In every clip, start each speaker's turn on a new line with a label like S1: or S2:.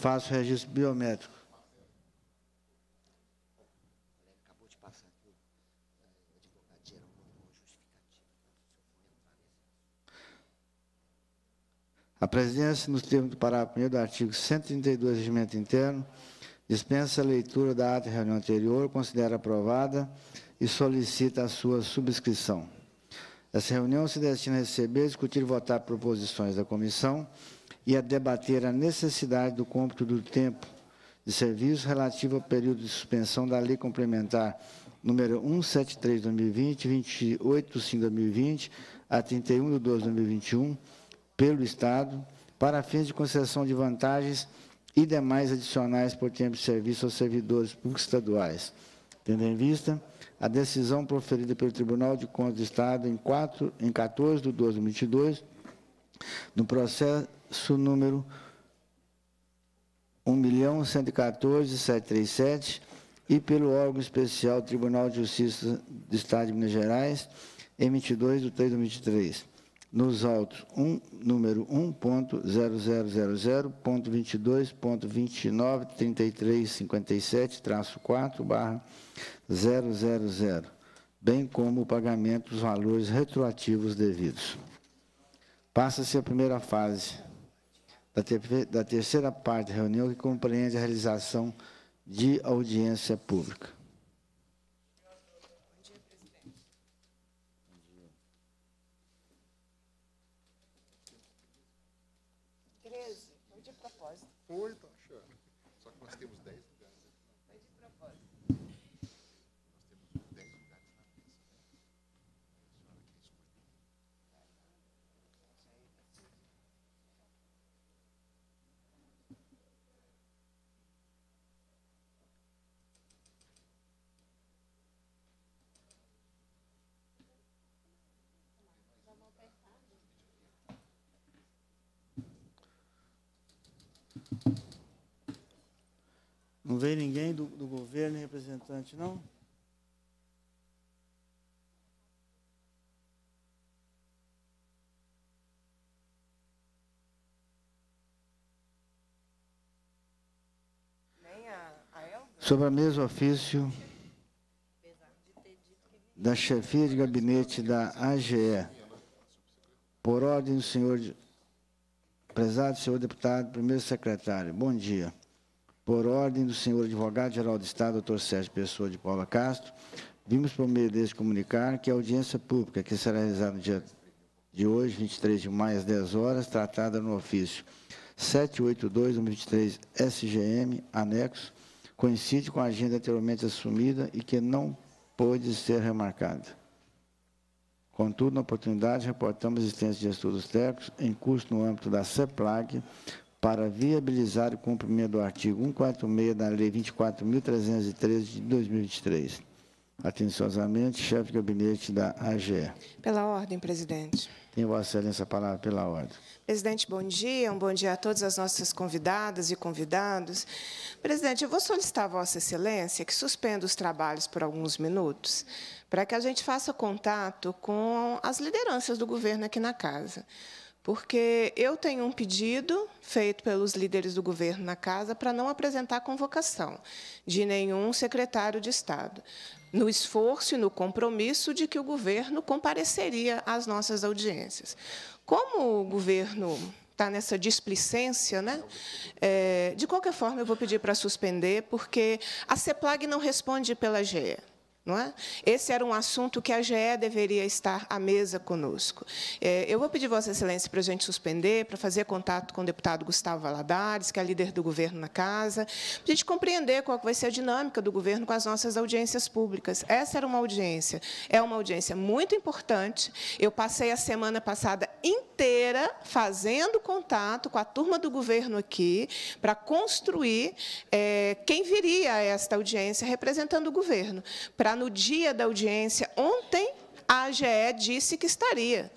S1: Faço registro biométrico. A presidência, nos termos do parágrafo 1 do artigo 132 do Regimento Interno, dispensa a leitura da ata de reunião anterior, considera aprovada e solicita a sua subscrição. Essa reunião se destina a receber, discutir e votar proposições da comissão e a debater a necessidade do cômputo do tempo de serviço relativo ao período de suspensão da Lei Complementar número 173-2020, 28-2020 a 31 de 12 de 2021, pelo Estado, para fins de concessão de vantagens e demais adicionais por tempo de serviço aos servidores públicos estaduais, tendo em vista a decisão proferida pelo Tribunal de Contas do Estado em, 4, em 14 de 12 de 2022, no processo isso número 1.114.737 e pelo órgão especial Tribunal de Justiça do Estado de Minas Gerais, M22 do 3 de 2023. Nos autos 1, número 1.0000.22.29.33.57, traço 4, barra 000, bem como o pagamento dos valores retroativos devidos. Passa-se a primeira fase da, ter, da terceira parte da reunião, que compreende a realização de audiência pública. Não veio ninguém do, do governo representante, não? Sobre a mesma ofício da chefia de gabinete da AGE, por ordem do senhor, prezado senhor deputado, primeiro secretário, bom dia por ordem do senhor advogado-geral do Estado, doutor Sérgio Pessoa de Paula Castro, vimos por meio deste comunicar que a audiência pública, que será realizada no dia de hoje, 23 de maio, às 10 horas, tratada no ofício 782-23-SGM, anexo, coincide com a agenda anteriormente assumida e que não pôde ser remarcada. Contudo, na oportunidade, reportamos a existência de estudos técnicos em curso no âmbito da CEPLAG, para viabilizar o cumprimento do artigo 146 da Lei 24.313 de 2023. Atenciosamente, chefe de gabinete da AGE.
S2: Pela ordem, presidente.
S1: Tem Vossa Excelência a palavra pela ordem.
S2: Presidente, bom dia. Um bom dia a todas as nossas convidadas e convidados. Presidente, eu vou solicitar a Vossa Excelência que suspenda os trabalhos por alguns minutos, para que a gente faça contato com as lideranças do governo aqui na casa. Porque eu tenho um pedido feito pelos líderes do governo na casa para não apresentar convocação de nenhum secretário de Estado, no esforço e no compromisso de que o governo compareceria às nossas audiências. Como o governo está nessa displicência, né? É, de qualquer forma, eu vou pedir para suspender, porque a CEPLAG não responde pela GEA. Não é? Esse era um assunto que a GE deveria estar à mesa conosco. É, eu vou pedir Vossa Excelência para a gente suspender, para fazer contato com o deputado Gustavo Valadares, que é líder do governo na casa, para a gente compreender qual vai ser a dinâmica do governo com as nossas audiências públicas. Essa era uma audiência, é uma audiência muito importante. Eu passei a semana passada inteira fazendo contato com a turma do governo aqui para construir é, quem viria a esta audiência representando o governo, para no dia da audiência. Ontem a AGE disse que estaria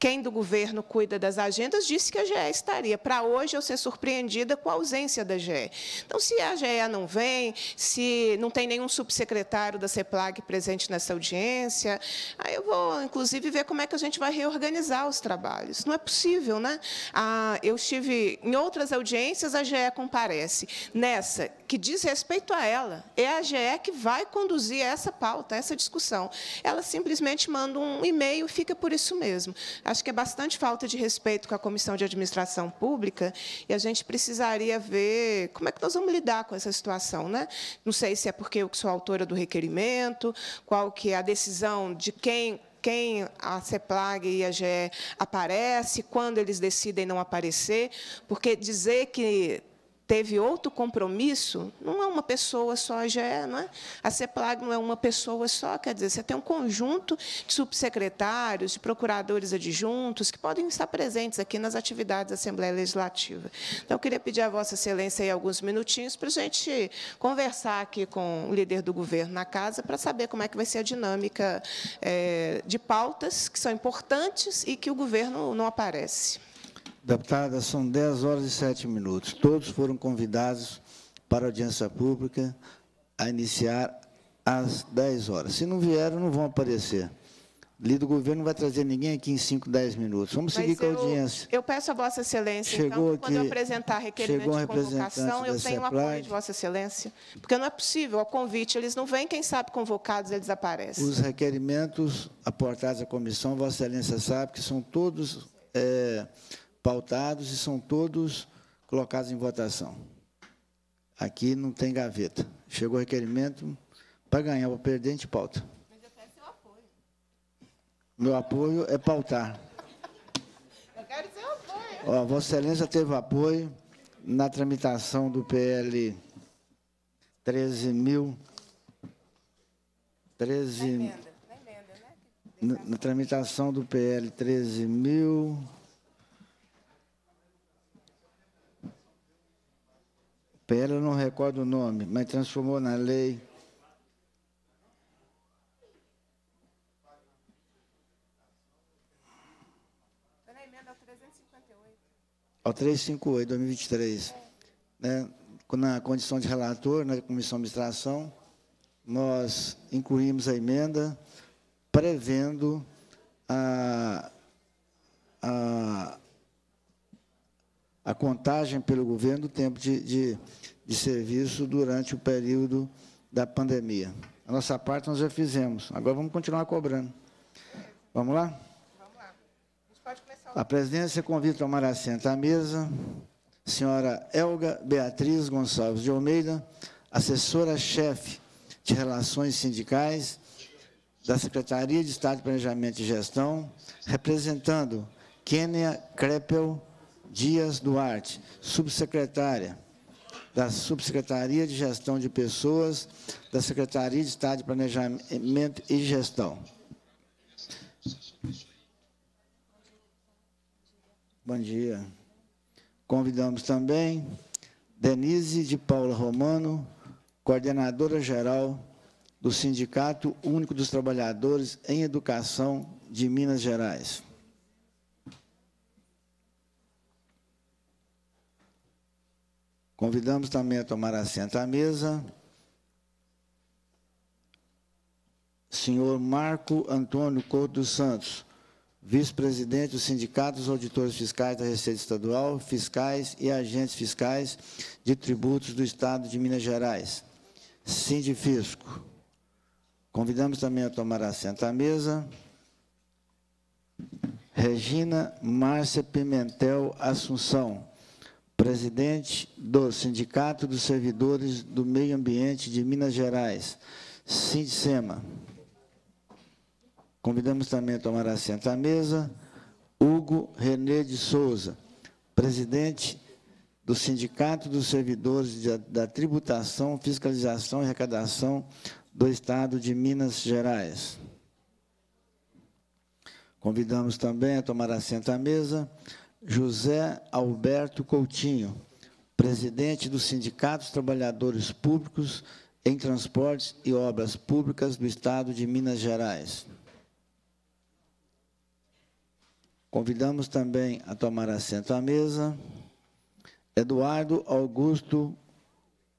S2: quem do governo cuida das agendas disse que a GE estaria. Para hoje eu ser surpreendida com a ausência da GE. Então, se a GE não vem, se não tem nenhum subsecretário da CEPLAG presente nessa audiência, aí eu vou, inclusive, ver como é que a gente vai reorganizar os trabalhos. Não é possível, né? Ah, eu estive em outras audiências, a GE comparece. Nessa, que diz respeito a ela, é a GE que vai conduzir essa pauta, essa discussão. Ela simplesmente manda um e-mail e fica por isso mesmo acho que é bastante falta de respeito com a Comissão de Administração Pública e a gente precisaria ver como é que nós vamos lidar com essa situação. Né? Não sei se é porque eu que sou autora do requerimento, qual que é a decisão de quem quem a CEPLAG e a GE aparece, quando eles decidem não aparecer, porque dizer que teve outro compromisso, não é uma pessoa só, já é, não é? A CEPLAG não é uma pessoa só, quer dizer, você tem um conjunto de subsecretários, de procuradores adjuntos, que podem estar presentes aqui nas atividades da Assembleia Legislativa. Então, eu queria pedir a Vossa Excelência aí alguns minutinhos para a gente conversar aqui com o líder do governo na casa para saber como é que vai ser a dinâmica é, de pautas que são importantes e que o governo não aparece.
S1: Deputada, são 10 horas e 7 minutos. Todos foram convidados para a audiência pública a iniciar às 10 horas. Se não vieram, não vão aparecer. Lido governo não vai trazer ninguém aqui em 5, 10 minutos. Vamos seguir Mas com a audiência.
S2: Eu peço a Vossa Excelência, então, chegou então, que quando eu apresentar requerimento de convocação, eu tenho o apoio de Vossa Excelência, porque não é possível, o convite, eles não vêm, quem sabe convocados, eles aparecem. Os
S1: requerimentos aportados à comissão, Vossa Excelência sabe que são todos é, pautados e são todos colocados em votação. Aqui não tem gaveta. Chegou o requerimento, para ganhar ou perder, a gente pauta. Mas eu quero seu apoio. Meu apoio é pautar. Eu quero seu apoio. Ó, Vossa Excelência teve apoio na tramitação do PL 13.000. 13, na, na tramitação do PL 13.000. Pera, não recordo o nome, mas transformou na lei. Ao 358, 2023. Né? Na condição de relator, na comissão de administração, nós incluímos a emenda prevendo a, a a contagem pelo governo do tempo de, de, de serviço durante o período da pandemia. A nossa parte nós já fizemos. Agora vamos continuar cobrando. Vamos lá? Vamos lá. A, começar... a presidência convida a tomar assento à mesa senhora Elga Beatriz Gonçalves de Almeida, assessora-chefe de Relações Sindicais da Secretaria de Estado de Planejamento e Gestão, representando Kenia Kreppel, Dias Duarte, subsecretária da Subsecretaria de Gestão de Pessoas, da Secretaria de Estado de Planejamento e Gestão. Bom dia. Convidamos também Denise de Paula Romano, coordenadora-geral do Sindicato Único dos Trabalhadores em Educação de Minas Gerais. Convidamos também a tomar assento à mesa. Senhor Marco Antônio Couto dos Santos, vice-presidente dos sindicatos auditores fiscais da Receita Estadual, fiscais e agentes fiscais de tributos do Estado de Minas Gerais. Sindifisco. Convidamos também a tomar assento à mesa. Regina Márcia Pimentel Assunção, presidente do Sindicato dos Servidores do Meio Ambiente de Minas Gerais, Sindicema. Convidamos também a tomar assento à mesa Hugo René de Souza, presidente do Sindicato dos Servidores da Tributação, Fiscalização e Arrecadação do Estado de Minas Gerais. Convidamos também a tomar assento à mesa José Alberto Coutinho, presidente do Sindicato dos Trabalhadores Públicos em Transportes e Obras Públicas do Estado de Minas Gerais. Convidamos também a tomar assento à mesa Eduardo Augusto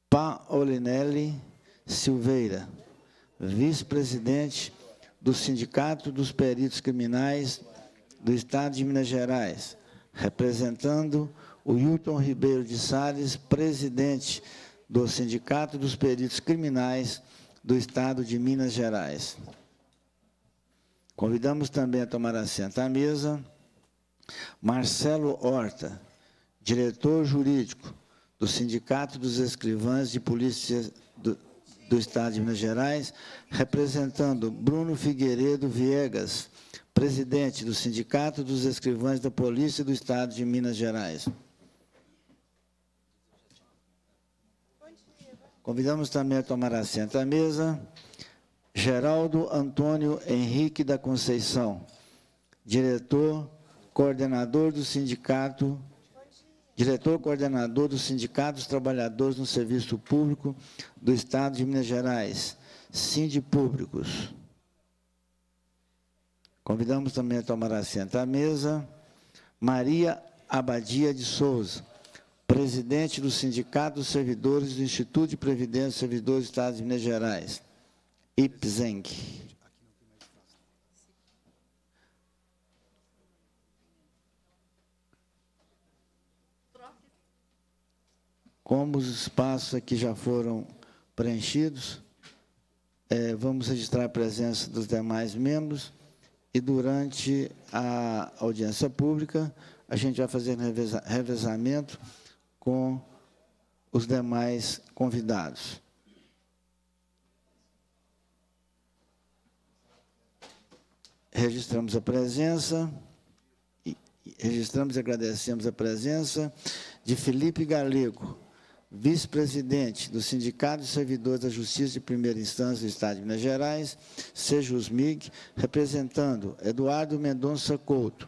S1: Paolinelli Silveira, vice-presidente do Sindicato dos Peritos Criminais do Estado de Minas Gerais representando o Hilton Ribeiro de Sales, presidente do Sindicato dos Peritos Criminais do Estado de Minas Gerais. Convidamos também a tomar assento à mesa Marcelo Horta, diretor jurídico do Sindicato dos Escrivães de Polícia do, do Estado de Minas Gerais, representando Bruno Figueiredo Viegas, presidente do Sindicato dos Escrivães da Polícia do Estado de Minas Gerais. Convidamos também a tomar assento à mesa Geraldo Antônio Henrique da Conceição, diretor, coordenador do sindicato, diretor coordenador do Sindicato dos Trabalhadores no Serviço Público do Estado de Minas Gerais, Sindipúblicos. Públicos. Convidamos também a tomar assento à mesa Maria Abadia de Souza, presidente do Sindicato dos Servidores do Instituto de Previdência dos Servidores do Estado de Minas Gerais, IPZENC. Como os espaços aqui já foram preenchidos, é, vamos registrar a presença dos demais membros e durante a audiência pública a gente vai fazer revezamento com os demais convidados. Registramos a presença, registramos e agradecemos a presença de Felipe Galego, vice-presidente do Sindicato de Servidores da Justiça de Primeira Instância do Estado de Minas Gerais, SEJUSMIG, representando Eduardo Mendonça Couto,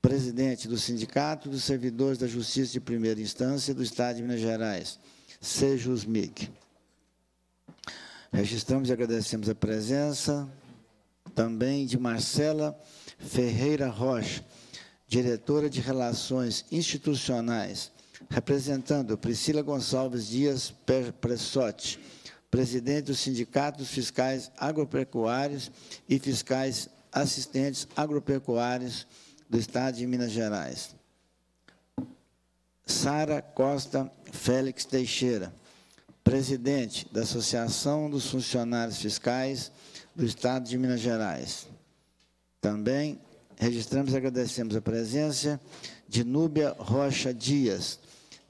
S1: presidente do Sindicato dos Servidores da Justiça de Primeira Instância do Estado de Minas Gerais, SEJUSMIG. Registramos e agradecemos a presença também de Marcela Ferreira Rocha, diretora de Relações Institucionais Representando Priscila Gonçalves Dias Pressotti, presidente dos sindicatos fiscais agropecuários e fiscais assistentes agropecuários do Estado de Minas Gerais. Sara Costa Félix Teixeira, presidente da Associação dos Funcionários Fiscais do Estado de Minas Gerais. Também registramos e agradecemos a presença de Núbia Rocha Dias,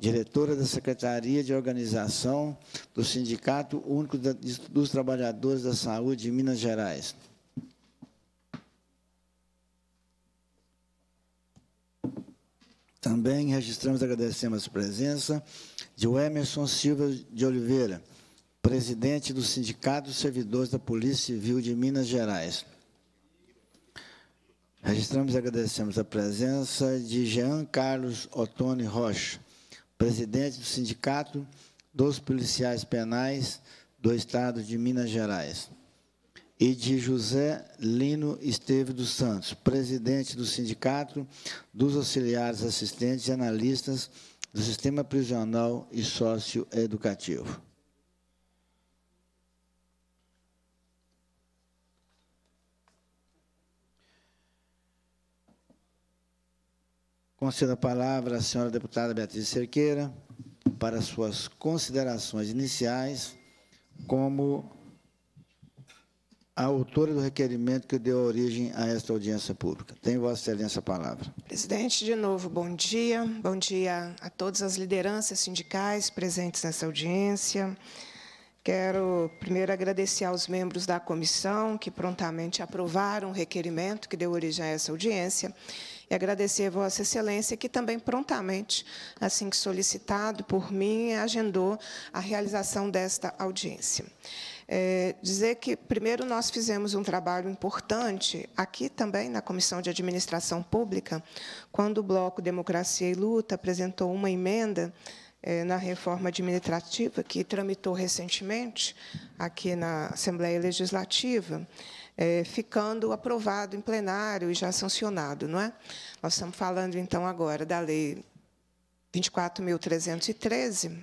S1: diretora da Secretaria de Organização do Sindicato Único dos Trabalhadores da Saúde de Minas Gerais. Também registramos e agradecemos a presença de Emerson Silva de Oliveira, presidente do Sindicato dos Servidores da Polícia Civil de Minas Gerais. Registramos e agradecemos a presença de Jean Carlos Ottoni Rocha, presidente do Sindicato dos Policiais Penais do Estado de Minas Gerais, e de José Lino Esteve dos Santos, presidente do Sindicato dos Auxiliares Assistentes e Analistas do Sistema Prisional e Sócio-Educativo. Concedo a palavra à senhora deputada Beatriz Cerqueira para suas considerações iniciais como a autora do requerimento que deu origem a esta audiência pública. Tem Vossa Excelência a palavra.
S2: Presidente, de novo, bom dia. Bom dia a todas as lideranças sindicais presentes nessa audiência. Quero primeiro agradecer aos membros da comissão que prontamente aprovaram o requerimento que deu origem a essa audiência e agradecer a Vossa Excelência, que também prontamente, assim que solicitado por mim, agendou a realização desta audiência. É, dizer que, primeiro, nós fizemos um trabalho importante aqui também na Comissão de Administração Pública, quando o Bloco Democracia e Luta apresentou uma emenda é, na reforma administrativa que tramitou recentemente aqui na Assembleia Legislativa é, ficando aprovado em plenário e já sancionado, não é? Nós estamos falando então agora da lei 24.313.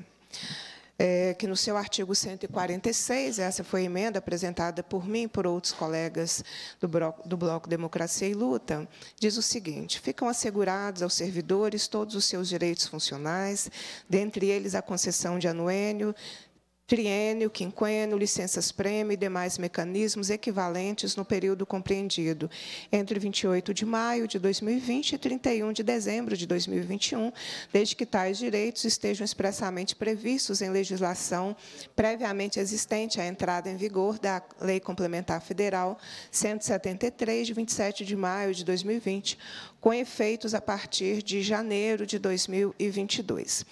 S2: É, que no seu artigo 146, essa foi a emenda apresentada por mim e por outros colegas do bloco, do bloco Democracia e Luta, diz o seguinte: ficam assegurados aos servidores todos os seus direitos funcionais, dentre eles a concessão de anuênio, triênio, quinquênio, licenças-prêmio e demais mecanismos equivalentes no período compreendido entre 28 de maio de 2020 e 31 de dezembro de 2021, desde que tais direitos estejam expressamente previstos em legislação previamente existente à entrada em vigor da Lei Complementar Federal 173, de 27 de maio de 2020, com efeitos a partir de janeiro de 2022.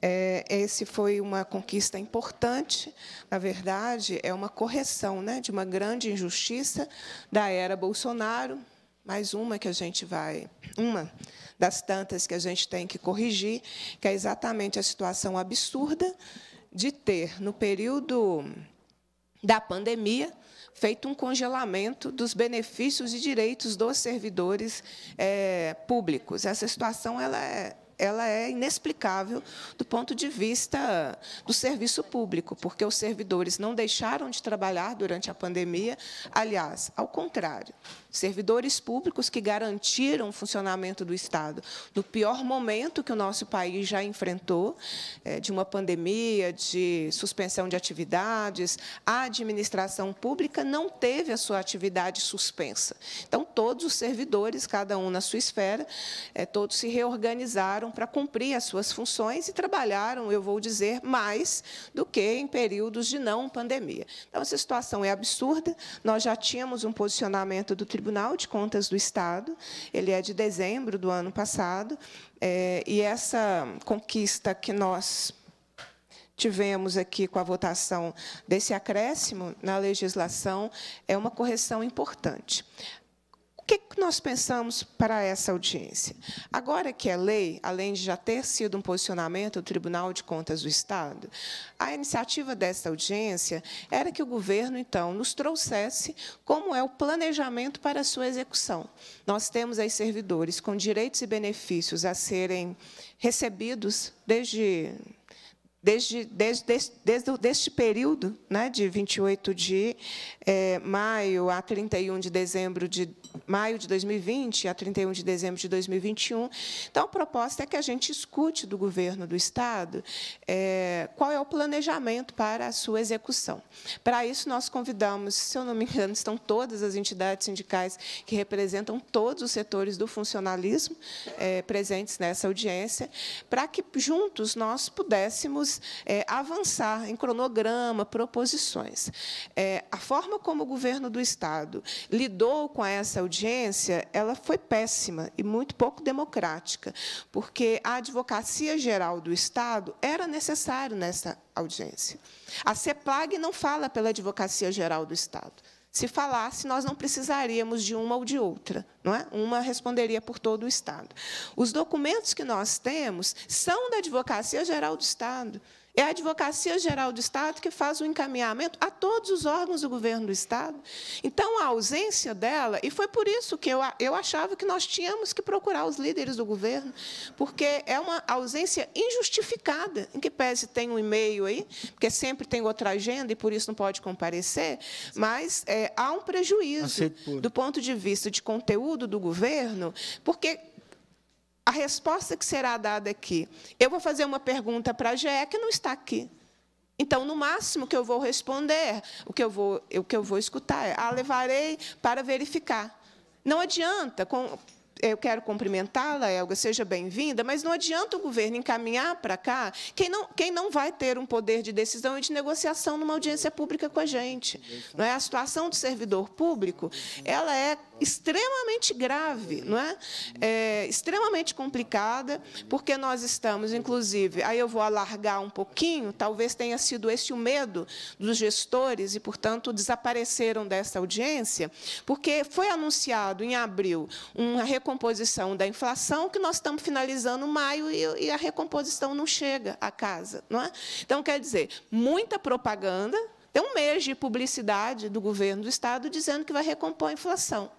S2: É, esse foi uma conquista importante, na verdade, é uma correção né, de uma grande injustiça da era Bolsonaro, mais uma que a gente vai, uma das tantas que a gente tem que corrigir, que é exatamente a situação absurda de ter, no período da pandemia, feito um congelamento dos benefícios e direitos dos servidores é, públicos. Essa situação ela é, ela é inexplicável do ponto de vista do serviço público, porque os servidores não deixaram de trabalhar durante a pandemia, aliás, ao contrário, servidores públicos que garantiram o funcionamento do Estado no pior momento que o nosso país já enfrentou, é, de uma pandemia, de suspensão de atividades, a administração pública não teve a sua atividade suspensa. Então, todos os servidores, cada um na sua esfera, é, todos se reorganizaram para cumprir as suas funções e trabalharam, eu vou dizer, mais do que em períodos de não pandemia. Então, essa situação é absurda. Nós já tínhamos um posicionamento do Tribunal Tribunal de Contas do Estado, ele é de dezembro do ano passado, é, e essa conquista que nós tivemos aqui com a votação desse acréscimo na legislação é uma correção importante que, que nós pensamos para essa audiência? Agora que é lei, além de já ter sido um posicionamento do Tribunal de Contas do Estado, a iniciativa desta audiência era que o governo, então, nos trouxesse como é o planejamento para a sua execução. Nós temos aí servidores com direitos e benefícios a serem recebidos desde desde, desde, desde, desde período, né, de 28 de é, maio a 31 de dezembro de maio de 2020 a 31 de dezembro de 2021. Então, a proposta é que a gente escute do governo do Estado é, qual é o planejamento para a sua execução. Para isso, nós convidamos, se eu não me engano, estão todas as entidades sindicais que representam todos os setores do funcionalismo é, presentes nessa audiência, para que juntos nós pudéssemos é, avançar em cronograma, proposições. É, a forma como o governo do Estado lidou com essa audiência, ela foi péssima e muito pouco democrática, porque a advocacia geral do Estado era necessário nessa audiência. A CEPLAG não fala pela advocacia geral do Estado. Se falasse, nós não precisaríamos de uma ou de outra, não é? Uma responderia por todo o Estado. Os documentos que nós temos são da Advocacia Geral do Estado. É a Advocacia Geral do Estado que faz o encaminhamento a todos os órgãos do governo do Estado. Então, a ausência dela, e foi por isso que eu, eu achava que nós tínhamos que procurar os líderes do governo, porque é uma ausência injustificada, em que pese tem um e-mail aí, porque sempre tem outra agenda e por isso não pode comparecer, mas é, há um prejuízo do ponto de vista de conteúdo do governo, porque resposta que será dada aqui. Eu vou fazer uma pergunta para a GE que não está aqui. Então, no máximo que eu vou responder, o que eu vou, o que eu vou escutar é: a levarei para verificar. Não adianta, com, eu quero cumprimentá-la, Elga, seja bem-vinda, mas não adianta o governo encaminhar para cá quem não, quem não vai ter um poder de decisão e de negociação numa audiência pública com a gente. Não é? A situação do servidor público ela é extremamente grave, não é? é extremamente complicada, porque nós estamos, inclusive, aí eu vou alargar um pouquinho, talvez tenha sido esse o medo dos gestores e, portanto, desapareceram dessa audiência, porque foi anunciado em abril uma recompensa recomposição da inflação, que nós estamos finalizando maio e, e a recomposição não chega à casa. Não é? Então, quer dizer, muita propaganda, tem um mês de publicidade do governo do Estado dizendo que vai recompor a inflação.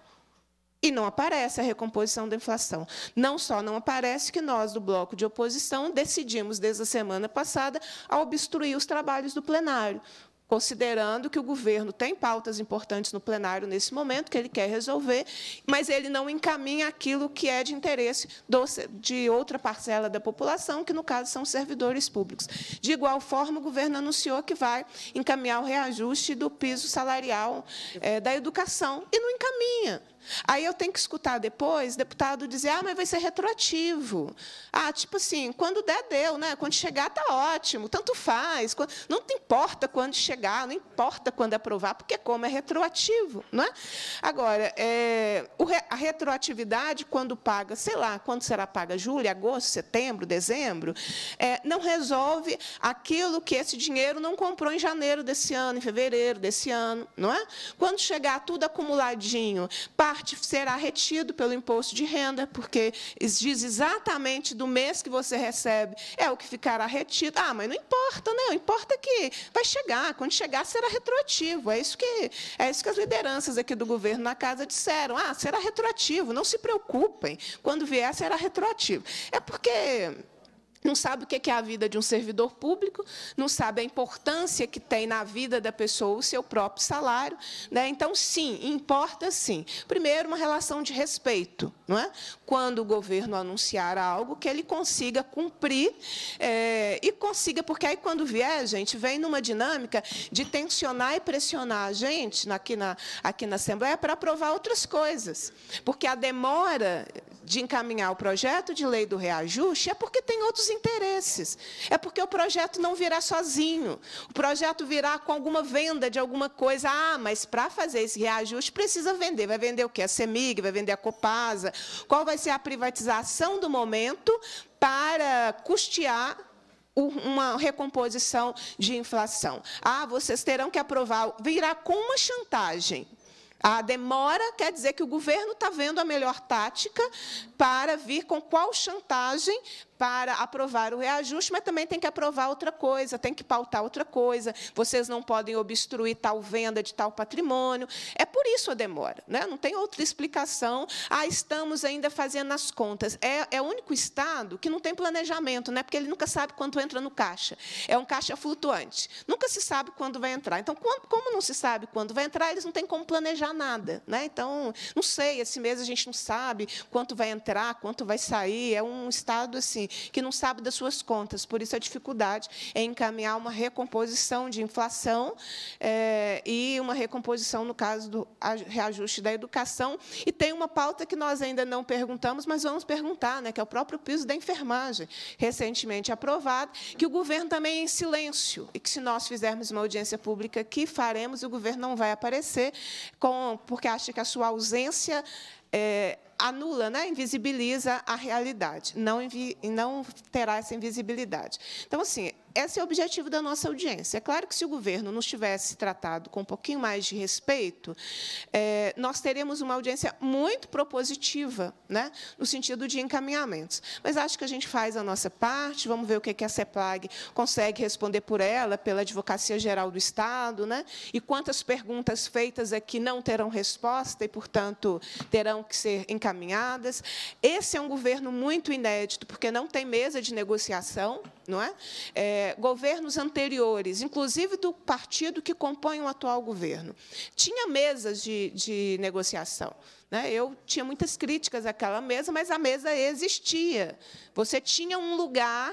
S2: E não aparece a recomposição da inflação. Não só não aparece, que nós, do bloco de oposição, decidimos, desde a semana passada, a obstruir os trabalhos do plenário considerando que o governo tem pautas importantes no plenário nesse momento, que ele quer resolver, mas ele não encaminha aquilo que é de interesse do, de outra parcela da população, que, no caso, são servidores públicos. De igual forma, o governo anunciou que vai encaminhar o reajuste do piso salarial é, da educação, e não encaminha. Aí eu tenho que escutar depois deputado dizer: ah, mas vai ser retroativo. Ah, tipo assim, quando der, deu, né? Quando chegar, tá ótimo, tanto faz. Não importa quando chegar, não importa quando aprovar, porque como é retroativo. Não é? Agora, é, a retroatividade, quando paga, sei lá, quando será paga? Julho, agosto, setembro, dezembro, é, não resolve aquilo que esse dinheiro não comprou em janeiro desse ano, em fevereiro desse ano. Não é? Quando chegar tudo acumuladinho, parte parte será retido pelo imposto de renda, porque diz exatamente do mês que você recebe, é o que ficará retido. Ah, mas não importa, não, né? importa é que vai chegar, quando chegar será retroativo. É isso que é isso que as lideranças aqui do governo na casa disseram. Ah, será retroativo, não se preocupem, quando vier será retroativo. É porque não sabe o é que é a vida de um servidor público, não sabe a importância que tem na vida da pessoa o seu próprio salário. Né? Então, sim, importa sim. Primeiro, uma relação de respeito. Não é? Quando o governo anunciar algo, que ele consiga cumprir é, e consiga, porque aí quando vier, gente, vem numa dinâmica de tensionar e pressionar a gente aqui na, aqui na Assembleia para aprovar outras coisas. Porque a demora de encaminhar o projeto de lei do reajuste é porque tem outros interesses. É porque o projeto não virá sozinho. O projeto virá com alguma venda de alguma coisa. Ah, mas para fazer esse reajuste precisa vender. Vai vender o quê? A CEMIG, vai vender a Copasa. Qual vai ser a privatização do momento para custear uma recomposição de inflação. Ah, vocês terão que aprovar, virá com uma chantagem. A demora quer dizer que o governo está vendo a melhor tática para vir com qual chantagem para aprovar o reajuste, mas também tem que aprovar outra coisa, tem que pautar outra coisa. Vocês não podem obstruir tal venda de tal patrimônio. É por isso a demora, né? não tem outra explicação. Ah, estamos ainda fazendo as contas. É, é o único Estado que não tem planejamento, né? porque ele nunca sabe quanto entra no caixa. É um caixa flutuante. Nunca se sabe quando vai entrar. Então, como não se sabe quando vai entrar, eles não têm como planejar nada. Né? Então, não sei, esse mês a gente não sabe quanto vai entrar, quanto vai sair. É um Estado assim que não sabe das suas contas. Por isso, a dificuldade é encaminhar uma recomposição de inflação é, e uma recomposição, no caso do reajuste da educação. E tem uma pauta que nós ainda não perguntamos, mas vamos perguntar, né, que é o próprio piso da enfermagem, recentemente aprovado, que o governo também é em silêncio, e que, se nós fizermos uma audiência pública que faremos, o governo não vai aparecer, com, porque acha que a sua ausência é, anula, né? invisibiliza a realidade, não, não terá essa invisibilidade. Então, assim, esse é o objetivo da nossa audiência. É claro que se o governo nos tivesse tratado com um pouquinho mais de respeito, é, nós teríamos uma audiência muito propositiva, né, no sentido de encaminhamentos. Mas acho que a gente faz a nossa parte, vamos ver o que, que a CEPLAG consegue responder por ela, pela Advocacia Geral do Estado, né, e quantas perguntas feitas aqui não terão resposta e, portanto, terão que ser encaminhadas. Esse é um governo muito inédito, porque não tem mesa de negociação, não é? é? Governos anteriores, inclusive do partido que compõe o atual governo, tinha mesas de, de negociação. Né? Eu tinha muitas críticas àquela mesa, mas a mesa existia. Você tinha um lugar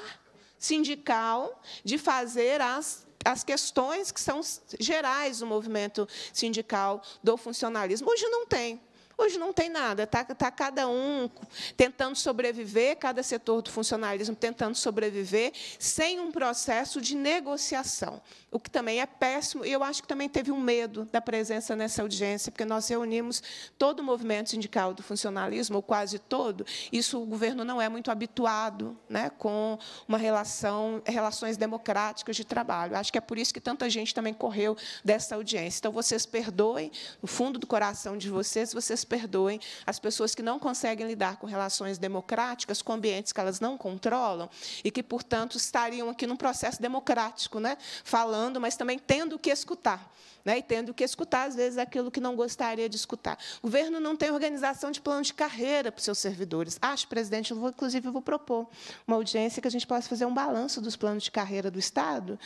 S2: sindical de fazer as as questões que são gerais do movimento sindical, do funcionalismo. Hoje não tem. Hoje não tem nada, está tá cada um tentando sobreviver, cada setor do funcionalismo tentando sobreviver, sem um processo de negociação, o que também é péssimo, e eu acho que também teve um medo da presença nessa audiência, porque nós reunimos todo o movimento sindical do funcionalismo, ou quase todo, isso o governo não é muito habituado né, com uma relação, relações democráticas de trabalho. Acho que é por isso que tanta gente também correu dessa audiência. Então, vocês perdoem, no fundo do coração de vocês, vocês perdoem as pessoas que não conseguem lidar com relações democráticas, com ambientes que elas não controlam e que, portanto, estariam aqui num processo democrático, né? falando, mas também tendo que escutar né, e tendo que escutar, às vezes, aquilo que não gostaria de escutar. O governo não tem organização de plano de carreira para os seus servidores. Acho, presidente, eu vou, inclusive vou propor uma audiência que a gente possa fazer um balanço dos planos de carreira do Estado,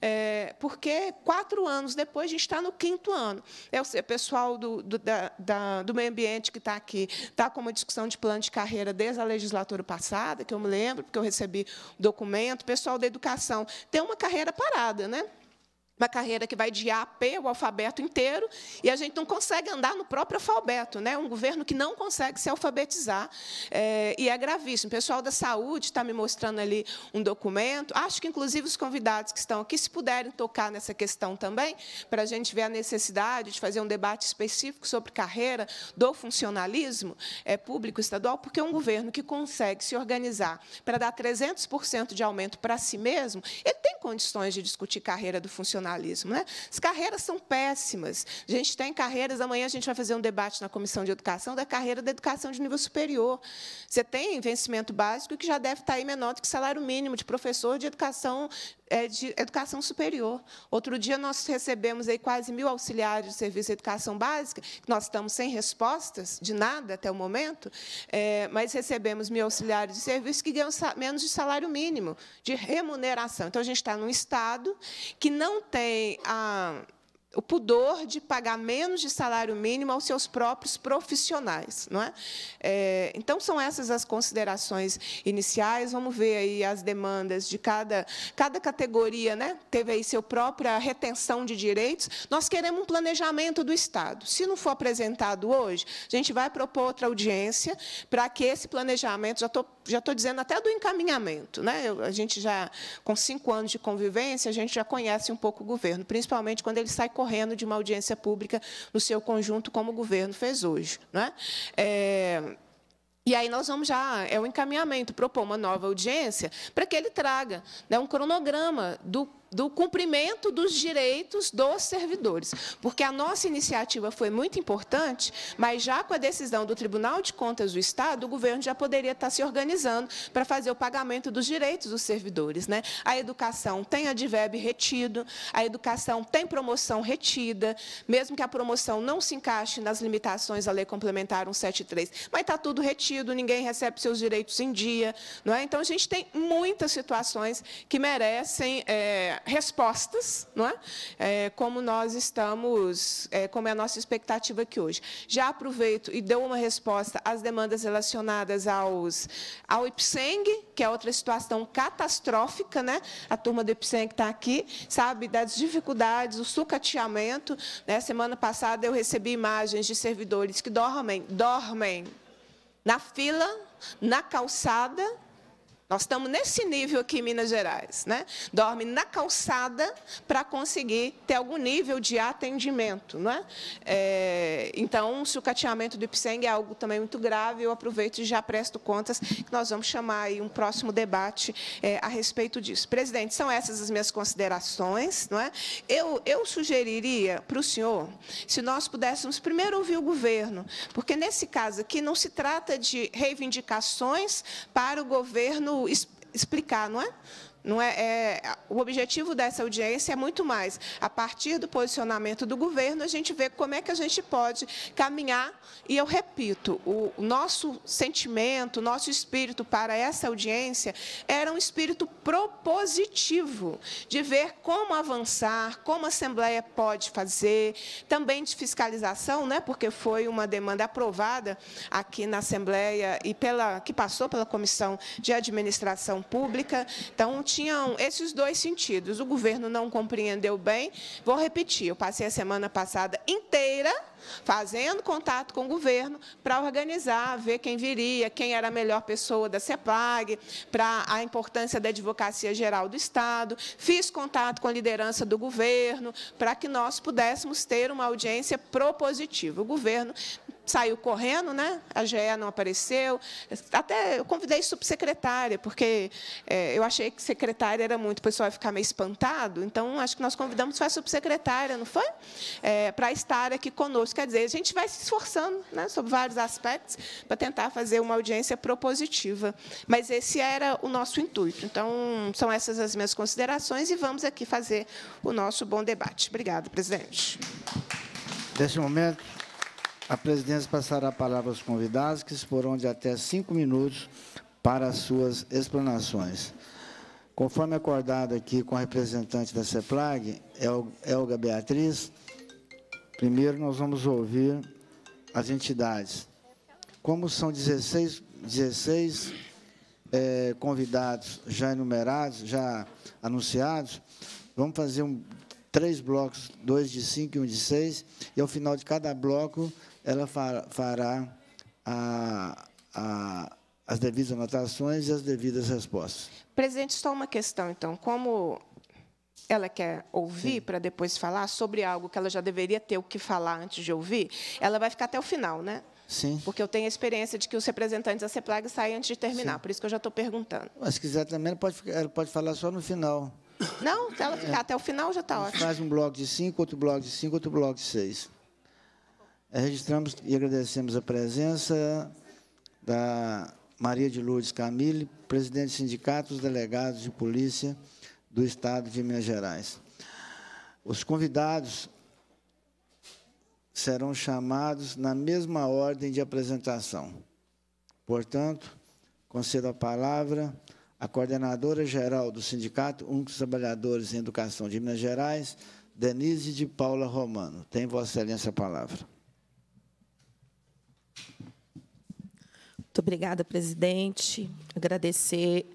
S2: é, porque quatro anos depois a gente está no quinto ano. É o pessoal do, do, da, da, do meio ambiente que está aqui está com uma discussão de plano de carreira desde a legislatura passada, que eu me lembro, porque eu recebi documento, o pessoal da educação tem uma carreira parada, né? uma carreira que vai de A a P, o alfabeto inteiro, e a gente não consegue andar no próprio alfabeto, né? Um governo que não consegue se alfabetizar é, e é gravíssimo. O pessoal da saúde está me mostrando ali um documento. Acho que inclusive os convidados que estão aqui, se puderem tocar nessa questão também, para a gente ver a necessidade de fazer um debate específico sobre carreira do funcionalismo é, público estadual, porque é um governo que consegue se organizar para dar 300% de aumento para si mesmo, ele tem condições de discutir carreira do funcionalismo jornalismo. Né? As carreiras são péssimas. A gente tem carreiras, amanhã a gente vai fazer um debate na Comissão de Educação da carreira da educação de nível superior. Você tem vencimento básico que já deve estar aí menor do que o salário mínimo de professor de educação é de educação superior. Outro dia nós recebemos aí quase mil auxiliares do Serviço de Educação Básica, nós estamos sem respostas de nada até o momento, é, mas recebemos mil auxiliares de serviço que ganham menos de salário mínimo, de remuneração. Então, a gente está num Estado que não tem a o pudor de pagar menos de salário mínimo aos seus próprios profissionais. Não é? é? então, são essas as considerações iniciais. Vamos ver aí as demandas de cada, cada categoria, né? teve aí seu própria retenção de direitos. Nós queremos um planejamento do Estado. Se não for apresentado hoje, a gente vai propor outra audiência para que esse planejamento, já estou já tô dizendo até do encaminhamento, né? Eu, a gente já, com cinco anos de convivência, a gente já conhece um pouco o governo, principalmente quando ele sai recorrendo de uma audiência pública no seu conjunto, como o governo fez hoje. Não é? é... E aí nós vamos já, é o encaminhamento, propor uma nova audiência para que ele traga né, um cronograma do do cumprimento dos direitos dos servidores. Porque a nossa iniciativa foi muito importante, mas já com a decisão do Tribunal de Contas do Estado, o governo já poderia estar se organizando para fazer o pagamento dos direitos dos servidores. Né? A educação tem advérbio retido, a educação tem promoção retida, mesmo que a promoção não se encaixe nas limitações da Lei Complementar 173, mas está tudo retido, ninguém recebe seus direitos em dia. Não é? Então, a gente tem muitas situações que merecem... É, respostas, não é? é? como nós estamos, é, como é a nossa expectativa aqui hoje. Já aproveito e dou uma resposta às demandas relacionadas aos, ao IPSENG, que é outra situação catastrófica, né? A turma do IPSENG está aqui, sabe, das dificuldades, o sucateamento. Né? Semana passada eu recebi imagens de servidores que dormem, dormem na fila, na calçada, nós estamos nesse nível aqui em Minas Gerais. Né? Dorme na calçada para conseguir ter algum nível de atendimento. Né? É, então, se o cateamento do IPSENG é algo também muito grave, eu aproveito e já presto contas que nós vamos chamar aí um próximo debate é, a respeito disso. Presidente, são essas as minhas considerações. Não é? eu, eu sugeriria para o senhor, se nós pudéssemos primeiro ouvir o governo, porque nesse caso aqui não se trata de reivindicações para o governo explicar, não é? Não é, é, o objetivo dessa audiência é muito mais. A partir do posicionamento do governo, a gente vê como é que a gente pode caminhar. E eu repito, o nosso sentimento, o nosso espírito para essa audiência era um espírito propositivo, de ver como avançar, como a Assembleia pode fazer, também de fiscalização, né, porque foi uma demanda aprovada aqui na Assembleia e pela, que passou pela Comissão de Administração Pública. Então, tinham esses dois sentidos. O governo não compreendeu bem. Vou repetir, eu passei a semana passada inteira fazendo contato com o governo para organizar, ver quem viria, quem era a melhor pessoa da CEPAG, para a importância da Advocacia Geral do Estado. Fiz contato com a liderança do governo para que nós pudéssemos ter uma audiência propositiva. O governo saiu correndo, né? A GE não apareceu. Até eu convidei subsecretária, porque é, eu achei que secretária era muito, o pessoal ia ficar meio espantado. Então, acho que nós convidamos foi a subsecretária, não foi? É, para estar aqui conosco. Quer dizer, a gente vai se esforçando né, sobre vários aspectos para tentar fazer uma audiência propositiva. Mas esse era o nosso intuito. Então, são essas as minhas considerações e vamos aqui fazer o nosso bom debate. Obrigada, presidente.
S1: Nesse momento, a presidência passará a palavra aos convidados, que exporão de até cinco minutos para suas explanações. Conforme acordado aqui com a representante da CEPLAG, Elga Beatriz, primeiro nós vamos ouvir as entidades. Como são 16, 16 é, convidados já enumerados, já anunciados, vamos fazer um, três blocos, dois de cinco e um de seis, e ao final de cada bloco ela fará a, a, as devidas anotações e as devidas respostas.
S2: Presidente, só uma questão, então. Como ela quer ouvir para depois falar sobre algo que ela já deveria ter o que falar antes de ouvir, ela vai ficar até o final, né? Sim. Porque eu tenho a experiência de que os representantes da CEPLAG saem antes de terminar, Sim. por isso que eu já estou perguntando.
S1: Mas se quiser também, ela pode, ela pode falar só no final.
S2: Não, se ela ficar é. até o final já está ótimo.
S1: Faz um bloco de cinco, outro bloco de cinco, outro bloco de seis. É, registramos e agradecemos a presença da Maria de Lourdes Camille, presidente do Sindicato dos Delegados de Polícia do Estado de Minas Gerais. Os convidados serão chamados na mesma ordem de apresentação. Portanto, concedo a palavra à coordenadora-geral do Sindicato Um dos Trabalhadores em Educação de Minas Gerais, Denise de Paula Romano. Tem Vossa Excelência a palavra.
S3: Muito obrigada, presidente. Agradecer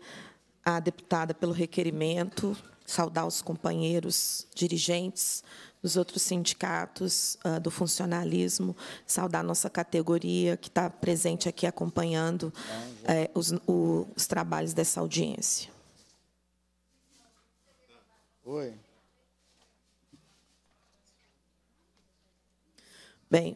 S3: à deputada pelo requerimento, saudar os companheiros dirigentes dos outros sindicatos ah, do funcionalismo, saudar a nossa categoria que está presente aqui acompanhando é, os, o, os trabalhos dessa audiência. Oi. Bem,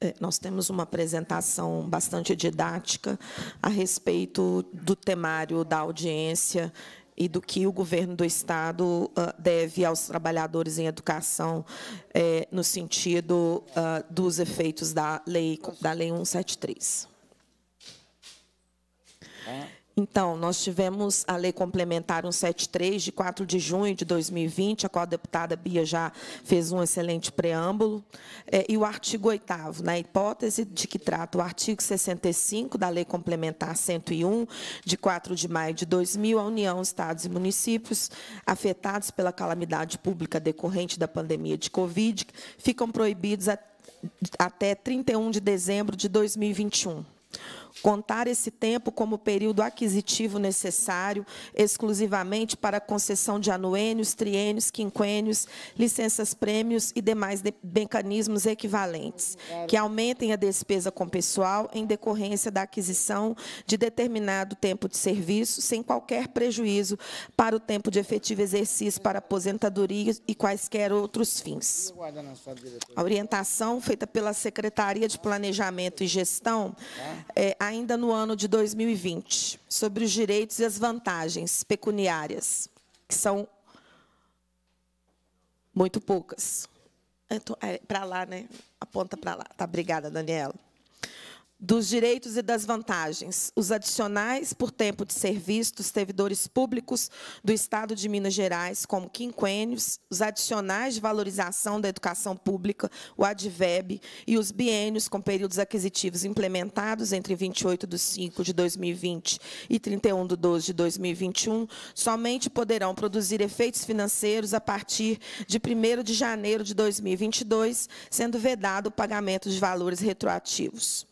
S3: é, nós temos uma apresentação bastante didática a respeito do temário da audiência e do que o governo do Estado ah, deve aos trabalhadores em educação é, no sentido ah, dos efeitos da lei, da lei 173. É. Então, nós tivemos a Lei Complementar 173, de 4 de junho de 2020, a qual a deputada Bia já fez um excelente preâmbulo, é, e o artigo 8 na hipótese de que trata o artigo 65 da Lei Complementar 101, de 4 de maio de 2000, a União, Estados e municípios afetados pela calamidade pública decorrente da pandemia de Covid ficam proibidos até 31 de dezembro de 2021 contar esse tempo como período aquisitivo necessário exclusivamente para concessão de anuênios, triênios, quinquênios, licenças-prêmios e demais de mecanismos equivalentes, que aumentem a despesa com pessoal em decorrência da aquisição de determinado tempo de serviço, sem qualquer prejuízo para o tempo de efetivo exercício para aposentadoria e quaisquer outros fins. A orientação feita pela Secretaria de Planejamento e Gestão é, ainda no ano de 2020, sobre os direitos e as vantagens pecuniárias, que são muito poucas. Então, é, Para lá, né? Aponta para lá. Tá, obrigada, Daniela dos direitos e das vantagens, os adicionais por tempo de serviço dos servidores públicos do Estado de Minas Gerais, como quinquênios, os adicionais de valorização da educação pública, o ADVEB, e os biênios com períodos aquisitivos implementados entre 28 de 5 de 2020 e 31 de 12 de 2021, somente poderão produzir efeitos financeiros a partir de 1 de janeiro de 2022, sendo vedado o pagamento de valores retroativos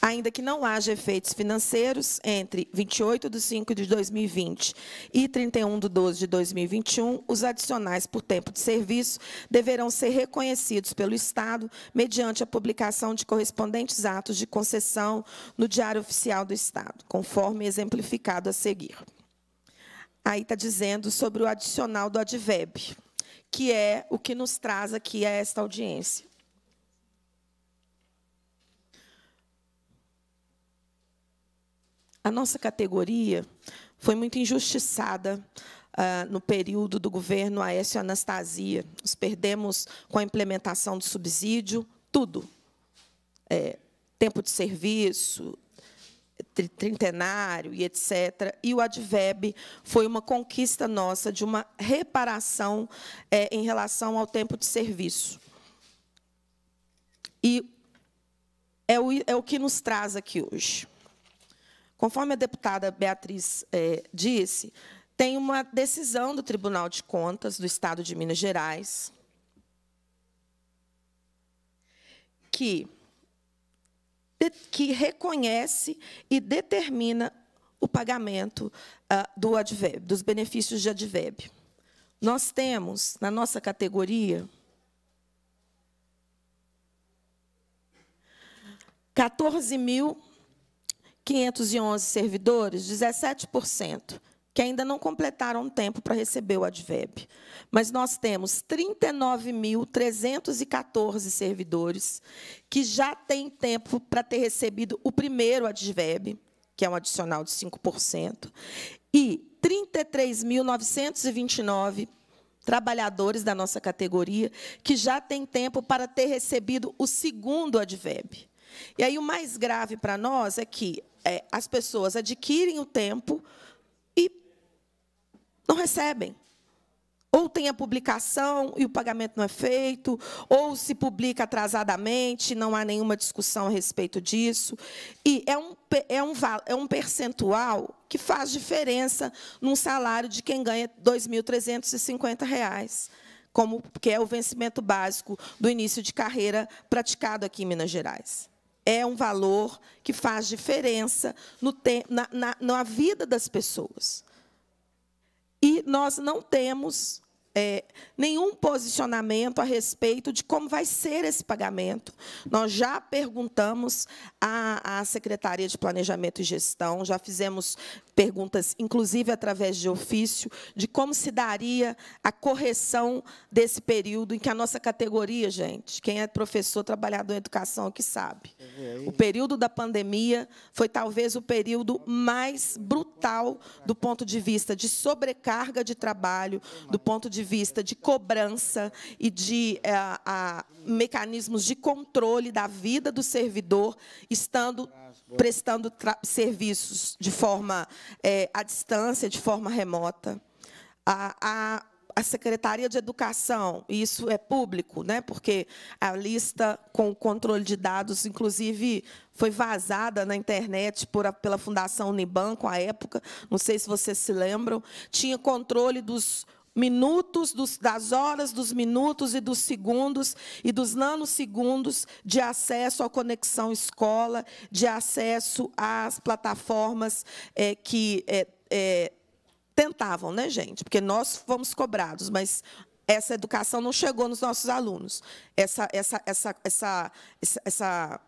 S3: ainda que não haja efeitos financeiros entre 28 de 5 de 2020 e 31 de 12 de 2021, os adicionais por tempo de serviço deverão ser reconhecidos pelo Estado mediante a publicação de correspondentes atos de concessão no Diário Oficial do Estado, conforme exemplificado a seguir. Aí está dizendo sobre o adicional do ADVEB, que é o que nos traz aqui a esta audiência. A nossa categoria foi muito injustiçada ah, no período do governo Aécio Anastasia. Nós perdemos com a implementação do subsídio tudo. É, tempo de serviço, trintenário e etc. E o Adveb foi uma conquista nossa de uma reparação é, em relação ao tempo de serviço. E é o, é o que nos traz aqui hoje. Conforme a deputada Beatriz é, disse, tem uma decisão do Tribunal de Contas do Estado de Minas Gerais que, que reconhece e determina o pagamento ah, do dos benefícios de advérbio. Nós temos, na nossa categoria, 14 mil 511 servidores, 17%, que ainda não completaram tempo para receber o Adveb. Mas nós temos 39.314 servidores que já têm tempo para ter recebido o primeiro Adveb, que é um adicional de 5%, e 33.929 trabalhadores da nossa categoria que já têm tempo para ter recebido o segundo Adveb. E aí o mais grave para nós é que é, as pessoas adquirem o tempo e não recebem. Ou tem a publicação e o pagamento não é feito, ou se publica atrasadamente, não há nenhuma discussão a respeito disso. E é um, é um, é um percentual que faz diferença num salário de quem ganha R$ 2.350 como que é o vencimento básico do início de carreira praticado aqui em Minas Gerais é um valor que faz diferença no na, na, na vida das pessoas. E nós não temos é, nenhum posicionamento a respeito de como vai ser esse pagamento. Nós já perguntamos à, à Secretaria de Planejamento e Gestão, já fizemos perguntas, inclusive através de ofício, de como se daria a correção desse período em que a nossa categoria, gente, quem é professor, trabalhador em educação, é que sabe. É, é o período da pandemia foi talvez o período mais brutal do ponto de vista de sobrecarga de trabalho, do ponto de vista de cobrança e de é, a, mecanismos de controle da vida do servidor, estando prestando serviços de forma é, à distância, de forma remota. A, a, a, Secretaria de Educação, e isso é público, né, porque a lista com o controle de dados, inclusive, foi vazada na internet por a, pela Fundação Unibanco, à época, não sei se vocês se lembram, tinha controle dos minutos, dos, das horas, dos minutos e dos segundos e dos nanosegundos de acesso à conexão escola, de acesso às plataformas é, que é, é, tentavam, né, gente? Porque nós fomos cobrados, mas essa educação não chegou nos nossos alunos. Essa, essa, essa, essa, essa, essa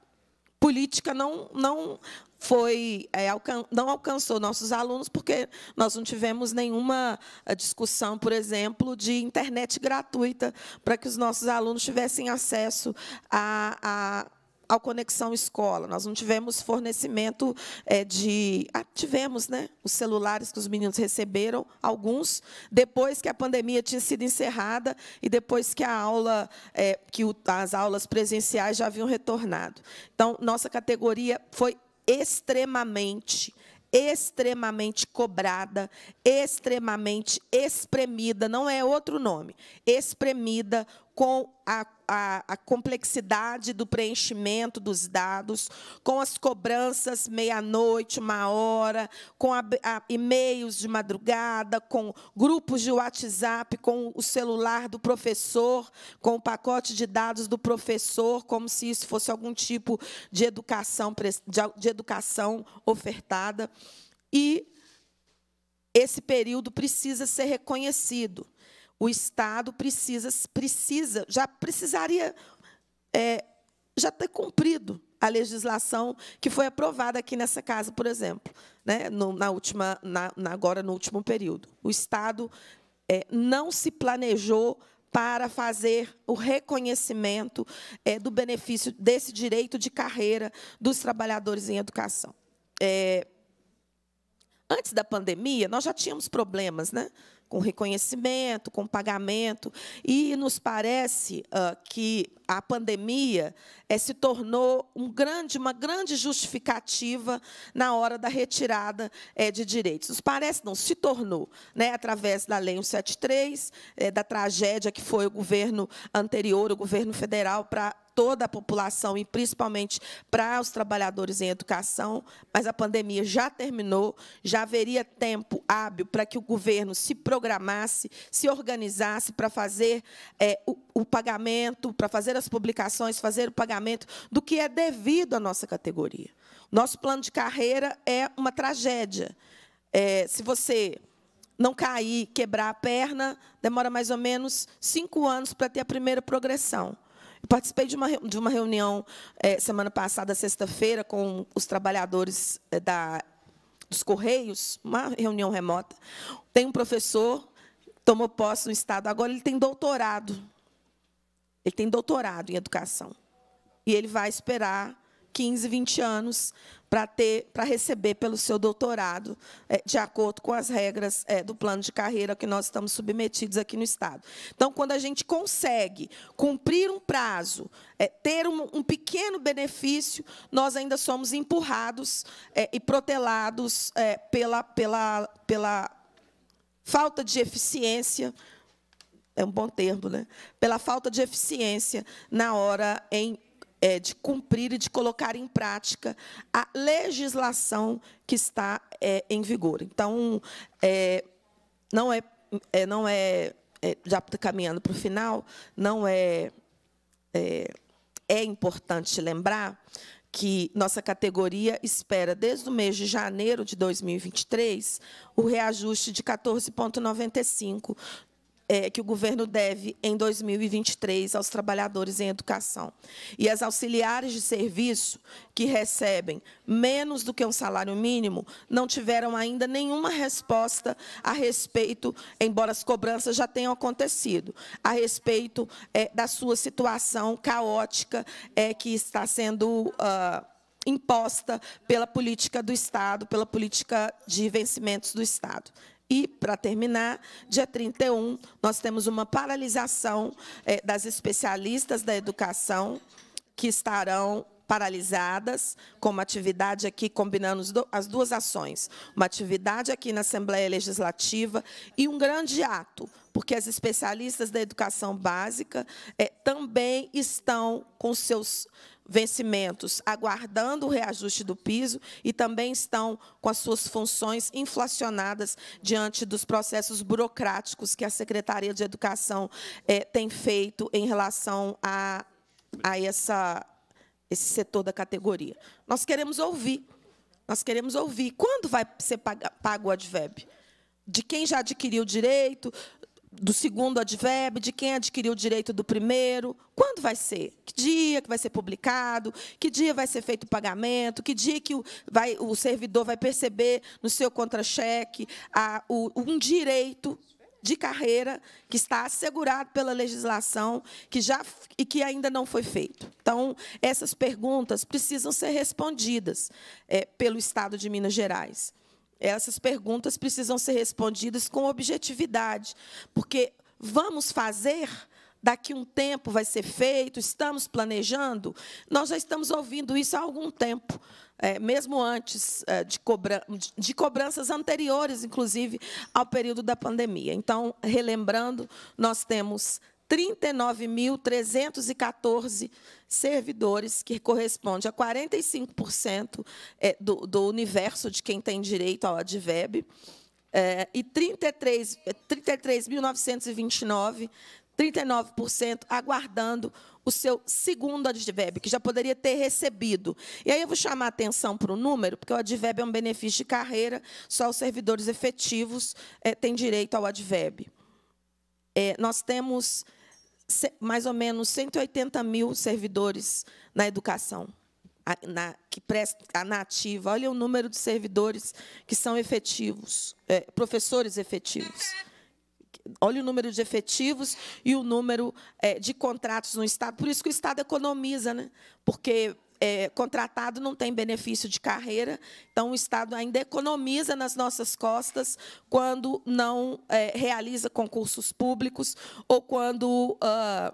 S3: política não, não foi é, alcan não alcançou nossos alunos porque nós não tivemos nenhuma eh, discussão, por exemplo, de internet gratuita para que os nossos alunos tivessem acesso a, a ao Conexão Escola. Nós não tivemos fornecimento é, de. Ah, tivemos, né? Os celulares que os meninos receberam, alguns, depois que a pandemia tinha sido encerrada e depois que a aula, é, que o, as aulas presenciais já haviam retornado. Então, nossa categoria foi extremamente extremamente cobrada, extremamente espremida, não é outro nome, espremida com a, a, a, complexidade do preenchimento dos dados, com as cobranças meia-noite, uma hora, com a, e-mails de madrugada, com grupos de WhatsApp, com o celular do professor, com o pacote de dados do professor, como se isso fosse algum tipo de educação, de, de educação ofertada. E esse período precisa ser reconhecido o Estado precisa, precisa já precisaria é, já ter cumprido a legislação que foi aprovada aqui nessa casa, por exemplo, né, no, na última, na, agora no último período. O Estado é, não se planejou para fazer o reconhecimento é, do benefício desse direito de carreira dos trabalhadores em educação. É, antes da pandemia, nós já tínhamos problemas, né? com reconhecimento, com pagamento, e nos parece uh, que a pandemia eh, se tornou um grande, uma grande justificativa na hora da retirada eh, de direitos. Nos parece, não, se tornou, né, através da Lei 173, eh, da tragédia que foi o governo anterior, o governo federal, para toda a população e principalmente para os trabalhadores em educação, mas a pandemia já terminou, já haveria tempo hábil para que o governo se programasse, se organizasse para fazer é, o, o pagamento, para fazer as publicações, fazer o pagamento do que é devido à nossa categoria. Nosso plano de carreira é uma tragédia. É, se você não cair, quebrar a perna, demora mais ou menos cinco anos para ter a primeira progressão. Participei de uma, de uma reunião é, semana passada, sexta-feira, com os trabalhadores eh, da, dos Correios, uma reunião remota. Tem um professor, tomou posse no Estado agora, ele tem doutorado. Ele tem doutorado em educação. E ele vai esperar 15, 20 anos para ter para receber pelo seu doutorado, é, de acordo com as regras é, do plano de carreira que nós estamos submetidos aqui no Estado. Então, quando a gente consegue cumprir um prazo, é, ter um, pequeno benefício, nós ainda somos empurrados e protelados pela, pela, pela falta de eficiência é um bom termo, né? pela falta de eficiência na hora em é, de cumprir e de colocar em prática a legislação que está é, em vigor. Então, é, não é, é não é, é, já caminhando para o final, não é, é, é importante lembrar que nossa categoria espera, desde o mês de janeiro de 2023, o reajuste de 14,95 é, que o governo deve em 2023 aos trabalhadores em educação. E as auxiliares de serviço que recebem menos do que um salário mínimo não tiveram ainda nenhuma resposta a respeito, embora as cobranças já tenham acontecido, a respeito é, da sua situação caótica é, que está sendo... Uh, imposta pela política do Estado, pela política de vencimentos do Estado. E, para terminar, dia 31, nós temos uma paralisação é, das especialistas da educação que estarão paralisadas, com uma atividade aqui, combinando as duas ações. Uma atividade aqui na Assembleia Legislativa e um grande ato, porque as especialistas da educação básica é, também estão com seus vencimentos aguardando o reajuste do piso e também estão com as suas funções inflacionadas diante dos processos burocráticos que a Secretaria de Educação eh, tem feito em relação a, a essa, esse setor da categoria. Nós queremos ouvir. Nós queremos ouvir. Quando vai ser pago o AdVeb? de quem já adquiriu o direito, do segundo advérbio, de quem adquiriu o direito do primeiro, quando vai ser? Que dia que vai ser publicado? Que dia vai ser feito o pagamento? Que dia que o, vai, o servidor vai perceber no seu contra-cheque a, o, um direito de carreira que está assegurado pela legislação que já e que ainda não foi feito. Então, essas perguntas precisam ser respondidas é, pelo Estado de Minas Gerais. Essas perguntas precisam ser respondidas com objetividade, porque vamos fazer daqui um tempo vai ser feito, estamos planejando. Nós já estamos ouvindo isso há algum tempo, é, mesmo antes é, de, de cobranças anteriores, inclusive, ao período da pandemia. Então, relembrando, nós temos 39.314 servidores, que corresponde a 45% é, do, do, universo de quem tem direito ao ADVEB, é, e 33.929 39% é, aguardando o seu segundo adveb que já poderia ter recebido. E aí eu vou chamar a atenção para o número, porque o adveb é um benefício de carreira, só os servidores efetivos é, têm direito ao adveb É, nós temos mais ou menos 180 mil servidores na educação, na, que presta, na ativa. Olha o número de servidores que são efetivos, é, professores efetivos. Olha o número de efetivos e o número é, de contratos no Estado. Por isso que o Estado economiza, né? porque é, contratado não tem benefício de carreira, então o Estado ainda economiza nas nossas costas quando não é, realiza concursos públicos ou quando ah,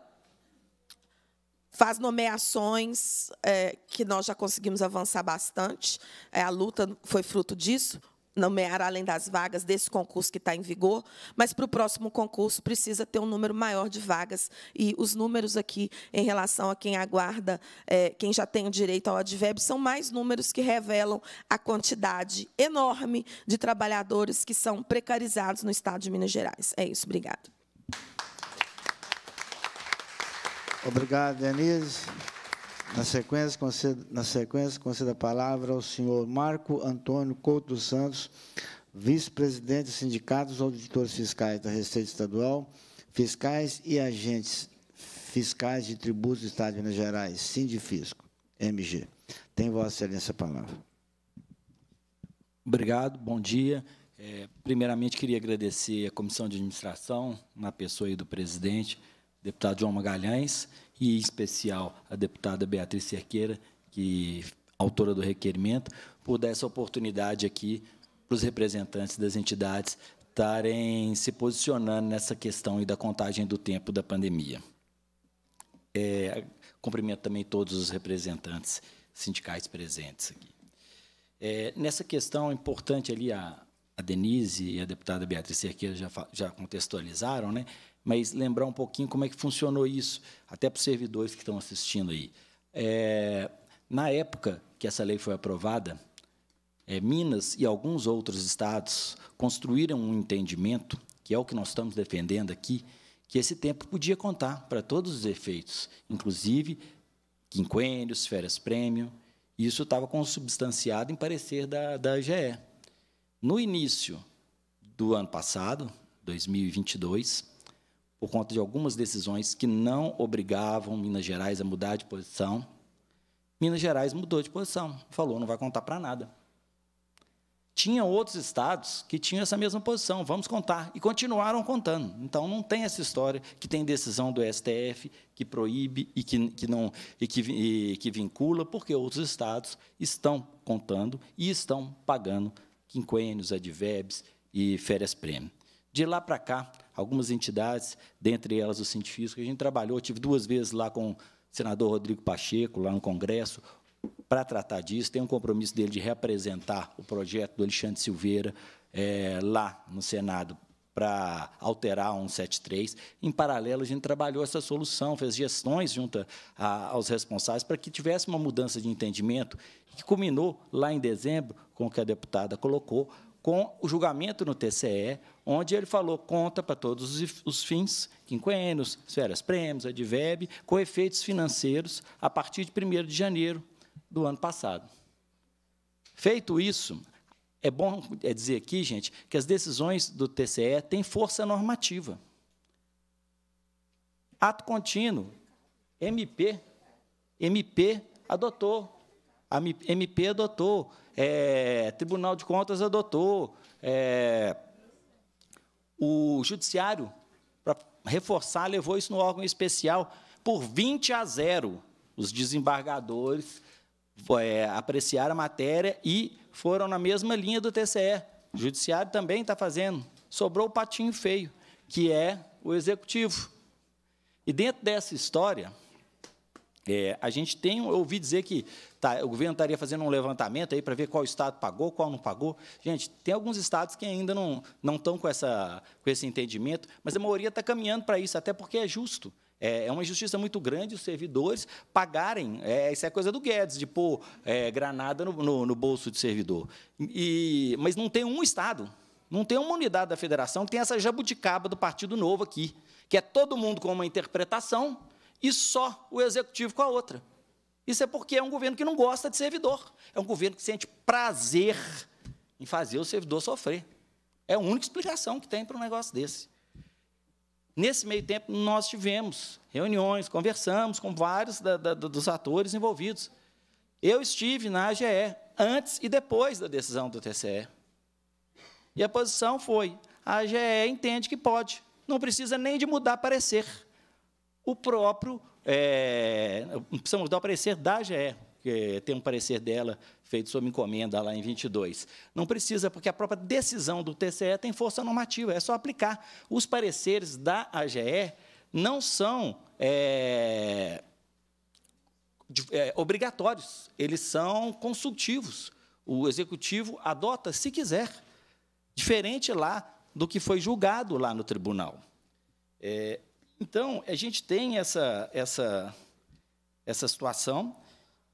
S3: faz nomeações, é, que nós já conseguimos avançar bastante, é, a luta foi fruto disso, nomear além das vagas desse concurso que está em vigor, mas para o próximo concurso precisa ter um número maior de vagas e os números aqui em relação a quem aguarda, é, quem já tem o direito ao advérbio, são mais números que revelam a quantidade enorme de trabalhadores que são precarizados no Estado de Minas Gerais. É isso, obrigado.
S1: Obrigado, Denise. Na sequência, concedo, na sequência, conceda a palavra ao senhor Marco Antônio Couto dos Santos, vice-presidente do Sindicato dos Auditores Fiscais da Receita Estadual, fiscais e agentes fiscais de tributos do Estado de Minas Gerais, Sindifisco, MG. Tem Vossa Excelência a palavra. Obrigado, bom dia.
S4: É, primeiramente, queria agradecer à Comissão de Administração, na pessoa do presidente, deputado João Magalhães, e em especial a deputada Beatriz Cerqueira, que autora do requerimento, por dar essa oportunidade aqui para os representantes das entidades estarem se posicionando nessa questão e da contagem do tempo da pandemia. É, cumprimento também todos os representantes sindicais presentes aqui. É, nessa questão importante ali, a, a Denise e a deputada Beatriz Cerqueira já, já contextualizaram, né? mas lembrar um pouquinho como é que funcionou isso, até para os servidores que estão assistindo aí. É, na época que essa lei foi aprovada, é, Minas e alguns outros estados construíram um entendimento, que é o que nós estamos defendendo aqui, que esse tempo podia contar para todos os efeitos, inclusive quinquênios, férias prêmio. Isso estava consubstanciado em parecer da, da AGE. No início do ano passado, 2022, por conta de algumas decisões que não obrigavam Minas Gerais a mudar de posição. Minas Gerais mudou de posição, falou, não vai contar para nada. Tinha outros estados que tinham essa mesma posição, vamos contar, e continuaram contando. Então, não tem essa história que tem decisão do STF que proíbe e que, que não, e que, e, que vincula, porque outros estados estão contando e estão pagando quinquênios, adverbs e férias-prêmio. De lá para cá, algumas entidades, dentre elas o Científico, que a gente trabalhou, tive duas vezes lá com o senador Rodrigo Pacheco, lá no Congresso, para tratar disso. Tem um compromisso dele de reapresentar o projeto do Alexandre Silveira é, lá no Senado para alterar a 173. Em paralelo, a gente trabalhou essa solução, fez gestões junto a, aos responsáveis para que tivesse uma mudança de entendimento, que culminou lá em dezembro, com o que a deputada colocou, com o julgamento no TCE, onde ele falou conta para todos os, fins, quinquênios, férias-prêmios, adverb, com efeitos financeiros, a partir de 1 de janeiro do ano passado. Feito isso, é bom é dizer aqui, gente, que as decisões do TCE têm força normativa. Ato contínuo, MP, MP adotou a MP adotou, é, Tribunal de Contas adotou, é, o Judiciário, para reforçar, levou isso no órgão especial por 20 a 0. Os desembargadores é, apreciaram a matéria e foram na mesma linha do TCE. O Judiciário também está fazendo. Sobrou o patinho feio, que é o Executivo. E dentro dessa história, é, a gente tem, eu ouvi dizer que tá, o governo estaria fazendo um levantamento aí para ver qual estado pagou, qual não pagou. Gente, tem alguns estados que ainda não, não estão com, essa, com esse entendimento, mas a maioria está caminhando para isso, até porque é justo. É, é, uma injustiça muito grande os servidores pagarem. É, isso é coisa do Guedes, de pôr é, granada no, no, no, bolso de servidor. E, mas não tem um Estado, não tem uma unidade da federação que tem essa jabuticaba do Partido Novo aqui, que é todo mundo com uma interpretação e só o executivo com a outra. Isso é porque é um governo que não gosta de servidor. É um governo que sente prazer em fazer o servidor sofrer. É a única explicação que tem para um negócio desse. Nesse meio tempo, nós tivemos reuniões, conversamos com vários da, da, dos atores envolvidos. Eu estive na AGE antes e depois da decisão do TCE. E a posição foi: a AGE entende que pode, não precisa nem de mudar parecer o próprio, é, precisamos dar o parecer da GE, que tem um parecer dela feito sob encomenda lá em 22. Não precisa, porque a própria decisão do TCE tem força normativa, é só aplicar. Os pareceres da AGE não são é, é, obrigatórios, eles são consultivos. O executivo adota se quiser, diferente lá do que foi julgado lá no tribunal. É, então, a gente tem essa, essa, essa situação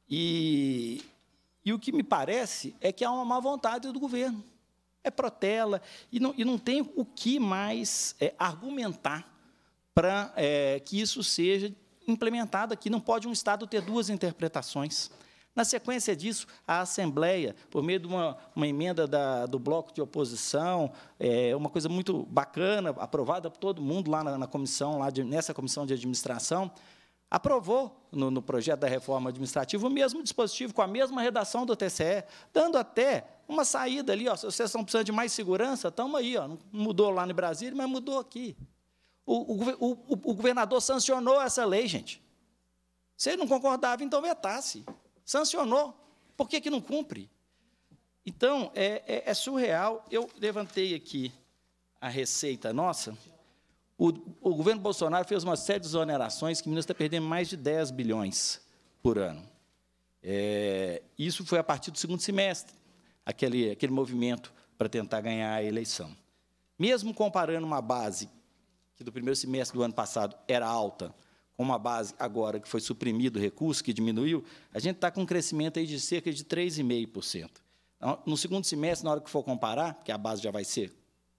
S4: e, e o que me parece é que há uma má vontade do governo. É protela e não, e não tem o que mais é, argumentar para é, que isso seja implementado aqui. Não pode um Estado ter duas interpretações. Na sequência disso, a Assembleia, por meio de uma, uma emenda da, do bloco de oposição, é, uma coisa muito bacana, aprovada por todo mundo lá na, na comissão, lá de, nessa comissão de administração, aprovou no, no, projeto da reforma administrativa o mesmo dispositivo, com a mesma redação do TCE, dando até uma saída ali. Ó, se vocês estão precisando de mais segurança, estamos aí. Ó, mudou lá no Brasil, mas mudou aqui. O, o, o, o governador sancionou essa lei, gente. Se ele não concordava, então vetasse. Sancionou. Por que, que não cumpre? Então, é, é, é surreal. Eu levantei aqui a receita nossa. O, o governo Bolsonaro fez uma série de exonerações que Minas está perdendo mais de 10 bilhões por ano. É, isso foi a partir do segundo semestre, aquele, aquele movimento para tentar ganhar a eleição. Mesmo comparando uma base que do primeiro semestre do ano passado era alta, uma base agora que foi suprimido o recurso, que diminuiu, a gente está com um crescimento aí de cerca de 3,5%. Então, no segundo semestre, na hora que for comparar, que a base já vai ser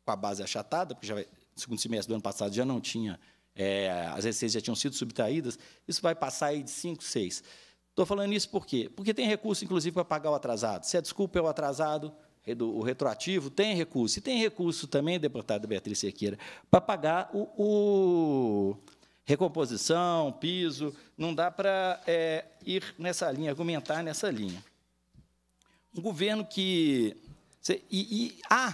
S4: com a base achatada, porque já vai, no segundo semestre do ano passado já não tinha, é, as receitas já tinham sido subtraídas, isso vai passar aí de 5, 6. Estou falando isso por quê? Porque tem recurso, inclusive, para pagar o atrasado. Se a desculpa é o atrasado, o retroativo, tem recurso. E tem recurso também, deputada Beatriz Sequeira, para pagar o, o recomposição, piso, não dá para é, ir nessa linha, argumentar nessa linha. Um governo que. E, e há,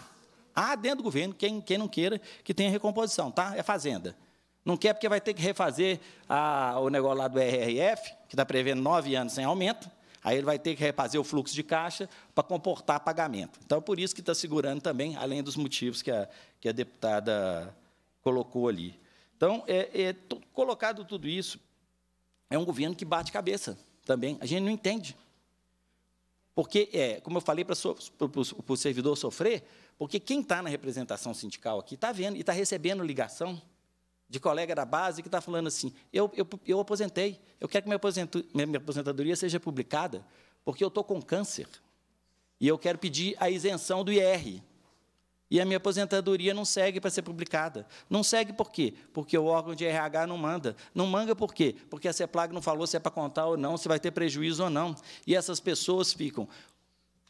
S4: há dentro do governo quem, quem não queira que tenha recomposição, tá? É fazenda. Não quer porque vai ter que refazer a, o negócio lá do RRF, que está prevendo nove anos sem aumento. Aí ele vai ter que refazer o fluxo de caixa para comportar pagamento. Então, é por isso que está segurando também, além dos motivos que a, que a deputada colocou ali. Então, é, é colocado tudo isso, é um governo que bate cabeça também. A gente não entende. Porque, é, como eu falei para so, o servidor sofrer, porque quem está na representação sindical aqui está vendo e está recebendo ligação de colega da base que está falando assim: eu, eu, eu aposentei, eu quero que minha, minha aposentadoria seja publicada, porque eu estou com câncer e eu quero pedir a isenção do IR. E a minha aposentadoria não segue para ser publicada. Não segue por quê? Porque o órgão de RH não manda. Não manga por quê? Porque a CEPLAG não falou se é para contar ou não, se vai ter prejuízo ou não. E essas pessoas ficam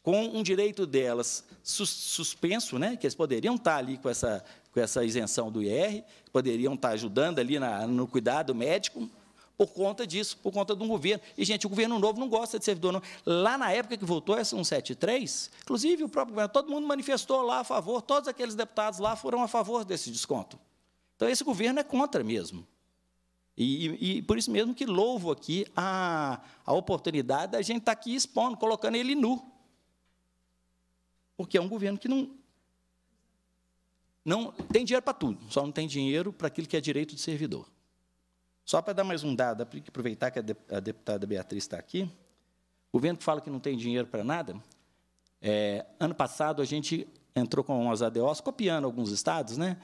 S4: com um direito delas suspenso, né, que eles poderiam estar tá ali com essa, com essa isenção do IR, poderiam estar tá ajudando ali na, no cuidado médico, por conta disso, por conta de um governo. E, gente, o governo novo não gosta de servidor, não. Lá na época que votou essa 173, inclusive o próprio governo, todo mundo manifestou lá a favor, todos aqueles deputados lá foram a favor desse desconto. Então, esse governo é contra mesmo. E, e, por isso mesmo que louvo aqui a, a oportunidade da gente estar tá aqui expondo, colocando ele nu. Porque é um governo que não. não tem dinheiro para tudo, só não tem dinheiro para aquilo que é direito do servidor. Só para dar mais um dado, aproveitar que a deputada Beatriz está aqui, o governo fala que não tem dinheiro para nada. É, ano passado, a gente entrou com as ADOs, copiando alguns estados, né,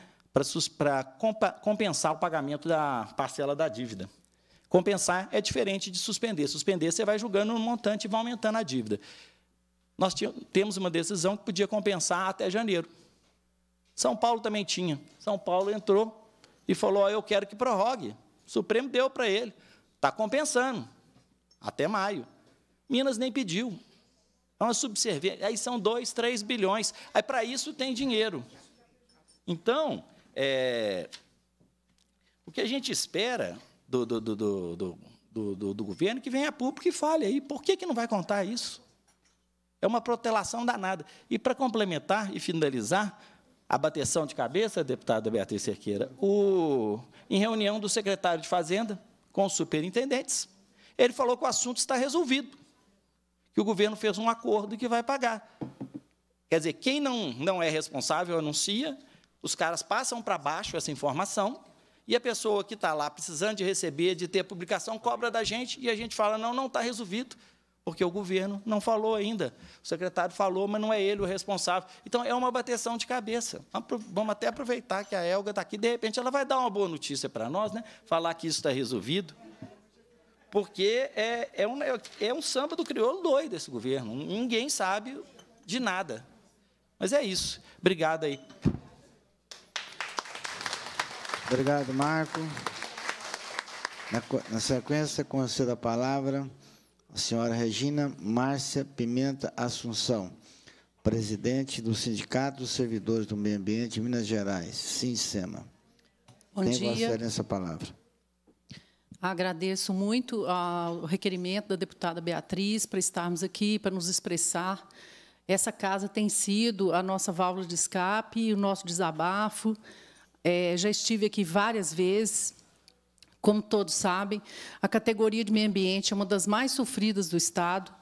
S4: para compensar o pagamento da parcela da dívida. Compensar é diferente de suspender. Suspender, você vai julgando um montante e vai aumentando a dívida. Nós temos uma decisão que podia compensar até janeiro. São Paulo também tinha. São Paulo entrou e falou: oh, eu quero que prorrogue o Supremo deu para ele. Está compensando. Até maio. Minas nem pediu. É então, uma subserviência. Aí são 2, 3 bilhões. Aí para isso tem dinheiro. Então, é, o que a gente espera do, do, do, do, do governo é que venha público e fale aí. Por que, que não vai contar isso? É uma protelação danada. E para complementar e finalizar, a bateção de cabeça, deputada Beatriz Cerqueira, o, em reunião do secretário de Fazenda com os superintendentes, ele falou que o assunto está resolvido, que o governo fez um acordo e que vai pagar. Quer dizer, quem não, não é responsável anuncia, os caras passam para baixo essa informação e a pessoa que está lá precisando de receber, de ter publicação, cobra da gente e a gente fala, não, não está resolvido, porque o governo não falou ainda. O secretário falou, mas não é ele o responsável. Então, é uma bateção de cabeça. Vamos até aproveitar que a Elga está aqui, de repente ela vai dar uma boa notícia para nós, né? falar que isso está resolvido, porque é, é, um, é um samba do crioulo doido esse governo. Ninguém sabe de nada. Mas é isso. Obrigado aí.
S1: Obrigado, Marco. Na, na sequência, concedo a palavra senhora Regina Márcia Pimenta Assunção, presidente do Sindicato dos Servidores do Meio Ambiente de Minas Gerais, SINSEMA. Bom Tem dia. Tem Excelência a palavra.
S5: Agradeço muito o requerimento da deputada Beatriz para estarmos aqui, para nos expressar. Essa casa tem sido a nossa válvula de escape, o nosso desabafo. É, já estive aqui várias vezes como todos sabem, a categoria de meio ambiente é uma das mais sofridas do Estado.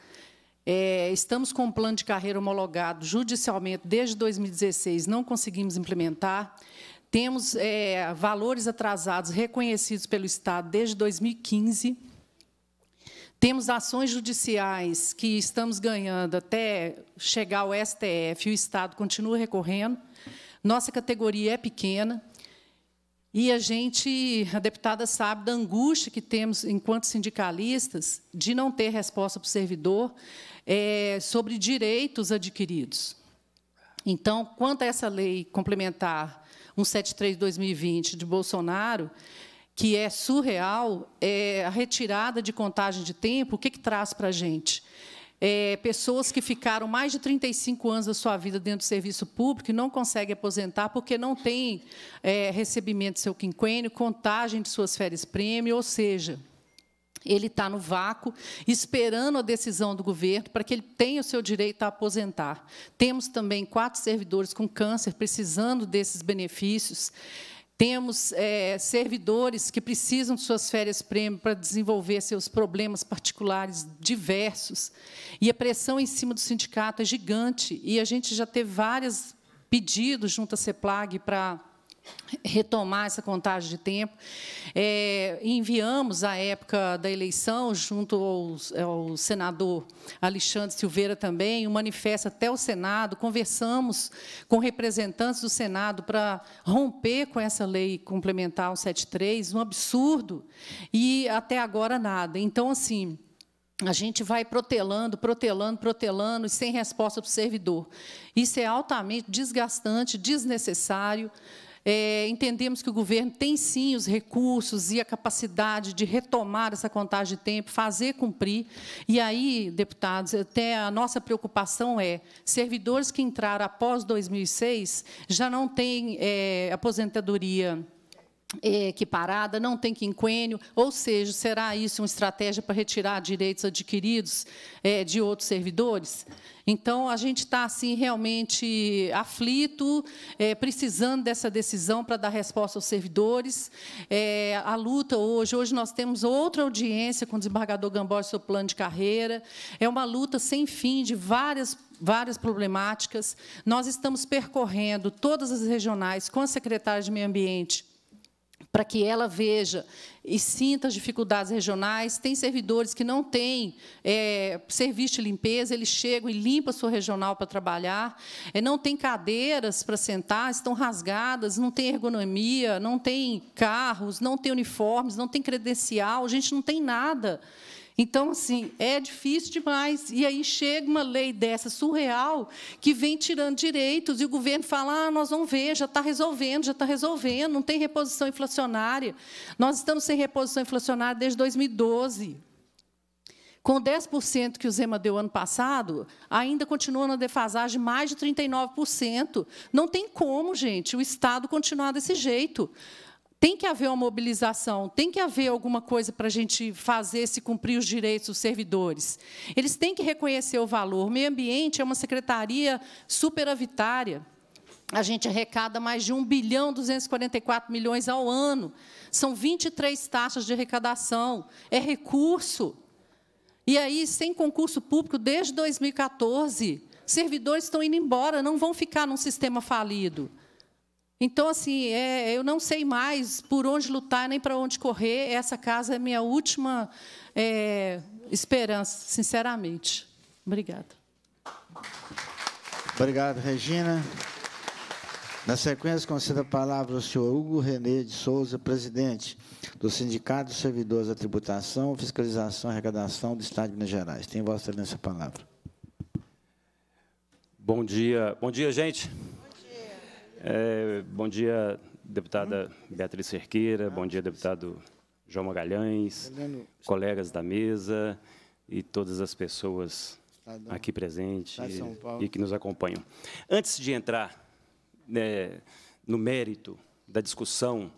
S5: É, estamos com um plano de carreira homologado judicialmente desde 2016, não conseguimos implementar. Temos é, valores atrasados reconhecidos pelo Estado desde 2015. Temos ações judiciais que estamos ganhando até chegar ao STF, e o Estado continua recorrendo. Nossa categoria é pequena, e a gente, a deputada sabe da angústia que temos enquanto sindicalistas de não ter resposta para o servidor é, sobre direitos adquiridos. Então, quanto a essa lei complementar 173/2020 de Bolsonaro, que é surreal, é a retirada de contagem de tempo, o que, que traz para a gente? é, pessoas que ficaram mais de 35 anos da sua vida dentro do serviço público e não conseguem aposentar porque não têm é, recebimento do seu quinquênio, contagem de suas férias prêmio, ou seja, ele está no vácuo, esperando a decisão do governo para que ele tenha o seu direito a aposentar. Temos também quatro servidores com câncer precisando desses benefícios. Temos é, servidores que precisam de suas férias prêmio para desenvolver seus problemas particulares diversos. E a pressão em cima do sindicato é gigante. E a gente já teve vários pedidos junto à CEPLAG para retomar essa contagem de tempo. É, enviamos, à época da eleição, junto aos, ao, senador Alexandre Silveira também, um manifesto até o Senado, conversamos com representantes do Senado para romper com essa lei complementar 173, um absurdo, e até agora nada. Então, assim, a gente vai protelando, protelando, protelando, e sem resposta para o servidor. Isso é altamente desgastante, desnecessário, é, entendemos que o governo tem sim os recursos e a capacidade de retomar essa contagem de tempo, fazer cumprir. E aí, deputados, até a nossa preocupação é servidores que entraram após 2006 já não têm é, aposentadoria equiparada, não tem quinquênio, ou seja, será isso uma estratégia para retirar direitos adquiridos é, de outros servidores? Então, a gente está assim, realmente aflito, é, precisando dessa decisão para dar resposta aos servidores. É, a luta hoje, hoje nós temos outra audiência com o desembargador Gamboa sobre o plano de carreira, é uma luta sem fim de várias várias problemáticas. Nós estamos percorrendo todas as regionais com a secretária de Meio Ambiente para que ela veja e sinta as dificuldades regionais. Tem servidores que não têm é, serviço de limpeza, eles chegam e limpam a sua regional para trabalhar, é, não tem cadeiras para sentar, estão rasgadas, não tem ergonomia, não tem carros, não tem uniformes, não tem credencial, a gente não tem nada. Então, assim, é difícil demais. E aí chega uma lei dessa surreal que vem tirando direitos e o governo fala: ah, nós vamos ver, já está resolvendo, já está resolvendo, não tem reposição inflacionária. Nós estamos sem reposição inflacionária desde 2012. Com 10% que o Zema deu ano passado, ainda continua na defasagem mais de 39%. Não tem como, gente, o Estado continuar desse jeito tem que haver uma mobilização, tem que haver alguma coisa para a gente fazer se cumprir os direitos dos servidores. Eles têm que reconhecer o valor. O meio ambiente é uma secretaria superavitária. A gente arrecada mais de 1 bilhão 244 milhões ao ano. São 23 taxas de arrecadação. É recurso. E aí, sem concurso público, desde 2014, servidores estão indo embora, não vão ficar num sistema falido. Então, assim, é, eu não sei mais por onde lutar nem para onde correr. Essa casa é minha última é, esperança, sinceramente. Obrigada.
S1: Obrigado, Regina. Na sequência, conceda a palavra ao senhor Hugo Renê de Souza, presidente do Sindicato dos Servidores da Tributação, Fiscalização e Arrecadação do Estado de Minas Gerais. Tem Vossa Excelência a palavra.
S6: Bom dia. Bom dia, gente. É, bom dia, deputada Beatriz Cerqueira, bom dia, deputado João Magalhães, colegas da mesa e todas as pessoas aqui presentes e, e que nos acompanham. Antes de entrar né, no mérito da discussão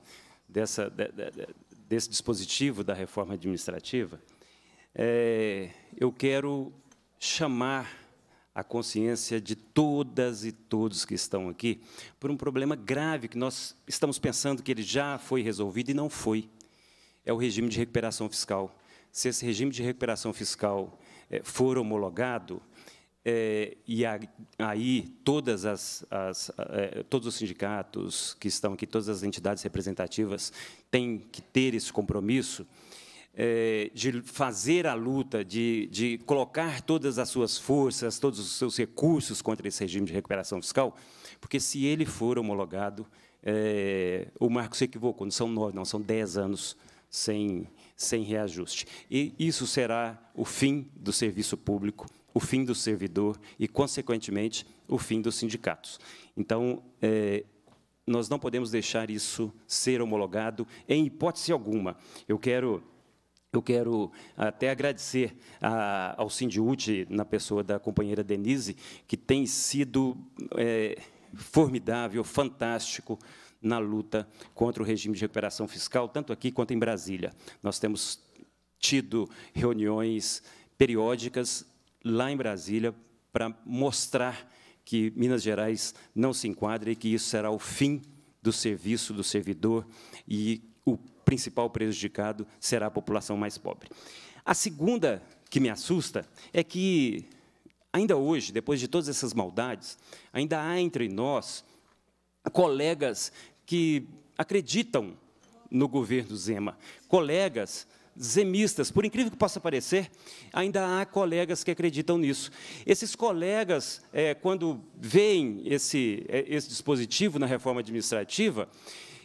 S6: dessa, de, de, desse dispositivo da reforma administrativa, é, eu quero chamar a consciência de todas e todos que estão aqui por um problema grave que nós estamos pensando que ele já foi resolvido e não foi. É o regime de recuperação fiscal. Se esse regime de recuperação fiscal eh, for homologado, é, e aí todas as, as é, todos os sindicatos que estão aqui, todas as entidades representativas têm que ter esse compromisso é, de fazer a luta, de, de colocar todas as suas forças, todos os seus recursos contra esse regime de recuperação fiscal, porque se ele for homologado, é, o Marcos se equivocou, não são nove, não, são dez anos sem, sem reajuste. E isso será o fim do serviço público, o fim do servidor e, consequentemente, o fim dos sindicatos. Então, é, nós não podemos deixar isso ser homologado em hipótese alguma. Eu quero eu quero até agradecer ao Sindiute, na pessoa da companheira Denise, que tem sido é, formidável, fantástico na luta contra o regime de recuperação fiscal, tanto aqui quanto em Brasília. Nós temos tido reuniões periódicas lá em Brasília para mostrar que Minas Gerais não se enquadra e que isso será o fim do serviço do servidor e principal prejudicado será a população mais pobre. A segunda que me assusta é que, ainda hoje, depois de todas essas maldades, ainda há entre nós colegas que acreditam no governo Zema, colegas zemistas, por incrível que possa parecer, ainda há colegas que acreditam nisso. Esses colegas, é, quando veem esse, eh, esse dispositivo na reforma administrativa,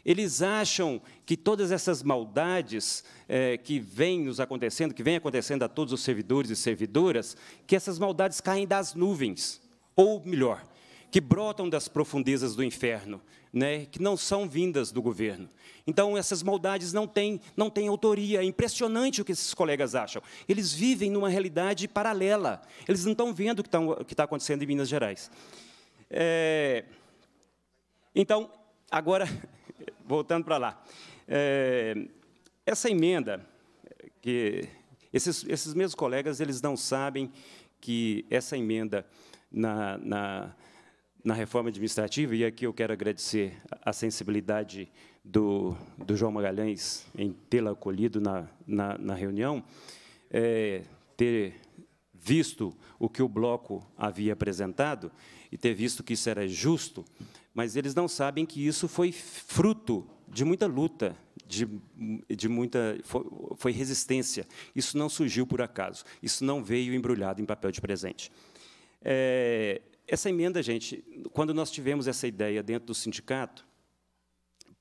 S6: eles acham que todas essas maldades é, que vêm nos acontecendo, que vêm acontecendo a todos os servidores e servidoras, que essas maldades caem das nuvens, ou melhor, que brotam das profundezas do inferno, né, que não são vindas do governo. Então, essas maldades não têm, não têm autoria. É impressionante o que esses colegas acham. Eles vivem numa realidade paralela. Eles não estão vendo o que está acontecendo em Minas Gerais. É... Então, agora, voltando para lá. É, essa emenda, que esses, esses mesmos colegas eles não sabem que essa emenda na, na, na reforma administrativa, e aqui eu quero agradecer a sensibilidade do, do João Magalhães em tê-la acolhido na, na, na reunião, é, ter visto o que o bloco havia apresentado e ter visto que isso era justo, mas eles não sabem que isso foi fruto de muita luta, de, de muita foi, foi resistência. Isso não surgiu por acaso. Isso não veio embrulhado em papel de presente. É, essa emenda, gente, quando nós tivemos essa ideia dentro do sindicato,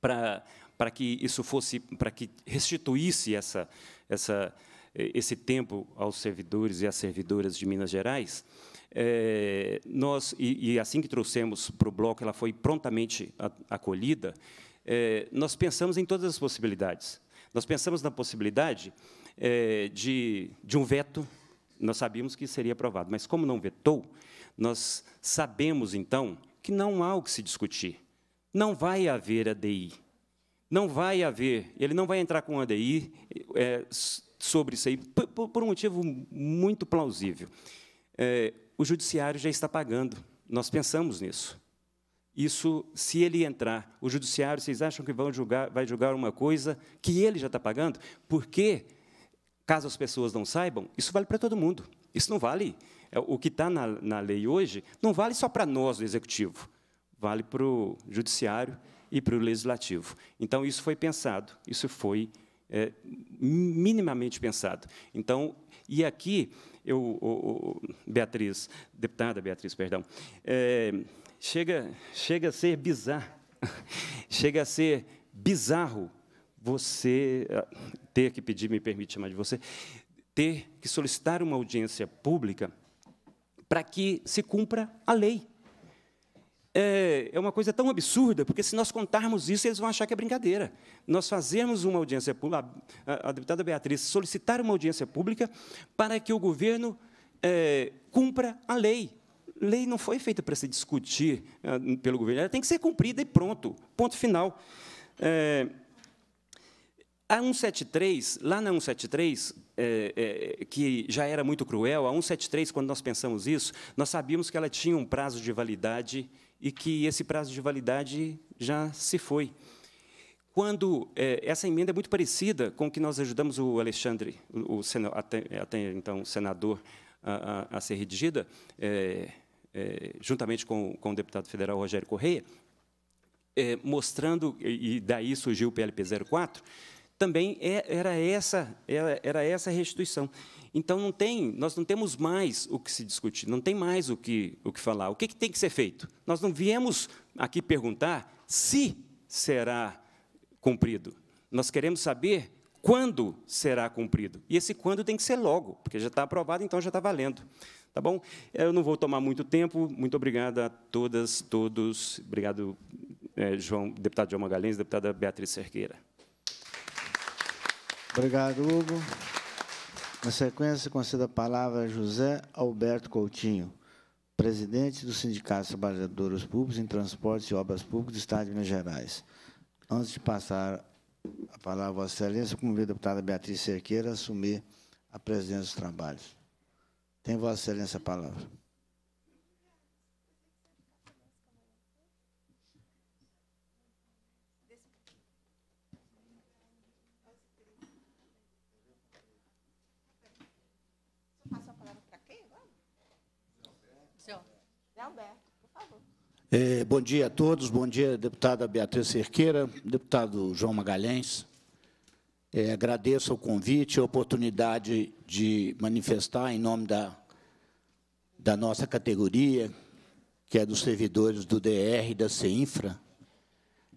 S6: para para que isso fosse, para que restituísse essa, essa, esse tempo aos servidores e às servidoras de Minas Gerais, é, nós e, e, assim que trouxemos para o bloco, ela foi prontamente acolhida. É, nós pensamos em todas as possibilidades. Nós pensamos na possibilidade é, de, de um veto. Nós sabíamos que seria aprovado, mas como não vetou, nós sabemos então que não há o que se discutir. Não vai haver ADI. Não vai haver. Ele não vai entrar com ADI é, sobre isso aí por, por um motivo muito plausível. É, o judiciário já está pagando. Nós pensamos nisso. Isso, se ele entrar, o judiciário, vocês acham que vão julgar, vai julgar uma coisa que ele já está pagando? Porque, caso as pessoas não saibam, isso vale para todo mundo. Isso não vale. É, o que está na, na lei hoje não vale só para nós do executivo, vale para o judiciário e para o legislativo. Então, isso foi pensado, isso foi é, minimamente pensado. Então, e aqui eu, o, o, Beatriz, deputada Beatriz, perdão, é, chega, chega a ser bizarro, chega a ser bizarro você ah, ter que pedir, me permite chamar de você, ter que solicitar uma audiência pública para que se cumpra a lei é, é uma coisa tão absurda, porque se nós contarmos isso, eles vão achar que é brincadeira. Nós fazemos uma audiência pública, a, a deputada Beatriz solicitar uma audiência pública para que o governo é, cumpra a lei. Lei não foi feita para se discutir é, pelo governo, ela tem que ser cumprida e pronto, ponto final. É, a 173, lá na 173, é, é, que já era muito cruel, a 173, quando nós pensamos isso, nós sabíamos que ela tinha um prazo de validade e que esse prazo de validade já se foi. Quando é, essa emenda é muito parecida com o que nós ajudamos o Alexandre, o, o até, até, então senador, a, a, a ser redigida, é, é, juntamente com, com o deputado federal Rogério Correia, é, mostrando e daí surgiu o PLP 04, também é, era essa era, era essa restituição. Então não tem, nós não temos mais o que se discutir, não tem mais o que, o que falar. O que, que tem que ser feito? Nós não viemos aqui perguntar se será cumprido. Nós queremos saber quando será cumprido. E esse quando tem que ser logo, porque já está aprovado, então já está valendo. Tá bom? Eu não vou tomar muito tempo. Muito obrigado a todas, todos. Obrigado, é, João, deputado João Magalhães, deputada Beatriz Cerqueira.
S1: Obrigado, Hugo. Na sequência, concedo a palavra a José Alberto Coutinho, presidente do Sindicato de Trabalhadores Públicos em Transportes e Obras Públicas do Estado de Minas Gerais. Antes de passar a palavra a Vossa Excelência, convido a deputada Beatriz Cerqueira a assumir a presidência dos trabalhos. Tem Vossa Excelência a palavra.
S7: É, bom dia a todos. Bom dia, deputada Beatriz Cerqueira, deputado João Magalhães. É, agradeço o convite, a oportunidade de manifestar em nome da, da nossa categoria, que é dos servidores do DR e da CINFRA.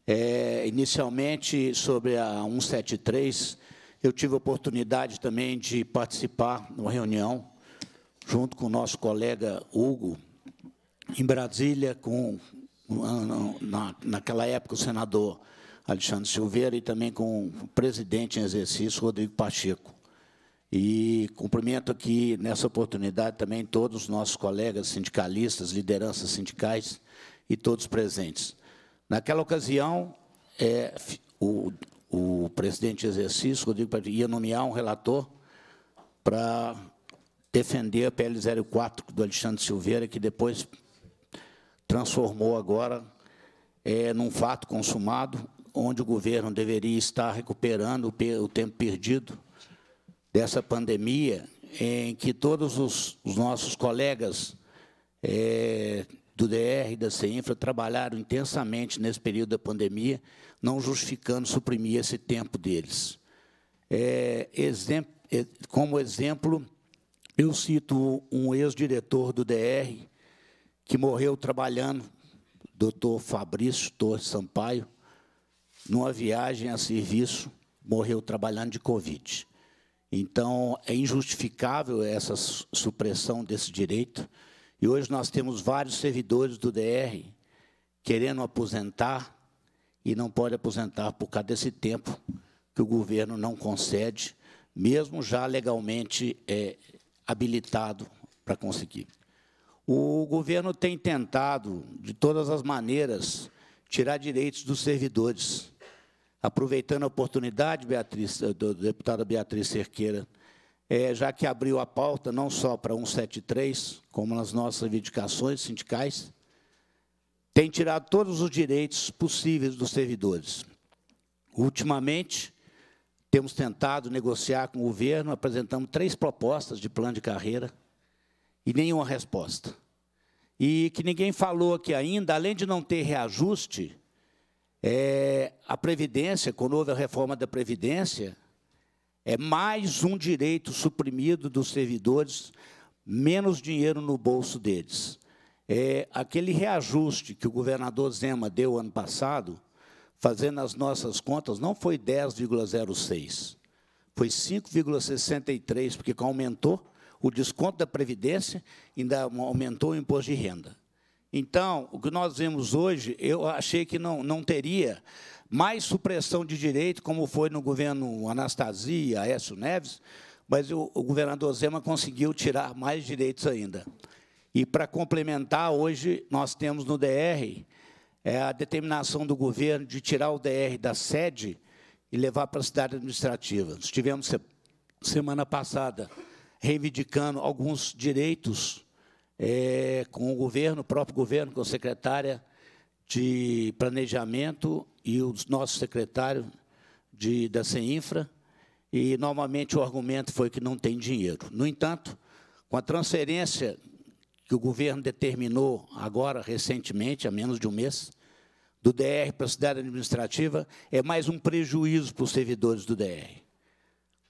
S7: É, inicialmente, sobre a 173, eu tive a oportunidade também de participar de uma reunião junto com o nosso colega Hugo, em Brasília com, ah, na, naquela época, o senador Alexandre Silveira e também com o presidente em exercício, Rodrigo Pacheco. E cumprimento aqui, nessa oportunidade, também todos os nossos colegas sindicalistas, lideranças sindicais e todos presentes. Naquela ocasião, é, o, o presidente de exercício, Rodrigo Pacheco, ia nomear um relator para defender a PL 04 do Alexandre Silveira, que depois transformou agora é, num fato consumado, onde o governo deveria estar recuperando o tempo perdido dessa pandemia, em que todos os, os nossos colegas é, do DR e da CINFRA trabalharam intensamente nesse período da pandemia, não justificando suprimir esse tempo deles. É, exemplo, é, como exemplo, eu cito um ex-diretor do DR, que morreu trabalhando, doutor Fabrício Torres Sampaio, numa viagem a serviço, morreu trabalhando de Covid. Então, é injustificável essa supressão desse direito. E hoje nós temos vários servidores do DR querendo aposentar e não pode aposentar por causa desse tempo que o governo não concede, mesmo já legalmente é, habilitado para conseguir. O governo tem tentado, de todas as maneiras, tirar direitos dos servidores. Aproveitando a oportunidade, Beatriz, eh, do deputada Beatriz Cerqueira, é, já que abriu a pauta não só para 173, como nas nossas reivindicações sindicais, tem tirado todos os direitos possíveis dos servidores. Ultimamente, temos tentado negociar com o governo, apresentamos três propostas de plano de carreira e nenhuma resposta. E que ninguém falou aqui ainda, além de não ter reajuste, é, a Previdência, com a nova reforma da Previdência, é mais um direito suprimido dos servidores, menos dinheiro no bolso deles. É, aquele reajuste que o governador Zema deu ano passado, fazendo as nossas contas, não foi 10,06, foi 5,63, porque aumentou o desconto da Previdência, ainda aumentou o imposto de renda. Então, o que nós vemos hoje, eu achei que não, não teria mais supressão de direito, como foi no governo Anastasia, Aécio Neves, mas o, o governador Zema conseguiu tirar mais direitos ainda. E, para complementar, hoje nós temos no DR é, a determinação do governo de tirar o DR da sede e levar para a cidade administrativa. Nós tivemos semana passada reivindicando alguns direitos é, com o governo, o próprio governo, com a secretária de Planejamento e o nosso secretário de, da CEINFRA, e normalmente o argumento foi que não tem dinheiro. No entanto, com a transferência que o governo determinou agora, recentemente, há menos de um mês, do DR para a cidade administrativa, é mais um prejuízo para os servidores do DR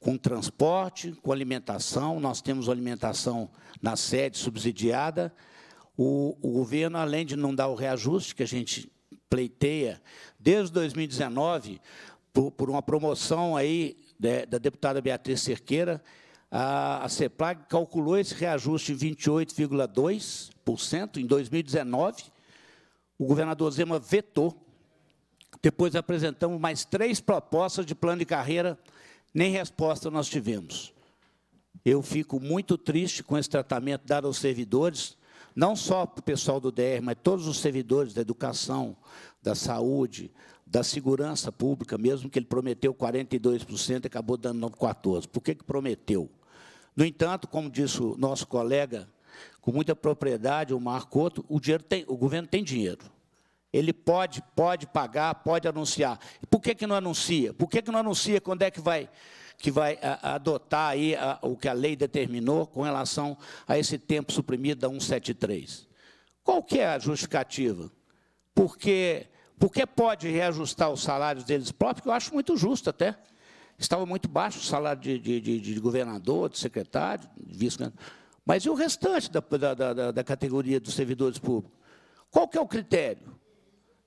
S7: com transporte, com alimentação. Nós temos alimentação na sede subsidiada. O, o, governo, além de não dar o reajuste que a gente pleiteia desde 2019, por, por uma promoção aí de, né, da deputada Beatriz Cerqueira, a, a CEPLAG calculou esse reajuste em 28,2% em 2019. O governador Zema vetou. Depois apresentamos mais três propostas de plano de carreira nem resposta nós tivemos. Eu fico muito triste com esse tratamento dado aos servidores, não só para o pessoal do DR, mas todos os servidores da educação, da saúde, da segurança pública, mesmo que ele prometeu 42%, acabou dando 14%. Por que, que prometeu? No entanto, como disse o nosso colega, com muita propriedade, o Marco o, dinheiro tem, o governo tem dinheiro. Ele pode, pode pagar, pode anunciar. Por que, que não anuncia? Por que, que não anuncia quando é que vai, que vai a, adotar aí a, o que a lei determinou com relação a esse tempo suprimido da 173? Qual que é a justificativa? Porque, porque pode reajustar os salários deles próprios, que eu acho muito justo até. Estava muito baixo o salário de, de, de, de governador, de secretário, de vice-governador. Mas e o restante da, da, da, da categoria dos servidores públicos? Qual que é o critério?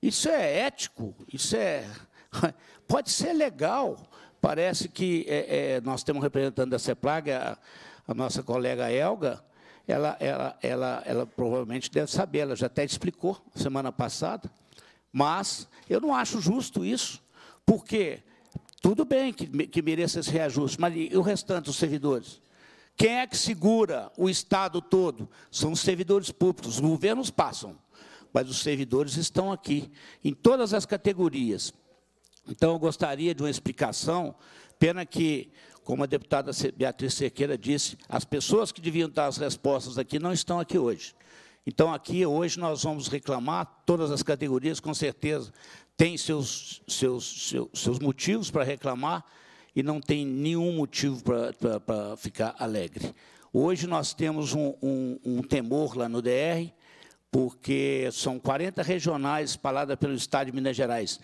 S7: Isso é ético, isso é. Pode ser legal. Parece que é, é, nós temos um representante da CEPLAG, a, a nossa colega Elga, ela, ela, ela, ela provavelmente deve saber, ela já até explicou semana passada, mas eu não acho justo isso, porque tudo bem que, que mereça esse reajuste, mas e o restante dos servidores? Quem é que segura o Estado todo? São os servidores públicos, os governos passam mas os servidores estão aqui, em todas as categorias. Então, eu gostaria de uma explicação, pena que, como a deputada Beatriz Cerqueira disse, as pessoas que deviam dar as respostas aqui não estão aqui hoje. Então, aqui, hoje, nós vamos reclamar, todas as categorias, com certeza, têm seus, seus, seus, seus motivos para reclamar e não tem nenhum motivo para ficar alegre. Hoje, nós temos um, um, um temor lá no DR, porque são 40 regionais espalhadas pelo estado de Minas Gerais.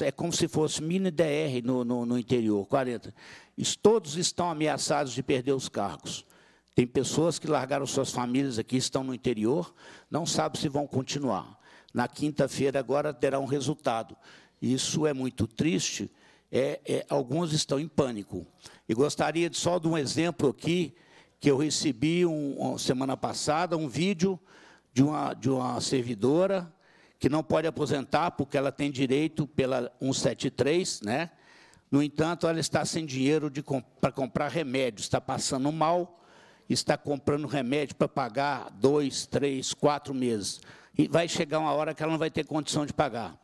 S7: É como se fosse mini DR no, no, no interior, 40. Todos estão ameaçados de perder os cargos. Tem pessoas que largaram suas famílias aqui, estão no interior, não sabem se vão continuar. Na quinta-feira agora terá um resultado. Isso é muito triste. É, é, alguns estão em pânico. E gostaria de, só de um exemplo aqui que eu recebi um, semana passada, um vídeo de uma, de uma servidora que não pode aposentar porque ela tem direito pela 173, né? No entanto, ela está sem dinheiro para comprar remédio, está passando mal, está comprando remédio para pagar dois, três, quatro meses. E vai chegar uma hora que ela não vai ter condição de pagar.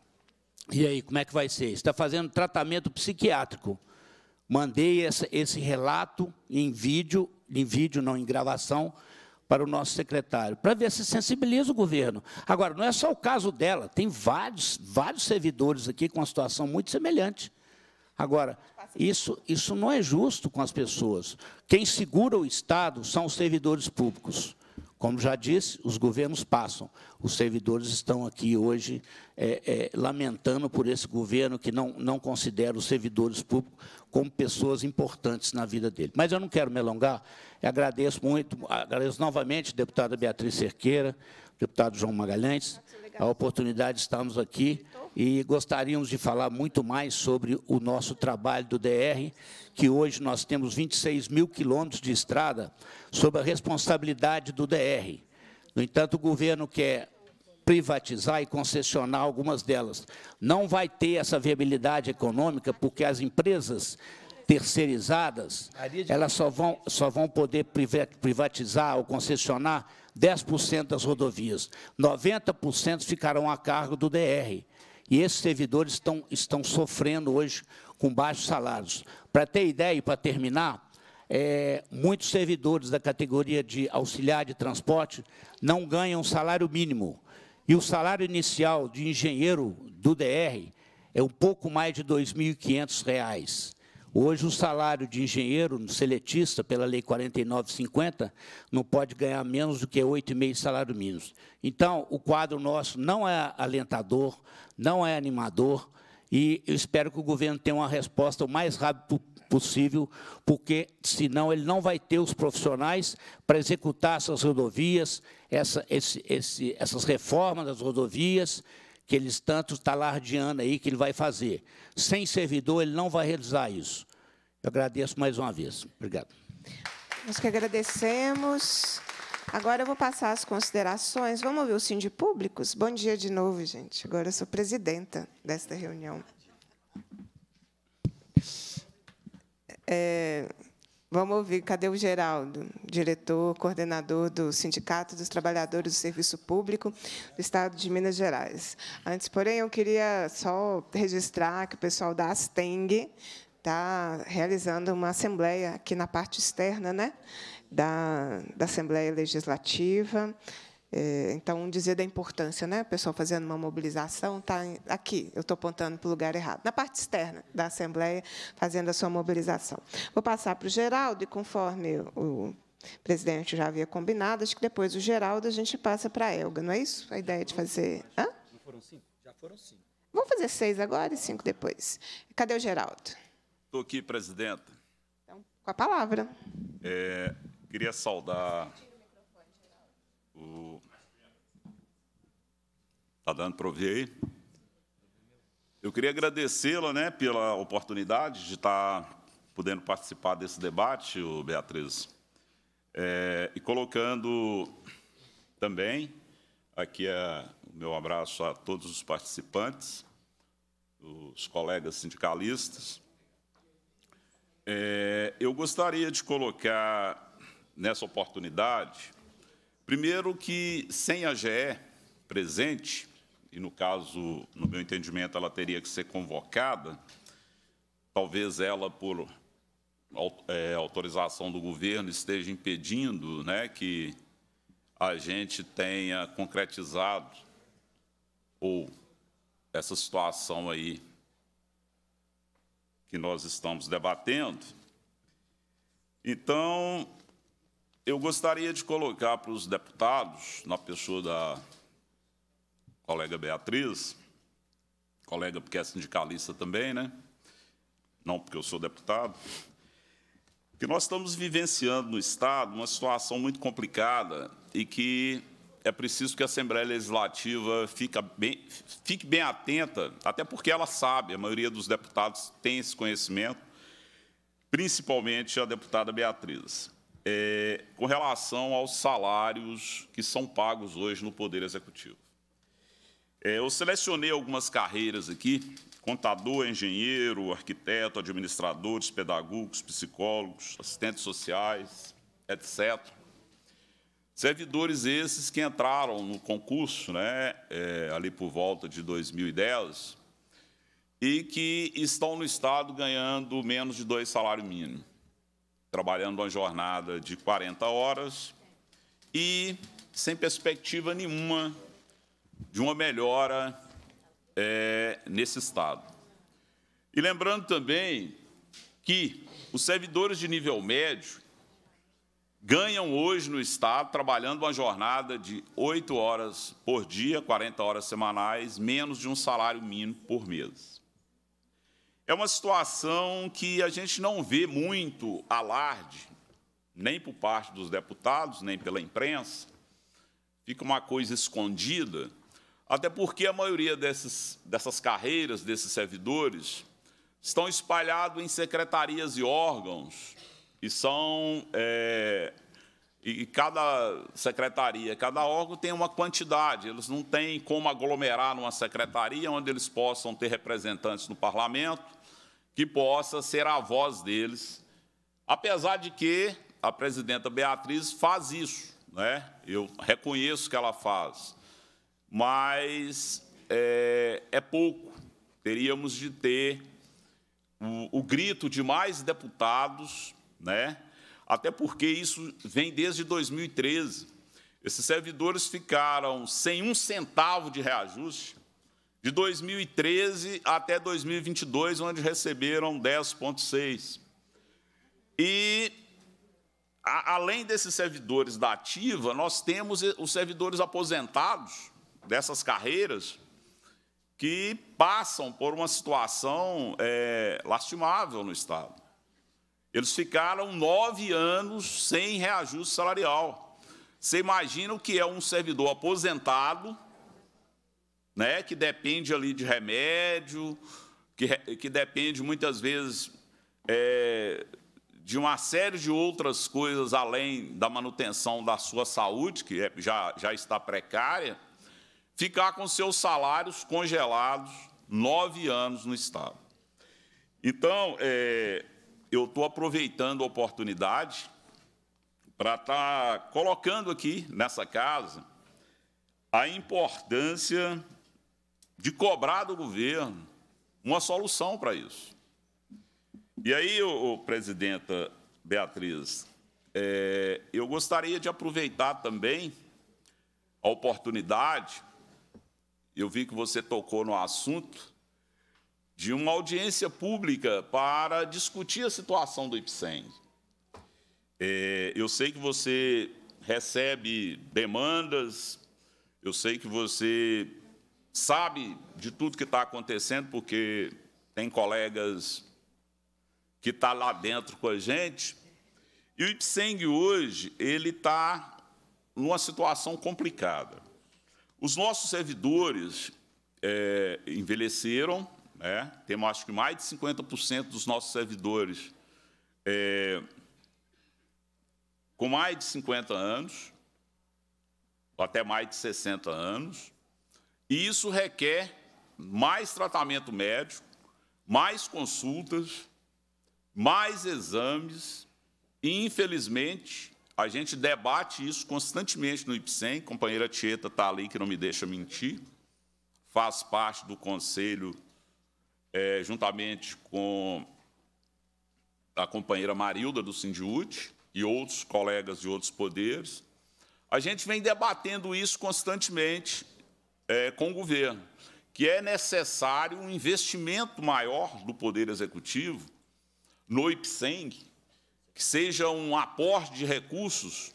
S7: E aí, como é que vai ser? Está fazendo tratamento psiquiátrico. Mandei essa, esse relato em vídeo, em vídeo, não em gravação, para o nosso secretário, para ver se sensibiliza o governo. Agora, não é só o caso dela, tem vários, vários servidores aqui com uma situação muito semelhante. Agora, isso, isso não é justo com as pessoas. Quem segura o Estado são os servidores públicos. Como já disse, os governos passam. Os servidores estão aqui hoje é, é, lamentando por esse governo que não, não considera os servidores públicos como pessoas importantes na vida dele. Mas eu não quero me alongar, eu agradeço muito, agradeço novamente a deputada Beatriz Cerqueira, deputado João Magalhães, a oportunidade de estarmos aqui e gostaríamos de falar muito mais sobre o nosso trabalho do DR, que hoje nós temos 26 mil quilômetros de estrada, sob a responsabilidade do DR. No entanto, o governo quer privatizar e concessionar algumas delas. Não vai ter essa viabilidade econômica, porque as empresas terceirizadas, elas só vão, só vão poder privatizar ou concessionar 10% das rodovias. 90% ficarão a cargo do DR. E esses servidores estão, estão sofrendo hoje com baixos salários. Para ter ideia e para terminar, é, muitos servidores da categoria de auxiliar de transporte não ganham salário mínimo. E o salário inicial de engenheiro do DR é um pouco mais de R$ 2.500. Hoje, o salário de engenheiro seletista, pela Lei 4950, não pode ganhar menos do que 8,5 salário mínimo. Então, o quadro nosso não é alentador, não é animador, e eu espero que o governo tenha uma resposta o mais rápido possível, porque senão ele não vai ter os profissionais para executar essas rodovias, essa, esse, esse, essas reformas das rodovias que eles tanto estão aí que ele vai fazer. Sem servidor, ele não vai realizar isso. Eu agradeço mais uma vez. Obrigado.
S2: Nós que agradecemos. Agora eu vou passar as considerações. Vamos ouvir o Sim de Públicos? Bom dia de novo, gente. Agora eu sou presidenta desta reunião. É, vamos ouvir, cadê o Geraldo, diretor, coordenador do Sindicato dos Trabalhadores do Serviço Público do Estado de Minas Gerais. Antes, porém, eu queria só registrar que o pessoal da Asteng está realizando uma assembleia aqui na parte externa, né? da, da Assembleia Legislativa. É, então, dizer da importância, né? a pessoa fazendo uma mobilização está aqui, eu estou apontando para o lugar errado, na parte externa da Assembleia, fazendo a sua mobilização. Vou passar para o Geraldo, e conforme o presidente já havia combinado, acho que depois o Geraldo a gente passa para a Elga, não é isso? A ideia de fazer. Hã?
S8: Não foram cinco? Já foram cinco.
S2: Vamos fazer seis agora e cinco depois. Cadê o Geraldo?
S8: Estou aqui, presidenta.
S2: Então, com a palavra.
S8: É, Queria saudar o... Está dando para ouvir aí? Eu queria agradecê-la né, pela oportunidade de estar tá podendo participar desse debate, Beatriz, é, e colocando também aqui a, o meu abraço a todos os participantes, os colegas sindicalistas. É, eu gostaria de colocar nessa oportunidade. Primeiro que, sem a GE presente, e no caso, no meu entendimento, ela teria que ser convocada, talvez ela, por é, autorização do governo, esteja impedindo né, que a gente tenha concretizado ou essa situação aí que nós estamos debatendo. Então, eu gostaria de colocar para os deputados, na pessoa da colega Beatriz, colega porque é sindicalista também, né? não porque eu sou deputado, que nós estamos vivenciando no Estado uma situação muito complicada e que é preciso que a Assembleia Legislativa fique bem, fique bem atenta, até porque ela sabe, a maioria dos deputados tem esse conhecimento, principalmente a deputada Beatriz é, com relação aos salários que são pagos hoje no Poder Executivo. É, eu selecionei algumas carreiras aqui, contador, engenheiro, arquiteto, administradores, pedagogos, psicólogos, assistentes sociais, etc. Servidores esses que entraram no concurso, né, é, ali por volta de 2010, e que estão no Estado ganhando menos de dois salários mínimos trabalhando uma jornada de 40 horas e sem perspectiva nenhuma de uma melhora é, nesse estado. E lembrando também que os servidores de nível médio ganham hoje no Estado, trabalhando uma jornada de 8 horas por dia, 40 horas semanais, menos de um salário mínimo por mês. É uma situação que a gente não vê muito alarde, nem por parte dos deputados, nem pela imprensa. Fica uma coisa escondida, até porque a maioria desses, dessas carreiras, desses servidores, estão espalhados em secretarias e órgãos e são é, e cada secretaria, cada órgão tem uma quantidade, eles não têm como aglomerar numa secretaria onde eles possam ter representantes no parlamento, que possa ser a voz deles, apesar de que a presidenta Beatriz faz isso, né? eu reconheço que ela faz, mas é, é pouco. Teríamos de ter o, o grito de mais deputados, né? até porque isso vem desde 2013. Esses servidores ficaram sem um centavo de reajuste de 2013 até 2022, onde receberam 10,6. E, a, além desses servidores da ativa, nós temos os servidores aposentados dessas carreiras que passam por uma situação é, lastimável no Estado. Eles ficaram nove anos sem reajuste salarial. Você imagina o que é um servidor aposentado, né, que depende ali de remédio, que, que depende muitas vezes é, de uma série de outras coisas além da manutenção da sua saúde, que é, já, já está precária, ficar com seus salários congelados nove anos no Estado. Então, é, eu estou aproveitando a oportunidade para estar tá colocando aqui nessa casa a importância de cobrar do governo uma solução para isso. E aí, ô, ô, presidenta Beatriz, é, eu gostaria de aproveitar também a oportunidade, eu vi que você tocou no assunto, de uma audiência pública para discutir a situação do IPSEM. É, eu sei que você recebe demandas, eu sei que você sabe de tudo que está acontecendo, porque tem colegas que estão tá lá dentro com a gente. E o IPSENG hoje ele está numa situação complicada. Os nossos servidores é, envelheceram, é, temos, acho que, mais de 50% dos nossos servidores é, com mais de 50 anos, ou até mais de 60 anos, e isso requer mais tratamento médico, mais consultas, mais exames, e, infelizmente, a gente debate isso constantemente no IPSEM, a companheira Tieta está ali, que não me deixa mentir, faz parte do Conselho é, juntamente com a companheira Marilda do Sindiúte e outros colegas de outros poderes, a gente vem debatendo isso constantemente é, com o governo, que é necessário um investimento maior do Poder Executivo no IPSENG, que seja um aporte de recursos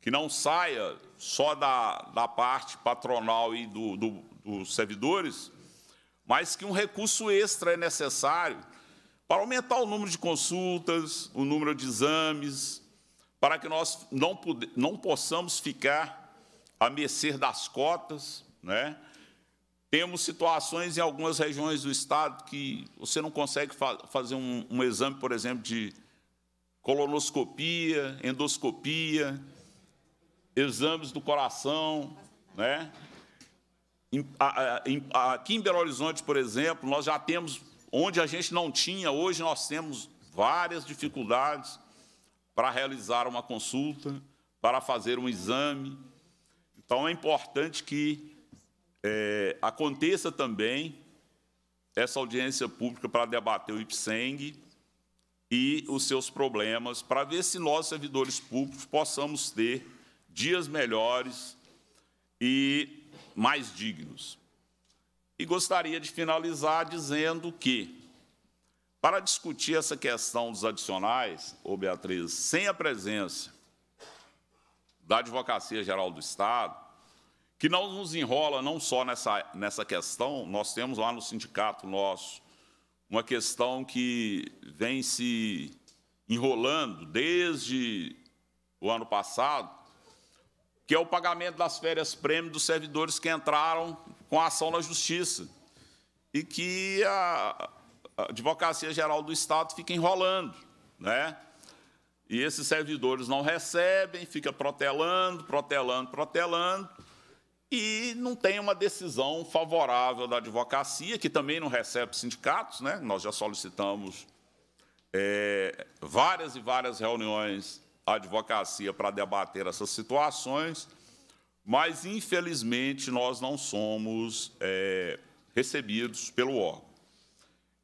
S8: que não saia só da, da parte patronal e do, do, dos servidores, mas que um recurso extra é necessário para aumentar o número de consultas, o número de exames, para que nós não, não possamos ficar a mercê das cotas. Né? Temos situações em algumas regiões do Estado que você não consegue fa fazer um, um exame, por exemplo, de colonoscopia, endoscopia, exames do coração, né? Aqui em Belo Horizonte, por exemplo, nós já temos, onde a gente não tinha, hoje nós temos várias dificuldades para realizar uma consulta, para fazer um exame. Então, é importante que é, aconteça também essa audiência pública para debater o IPSENG e os seus problemas, para ver se nós, servidores públicos, possamos ter dias melhores e mais dignos. E gostaria de finalizar dizendo que, para discutir essa questão dos adicionais, ô Beatriz, sem a presença da Advocacia Geral do Estado, que não nos enrola não só nessa, nessa questão, nós temos lá no sindicato nosso uma questão que vem se enrolando desde o ano passado, que é o pagamento das férias-prêmio dos servidores que entraram com ação na Justiça e que a, a Advocacia Geral do Estado fica enrolando. Né? E esses servidores não recebem, fica protelando, protelando, protelando, e não tem uma decisão favorável da advocacia, que também não recebe sindicatos. Né? Nós já solicitamos é, várias e várias reuniões a advocacia para debater essas situações, mas, infelizmente, nós não somos é, recebidos pelo órgão.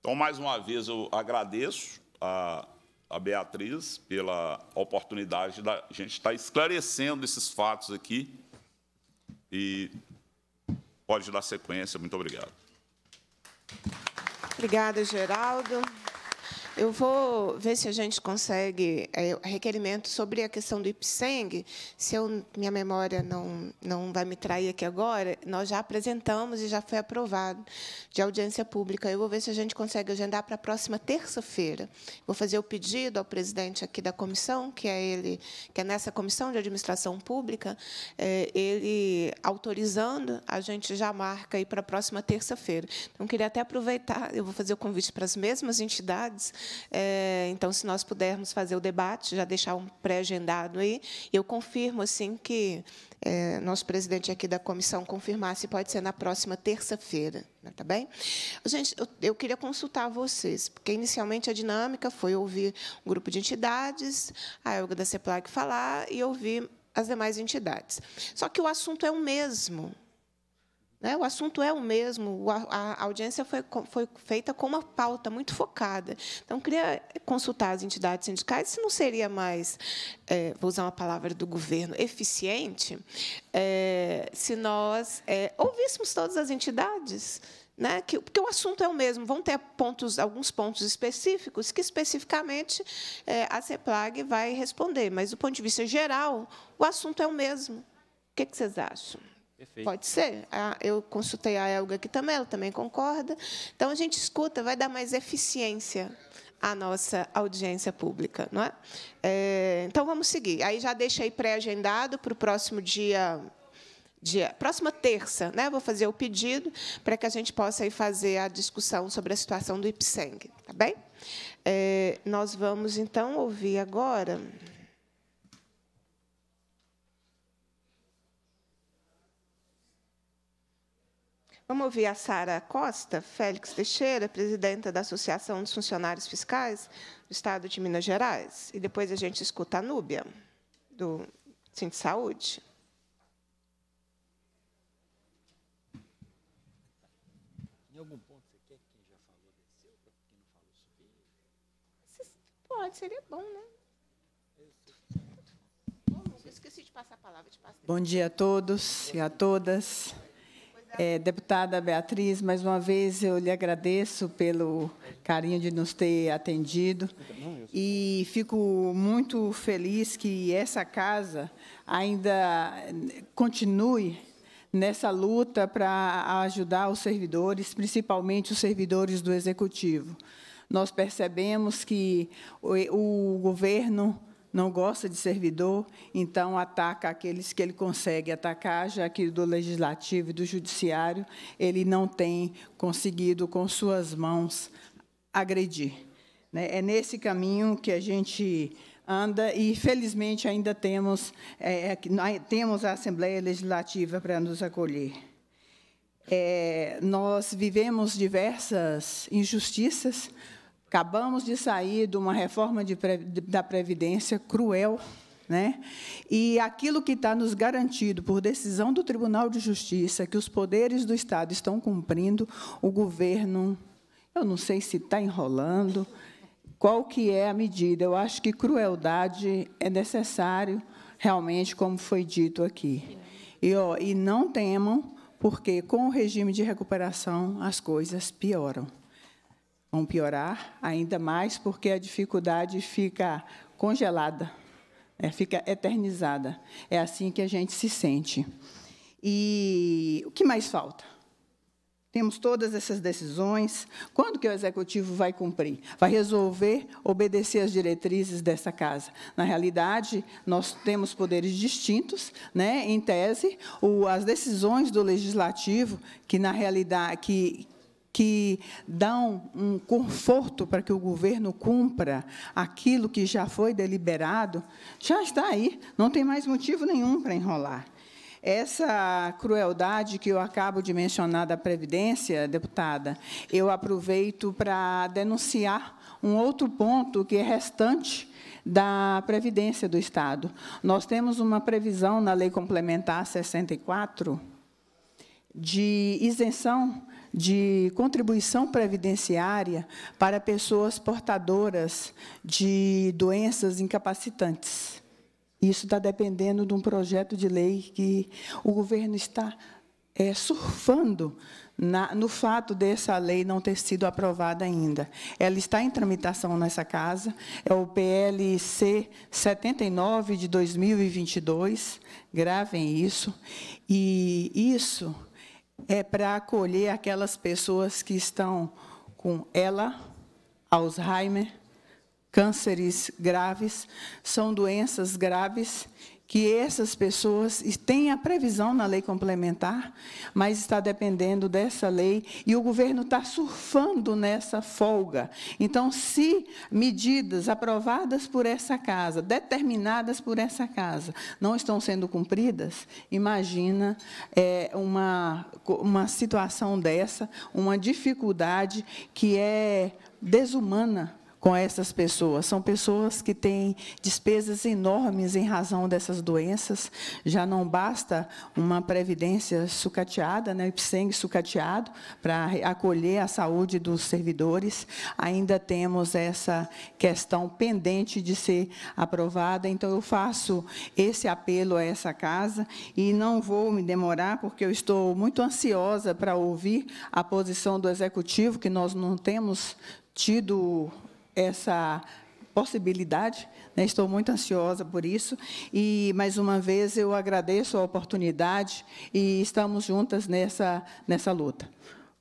S8: Então, mais uma vez, eu agradeço a, a Beatriz pela oportunidade da gente estar esclarecendo esses fatos aqui e pode dar sequência. Muito obrigado.
S2: Obrigada, Geraldo. Eu vou ver se a gente consegue é, requerimento sobre a questão do IPSENG. Se eu, minha memória não, não vai me trair aqui agora, nós já apresentamos e já foi aprovado de audiência pública. Eu vou ver se a gente consegue agendar para a próxima terça-feira. Vou fazer o pedido ao presidente aqui da comissão, que é ele, que é nessa comissão de administração pública, é, ele autorizando, a gente já marca aí para a próxima terça-feira. Então, queria até aproveitar, eu vou fazer o convite para as mesmas entidades é, então, se nós pudermos fazer o debate, já deixar um pré-agendado aí, eu confirmo assim que é, nosso presidente aqui da comissão confirmar se pode ser na próxima terça-feira, né, tá bem? Gente, eu, eu, queria consultar vocês, porque inicialmente a dinâmica foi ouvir um grupo de entidades, a Elga da Ceplag falar e ouvir as demais entidades. Só que o assunto é o mesmo, né? O assunto é o mesmo, a, audiência foi, foi feita com uma pauta muito focada. Então, queria consultar as entidades sindicais se não seria mais, é, vou usar uma palavra do governo, eficiente, é, se nós é, ouvíssemos todas as entidades. Né? Que, porque o assunto é o mesmo, vão ter pontos, alguns pontos específicos que especificamente é, a CEPLAG vai responder, mas do ponto de vista geral, o assunto é o mesmo. O que, que vocês acham?
S9: Perfeito. Pode ser.
S2: Ah, eu consultei a Elga aqui também, ela também concorda. Então, a gente escuta, vai dar mais eficiência à nossa audiência pública. Não é? é então, vamos seguir. Aí já deixa aí pré-agendado para o próximo dia Dia, próxima terça, né? Vou fazer o pedido para que a gente possa ir fazer a discussão sobre a situação do IPSENG, tá bem? É, nós vamos então ouvir agora. Vamos ouvir a Sara Costa, Félix Teixeira, presidenta da Associação dos Funcionários Fiscais do Estado de Minas Gerais, e depois a gente escuta a Núbia, do Sim de Saúde.
S4: Em algum ponto você quer que já falou desceu, para
S2: não falou subir? Pode, seria bom, né? Bom dia a
S10: todos e a todas. É, deputada Beatriz, mais uma vez eu lhe agradeço pelo carinho de nos ter atendido e fico muito feliz que essa casa ainda continue nessa luta para ajudar os servidores, principalmente os servidores do Executivo. Nós percebemos que o, o governo não gosta de servidor, então ataca aqueles que ele consegue atacar, já que do legislativo e do judiciário ele não tem conseguido com suas mãos agredir. Né? É nesse caminho que a gente anda e, felizmente, ainda temos, é, é temos a Assembleia Legislativa para nos acolher. É, nós vivemos diversas injustiças, Acabamos de sair de uma reforma de, da Previdência cruel, né? E aquilo que está nos garantido por decisão do Tribunal de Justiça, que os poderes do Estado estão cumprindo, o governo, eu não sei se está enrolando, qual que é a medida. Eu acho que crueldade é necessário, realmente, como foi dito aqui. E, ó, e não temam, porque com o regime de recuperação as coisas pioram vão piorar ainda mais, porque a dificuldade fica congelada, né? fica eternizada. É assim que a gente se sente. E o que mais falta? Temos todas essas decisões. Quando que o executivo vai cumprir? Vai resolver obedecer às diretrizes dessa casa? Na realidade, nós temos poderes distintos, né? Em tese, o, as decisões do legislativo, que na realidade que que dão um conforto para que o governo cumpra aquilo que já foi deliberado, já está aí, não tem mais motivo nenhum para enrolar. Essa crueldade que eu acabo de mencionar da Previdência, deputada, eu aproveito para denunciar um outro ponto que é restante da Previdência do Estado. Nós temos uma previsão na Lei Complementar 64 de isenção de contribuição previdenciária para pessoas portadoras de doenças incapacitantes. Isso está dependendo de um projeto de lei que o governo está é, surfando na, no fato dessa lei não ter sido aprovada ainda. Ela está em tramitação nessa casa, é o PLC 79 de 2022, gravem isso, e isso é para acolher aquelas pessoas que estão com ela, Alzheimer, cânceres graves, são doenças graves que essas pessoas têm a previsão na lei complementar, mas está dependendo dessa lei e o governo está surfando nessa folga. Então, se medidas aprovadas por essa casa, determinadas por essa casa, não estão sendo cumpridas, imagina é, uma, uma situação dessa, uma dificuldade que é desumana com essas pessoas. São pessoas que têm despesas enormes em razão dessas doenças. Já não basta uma previdência sucateada, né, IPSENG sucateado, para acolher a saúde dos servidores. Ainda temos essa questão pendente de ser aprovada. Então, eu faço esse apelo a essa casa e não vou me demorar, porque eu estou muito ansiosa para ouvir a posição do Executivo, que nós não temos tido essa possibilidade. Né? Estou muito ansiosa por isso. E, mais uma vez, eu agradeço a oportunidade e estamos juntas nessa, nessa luta.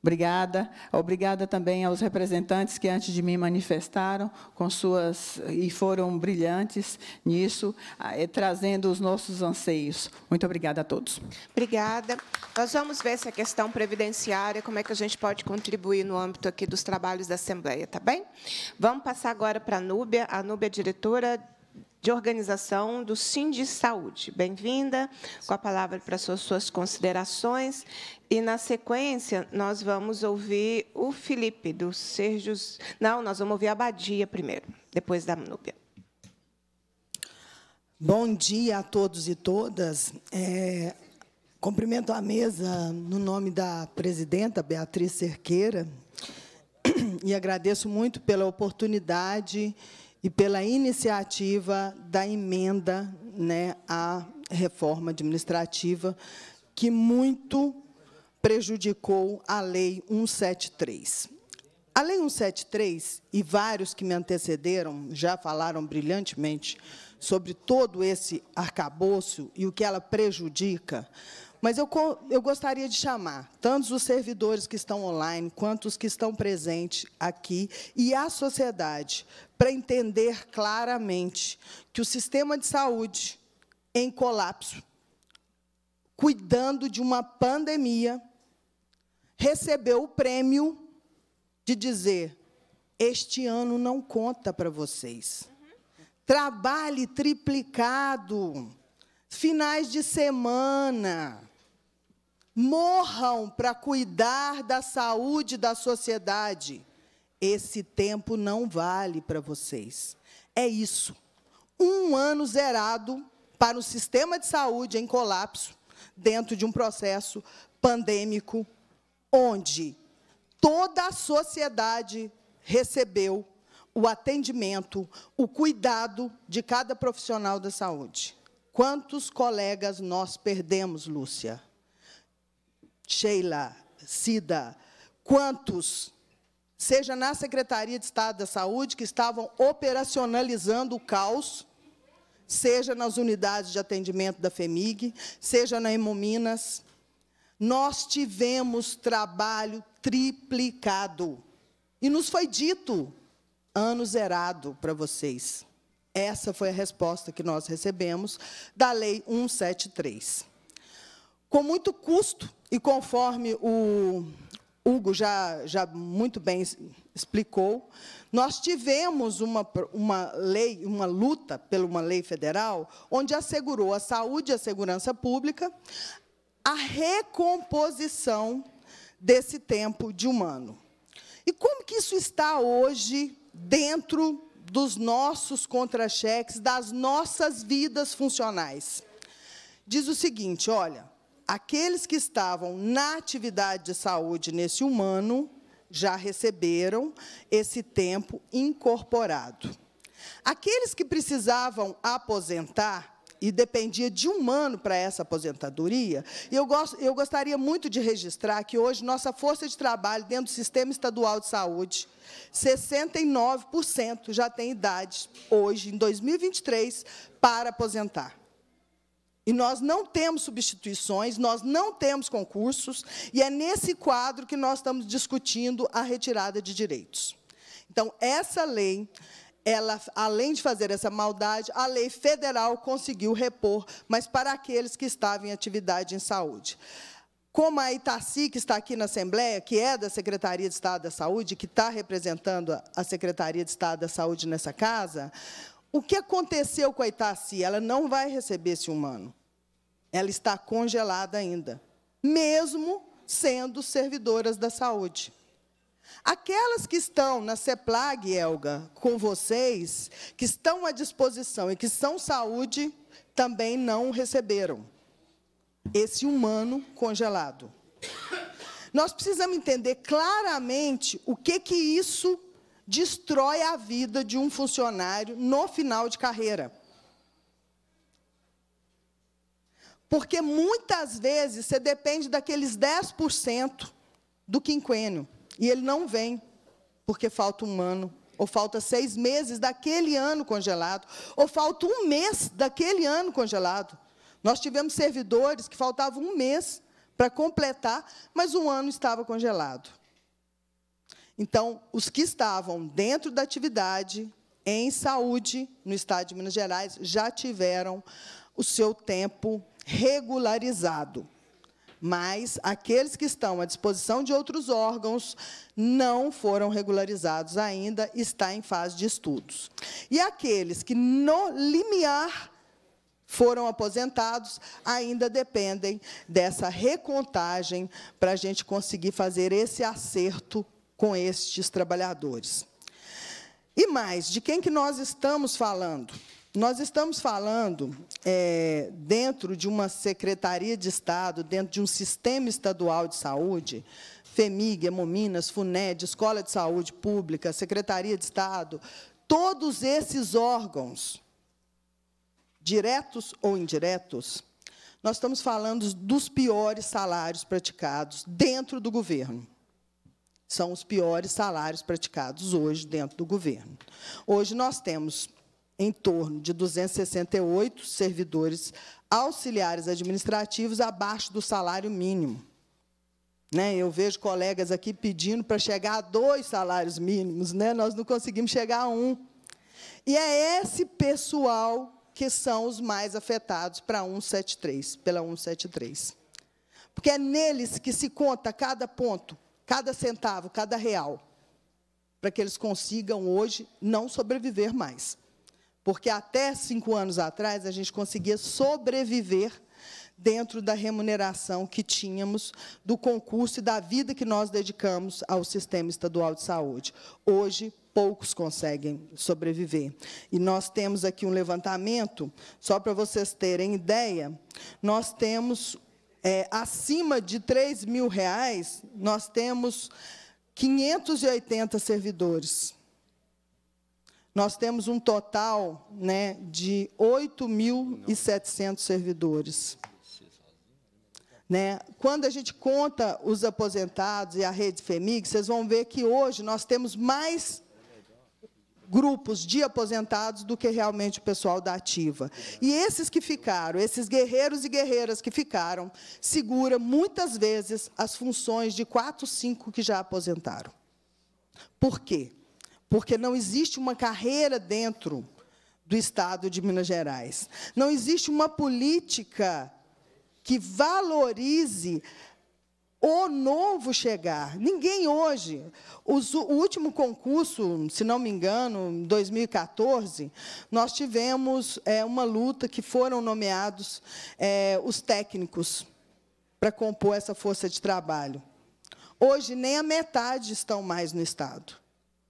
S10: Obrigada. Obrigada também aos representantes que antes de mim manifestaram com suas e foram brilhantes nisso, eh, trazendo os nossos anseios. Muito obrigada a todos.
S2: Obrigada. Nós vamos ver essa questão previdenciária, como é que a gente pode contribuir no âmbito aqui dos trabalhos da Assembleia, tá bem? Vamos passar agora para a Núbia. A Núbia é diretora de organização do Sindi Saúde. Bem-vinda com a palavra para suas, suas considerações. E, na sequência, nós vamos ouvir o Felipe, do Sérgio... Não, nós vamos ouvir a Badia primeiro, depois da Núbia.
S11: Bom dia a todos e todas. É, cumprimento a mesa no nome da presidenta, Beatriz Cerqueira, e agradeço muito pela oportunidade e pela iniciativa da emenda né, à reforma administrativa, que muito prejudicou a Lei 173. A Lei 173, e vários que me antecederam já falaram brilhantemente sobre todo esse arcabouço e o que ela prejudica, mas eu, eu gostaria de chamar tantos os servidores que estão online, quanto os que estão presentes aqui, e a sociedade, para entender claramente que o sistema de saúde em colapso, cuidando de uma pandemia, recebeu o prêmio de dizer: este ano não conta para vocês. Trabalhe triplicado, finais de semana morram para cuidar da saúde da sociedade. Esse tempo não vale para vocês. É isso. Um ano zerado para o sistema de saúde em colapso, dentro de um processo pandêmico, onde toda a sociedade recebeu o atendimento, o cuidado de cada profissional da saúde. Quantos colegas nós perdemos, Lúcia? Sheila, Cida, quantos, seja na Secretaria de Estado da Saúde, que estavam operacionalizando o caos, seja nas unidades de atendimento da FEMIG, seja na Hemominas, nós tivemos trabalho triplicado. E nos foi dito, ano zerado para vocês. Essa foi a resposta que nós recebemos da Lei 173 com muito custo, e conforme o Hugo já, já muito bem explicou, nós tivemos uma, uma lei, uma luta por uma lei federal, onde assegurou a saúde e a segurança pública, a recomposição desse tempo de humano. E como que isso está hoje dentro dos nossos contra-cheques, das nossas vidas funcionais? Diz o seguinte, olha, Aqueles que estavam na atividade de saúde nesse humano já receberam esse tempo incorporado. Aqueles que precisavam aposentar e dependia de um ano para essa aposentadoria, eu, eu gostaria muito de registrar que hoje nossa força de trabalho dentro do Sistema Estadual de Saúde, 69% já tem idade hoje, em 2023, para aposentar. E nós não temos substituições, nós não temos concursos, e é nesse quadro que nós estamos discutindo a retirada de direitos. Então, essa lei, ela, além de fazer essa maldade, a lei federal conseguiu repor, mas para aqueles que estavam em atividade em saúde. Como a Itaci, que está aqui na Assembleia, que é da Secretaria de Estado da Saúde, que está representando a Secretaria de Estado da Saúde nessa casa, o que aconteceu com a Itaci? Ela não vai receber esse humano. Ela está congelada ainda, mesmo sendo servidoras da saúde. Aquelas que estão na CEPLAG, Elga, com vocês, que estão à disposição e que são saúde, também não receberam esse humano congelado. Nós precisamos entender claramente o que, que isso destrói a vida de um funcionário no final de carreira. Porque muitas vezes você depende daqueles 10% do quinquênio e ele não vem porque falta um ano, ou falta seis meses daquele ano congelado, ou falta um mês daquele ano congelado. Nós tivemos servidores que faltava um mês para completar, mas o ano estava congelado. Então, os que estavam dentro da atividade, em saúde, no estado de Minas Gerais, já tiveram o seu tempo regularizado. Mas aqueles que estão à disposição de outros órgãos não foram regularizados ainda, está em fase de estudos. E aqueles que no limiar foram aposentados ainda dependem dessa recontagem para a gente conseguir fazer esse acerto com estes trabalhadores. E mais, de quem que nós estamos falando? Nós estamos falando, é, dentro de uma Secretaria de Estado, dentro de um sistema estadual de saúde, FEMIG, Emominas FUNED, Escola de Saúde Pública, Secretaria de Estado, todos esses órgãos, diretos ou indiretos, nós estamos falando dos piores salários praticados dentro do governo. São os piores salários praticados hoje dentro do governo. Hoje nós temos em torno de 268 servidores auxiliares administrativos abaixo do salário mínimo. Né? Eu vejo colegas aqui pedindo para chegar a dois salários mínimos, né? nós não conseguimos chegar a um. E é esse pessoal que são os mais afetados para 173, pela 173. Porque é neles que se conta cada ponto, cada centavo, cada real, para que eles consigam hoje não sobreviver mais. Porque até cinco anos atrás a gente conseguia sobreviver dentro da remuneração que tínhamos do concurso e da vida que nós dedicamos ao sistema estadual de saúde. Hoje, poucos conseguem sobreviver. E nós temos aqui um levantamento, só para vocês terem ideia, nós temos é, acima de 3 mil reais, nós temos 580 servidores. Nós temos um total né, de 8.700 servidores. Né? Quando a gente conta os aposentados e a rede FEMIG, vocês vão ver que hoje nós temos mais grupos de aposentados do que realmente o pessoal da ativa. E esses que ficaram, esses guerreiros e guerreiras que ficaram, segura muitas vezes as funções de quatro, cinco que já aposentaram. Por quê? Porque não existe uma carreira dentro do Estado de Minas Gerais. Não existe uma política que valorize o novo chegar. Ninguém hoje. Os, o último concurso, se não me engano, em 2014, nós tivemos é, uma luta que foram nomeados é, os técnicos para compor essa força de trabalho. Hoje, nem a metade estão mais no Estado,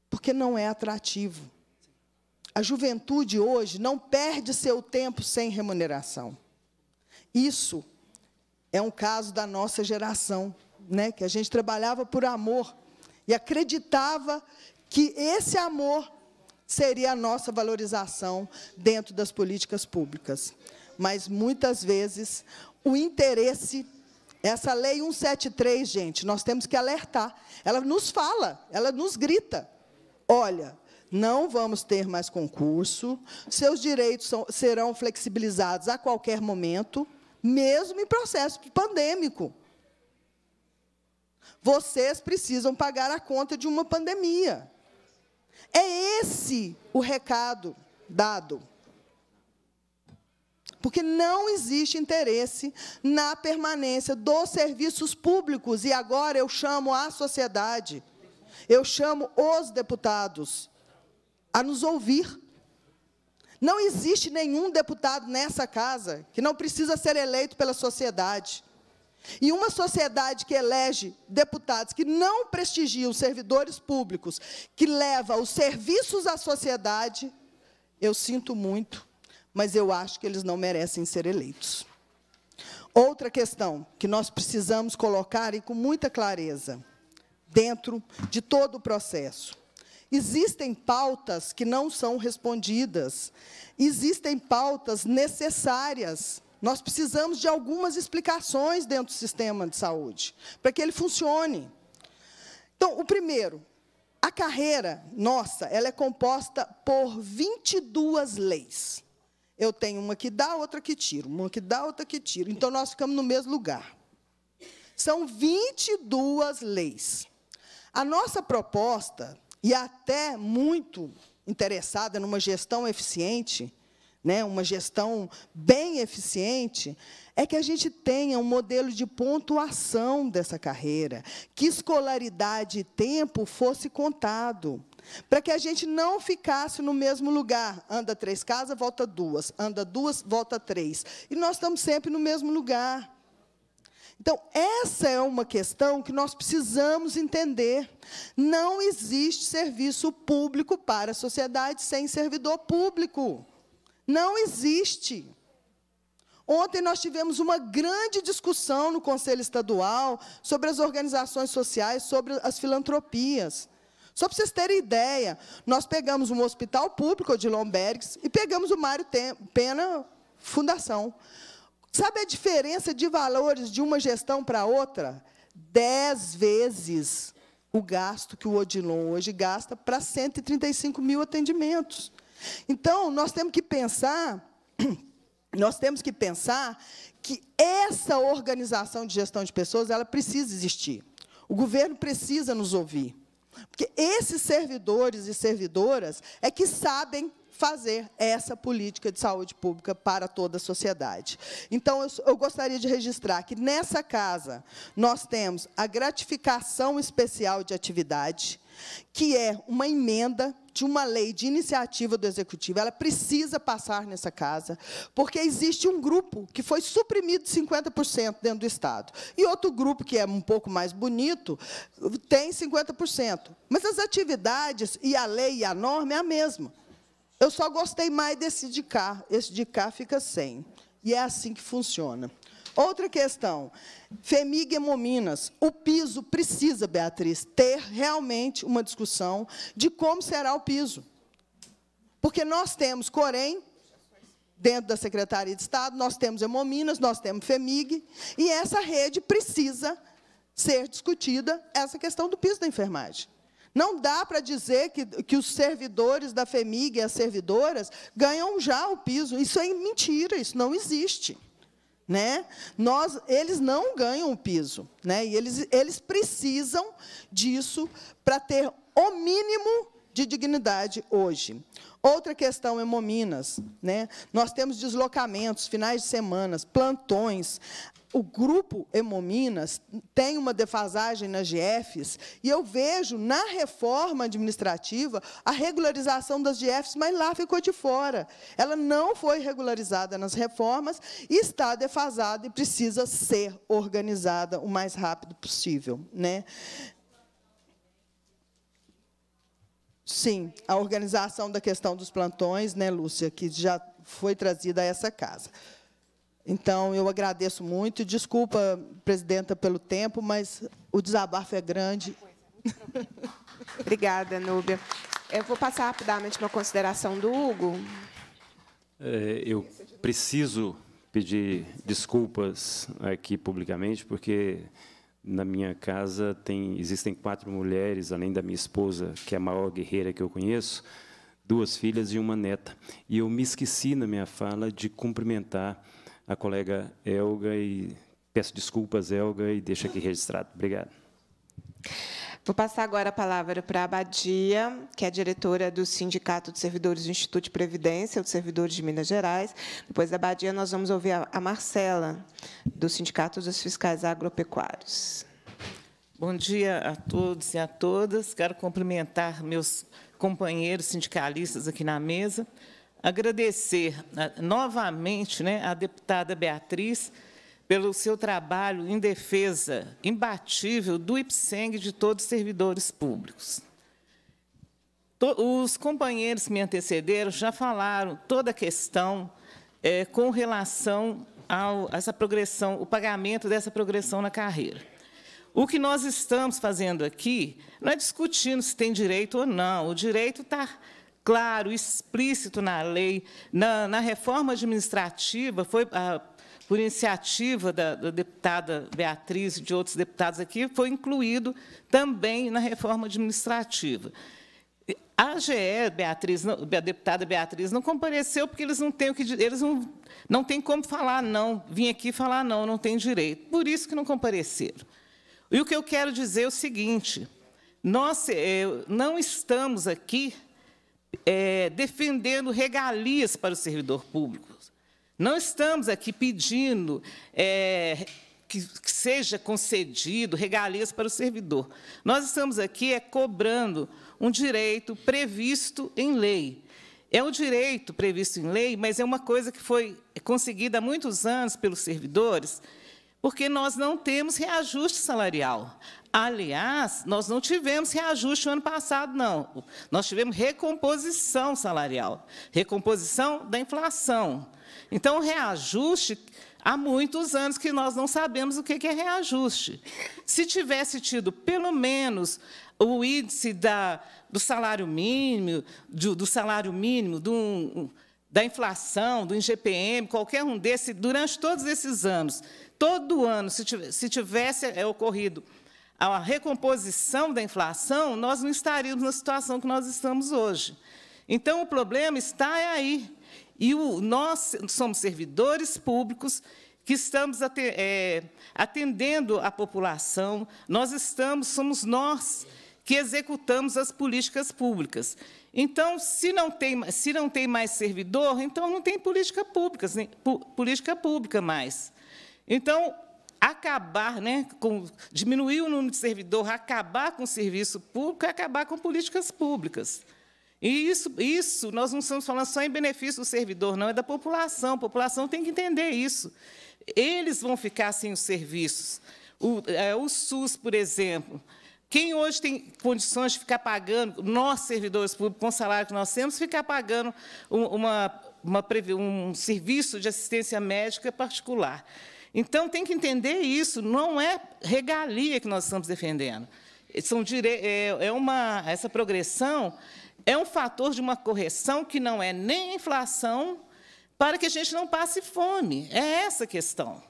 S11: porque não é atrativo. A juventude hoje não perde seu tempo sem remuneração. Isso é um caso da nossa geração, né? que a gente trabalhava por amor e acreditava que esse amor seria a nossa valorização dentro das políticas públicas. Mas muitas vezes o interesse essa lei 173, gente, nós temos que alertar. Ela nos fala, ela nos grita. Olha, não vamos ter mais concurso, seus direitos são, serão flexibilizados a qualquer momento, mesmo em processo pandêmico. Vocês precisam pagar a conta de uma pandemia. É esse o recado dado. Porque não existe interesse na permanência dos serviços públicos, e agora eu chamo a sociedade, eu chamo os deputados a nos ouvir não existe nenhum deputado nessa casa que não precisa ser eleito pela sociedade. E uma sociedade que elege deputados que não prestigiam os servidores públicos, que leva os serviços à sociedade, eu sinto muito, mas eu acho que eles não merecem ser eleitos. Outra questão que nós precisamos colocar e com muita clareza dentro de todo o processo Existem pautas que não são respondidas, existem pautas necessárias. Nós precisamos de algumas explicações dentro do sistema de saúde, para que ele funcione. Então, o primeiro, a carreira nossa, ela é composta por 22 leis. Eu tenho uma que dá, outra que tira, uma que dá, outra que tira. Então, nós ficamos no mesmo lugar. São 22 leis. A nossa proposta e até muito interessada numa gestão eficiente, né, uma gestão bem eficiente, é que a gente tenha um modelo de pontuação dessa carreira, que escolaridade e tempo fosse contado, para que a gente não ficasse no mesmo lugar, anda três casas, volta duas, anda duas, volta três, e nós estamos sempre no mesmo lugar. Então, essa é uma questão que nós precisamos entender. Não existe serviço público para a sociedade sem servidor público. Não existe. Ontem nós tivemos uma grande discussão no Conselho Estadual sobre as organizações sociais, sobre as filantropias. Só para vocês terem ideia, nós pegamos um hospital público de Lombergs e pegamos o Mário Pena Fundação. Sabe a diferença de valores de uma gestão para outra? Dez vezes o gasto que o Odilon hoje gasta para 135 mil atendimentos. Então, nós temos que pensar, nós temos que pensar que essa organização de gestão de pessoas ela precisa existir. O governo precisa nos ouvir. Porque esses servidores e servidoras é que sabem fazer essa política de saúde pública para toda a sociedade. Então, eu, eu gostaria de registrar que nessa casa nós temos a gratificação especial de atividade, que é uma emenda de uma lei de iniciativa do executivo, ela precisa passar nessa casa, porque existe um grupo que foi suprimido 50% dentro do Estado. E outro grupo, que é um pouco mais bonito, tem 50%. Mas as atividades e a lei e a norma é a mesma. Eu só gostei mais desse de cá. Esse de cá fica sem. E é assim que funciona. Outra questão. FEMIG e Hemominas. O piso precisa, Beatriz, ter realmente uma discussão de como será o piso. Porque nós temos, Corém, dentro da Secretaria de Estado, nós temos Hemominas, nós temos FEMIG, e essa rede precisa ser discutida essa questão do piso da enfermagem. Não dá para dizer que, que os servidores da FEMIG e as servidoras ganham já o piso. Isso é mentira, isso não existe. Né? Nós, eles não ganham o piso. Né? E eles, eles precisam disso para ter o mínimo de dignidade hoje. Outra questão é Mominas. Né? Nós temos deslocamentos, finais de semana, plantões o grupo Hemominas tem uma defasagem nas GFs, e eu vejo na reforma administrativa a regularização das GFs, mas lá ficou de fora. Ela não foi regularizada nas reformas, e está defasada e precisa ser organizada o mais rápido possível. Né? Sim, a organização da questão dos plantões, né, Lúcia, que já foi trazida a essa casa. Então, eu agradeço muito. Desculpa, presidenta, pelo tempo,
S2: mas o desabafo é grande. Obrigada, Núbia. Eu vou passar rapidamente para consideração do Hugo.
S6: É, eu preciso pedir desculpas aqui publicamente, porque na minha casa tem, existem quatro mulheres, além da minha esposa, que é a maior guerreira que eu conheço, duas filhas e uma neta. E eu me esqueci na minha fala de cumprimentar a colega Elga e peço desculpas, Elga, e deixo aqui registrado. Obrigado.
S2: Vou passar agora a palavra para a Abadia, que é diretora do Sindicato de Servidores do Instituto de Previdência, dos Servidores de Minas Gerais. Depois da Abadia, nós vamos ouvir a Marcela, do Sindicato dos Fiscais Agropecuários. Bom dia a todos e a todas. Quero cumprimentar meus
S9: companheiros sindicalistas aqui na mesa, agradecer né, novamente né, à deputada Beatriz pelo seu trabalho em defesa imbatível do IPSENG de todos os servidores públicos. Os companheiros que me antecederam já falaram toda a questão é, com relação a essa progressão, o pagamento dessa progressão na carreira. O que nós estamos fazendo aqui não é discutindo se tem direito ou não, o direito está claro, explícito na lei. Na, na reforma administrativa, foi ah, por iniciativa da, da, deputada Beatriz e de outros deputados aqui, foi incluído também na reforma administrativa. A GE, Beatriz, a deputada Beatriz, não compareceu porque eles não têm o que eles não, não têm como falar não, vim aqui falar não, não tem direito. Por isso que não compareceram. E o que eu quero dizer é o seguinte: nós eh, não estamos aqui é, defendendo regalias para o servidor público. Não estamos aqui pedindo é, que, que seja concedido regalias para o servidor. Nós estamos aqui é, cobrando um direito previsto em lei. É o direito previsto em lei, mas é uma coisa que foi conseguida há muitos anos pelos servidores, porque nós não temos reajuste salarial. Aliás, nós não tivemos reajuste no ano passado, não. Nós tivemos recomposição salarial, recomposição da inflação. Então, reajuste, há muitos anos que nós não sabemos o que é reajuste. Se tivesse tido, pelo menos, o índice da, do salário mínimo, do, do salário mínimo, do, da inflação, do IGPM, qualquer um desses, durante todos esses anos, todo ano, se tivesse, se tivesse é, ocorrido a recomposição da inflação, nós não estaríamos na situação que nós estamos hoje. Então, o problema está aí. E o, nós somos servidores públicos que estamos é, atendendo a população, nós estamos, somos nós que executamos as políticas públicas. Então, se não tem, se não tem mais servidor, então não tem política pública, política pública mais. Então, acabar, né, com, diminuir o número de servidor, acabar com o serviço público, acabar com políticas públicas. E isso, isso nós não estamos falando só em benefício do servidor, não, é da população. A população tem que entender isso. Eles vão ficar sem os serviços. O, é, o SUS, por exemplo. Quem hoje tem condições de ficar pagando, nós, servidores públicos, com o salário que nós temos, ficar pagando uma, uma, um serviço de assistência médica particular? Então, tem que entender isso, não é regalia que nós estamos defendendo. São dire... É, é uma... Essa progressão é um fator de uma correção que não é nem inflação, para que a gente não passe fome. É essa a questão.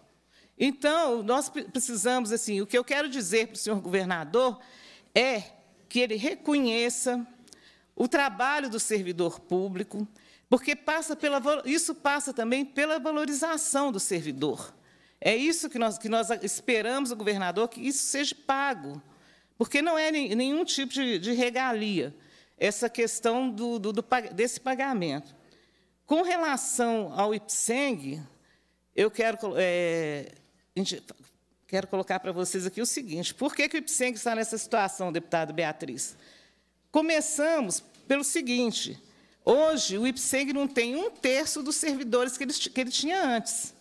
S9: Então, nós precisamos, assim, o que eu quero dizer para o senhor governador é que ele reconheça o trabalho do servidor público, porque passa pela, isso passa também pela valorização do servidor. É isso que nós, que nós esperamos o governador, que isso seja pago, porque não é nenhum tipo de, de regalia essa questão do, do, do, desse pagamento. Com relação ao IPSENG, eu quero, é, quero colocar para vocês aqui o seguinte, por que, que o IPSENG está nessa situação, deputado Beatriz? Começamos pelo seguinte, hoje o IPSENG não tem um terço dos servidores que ele, que ele tinha antes.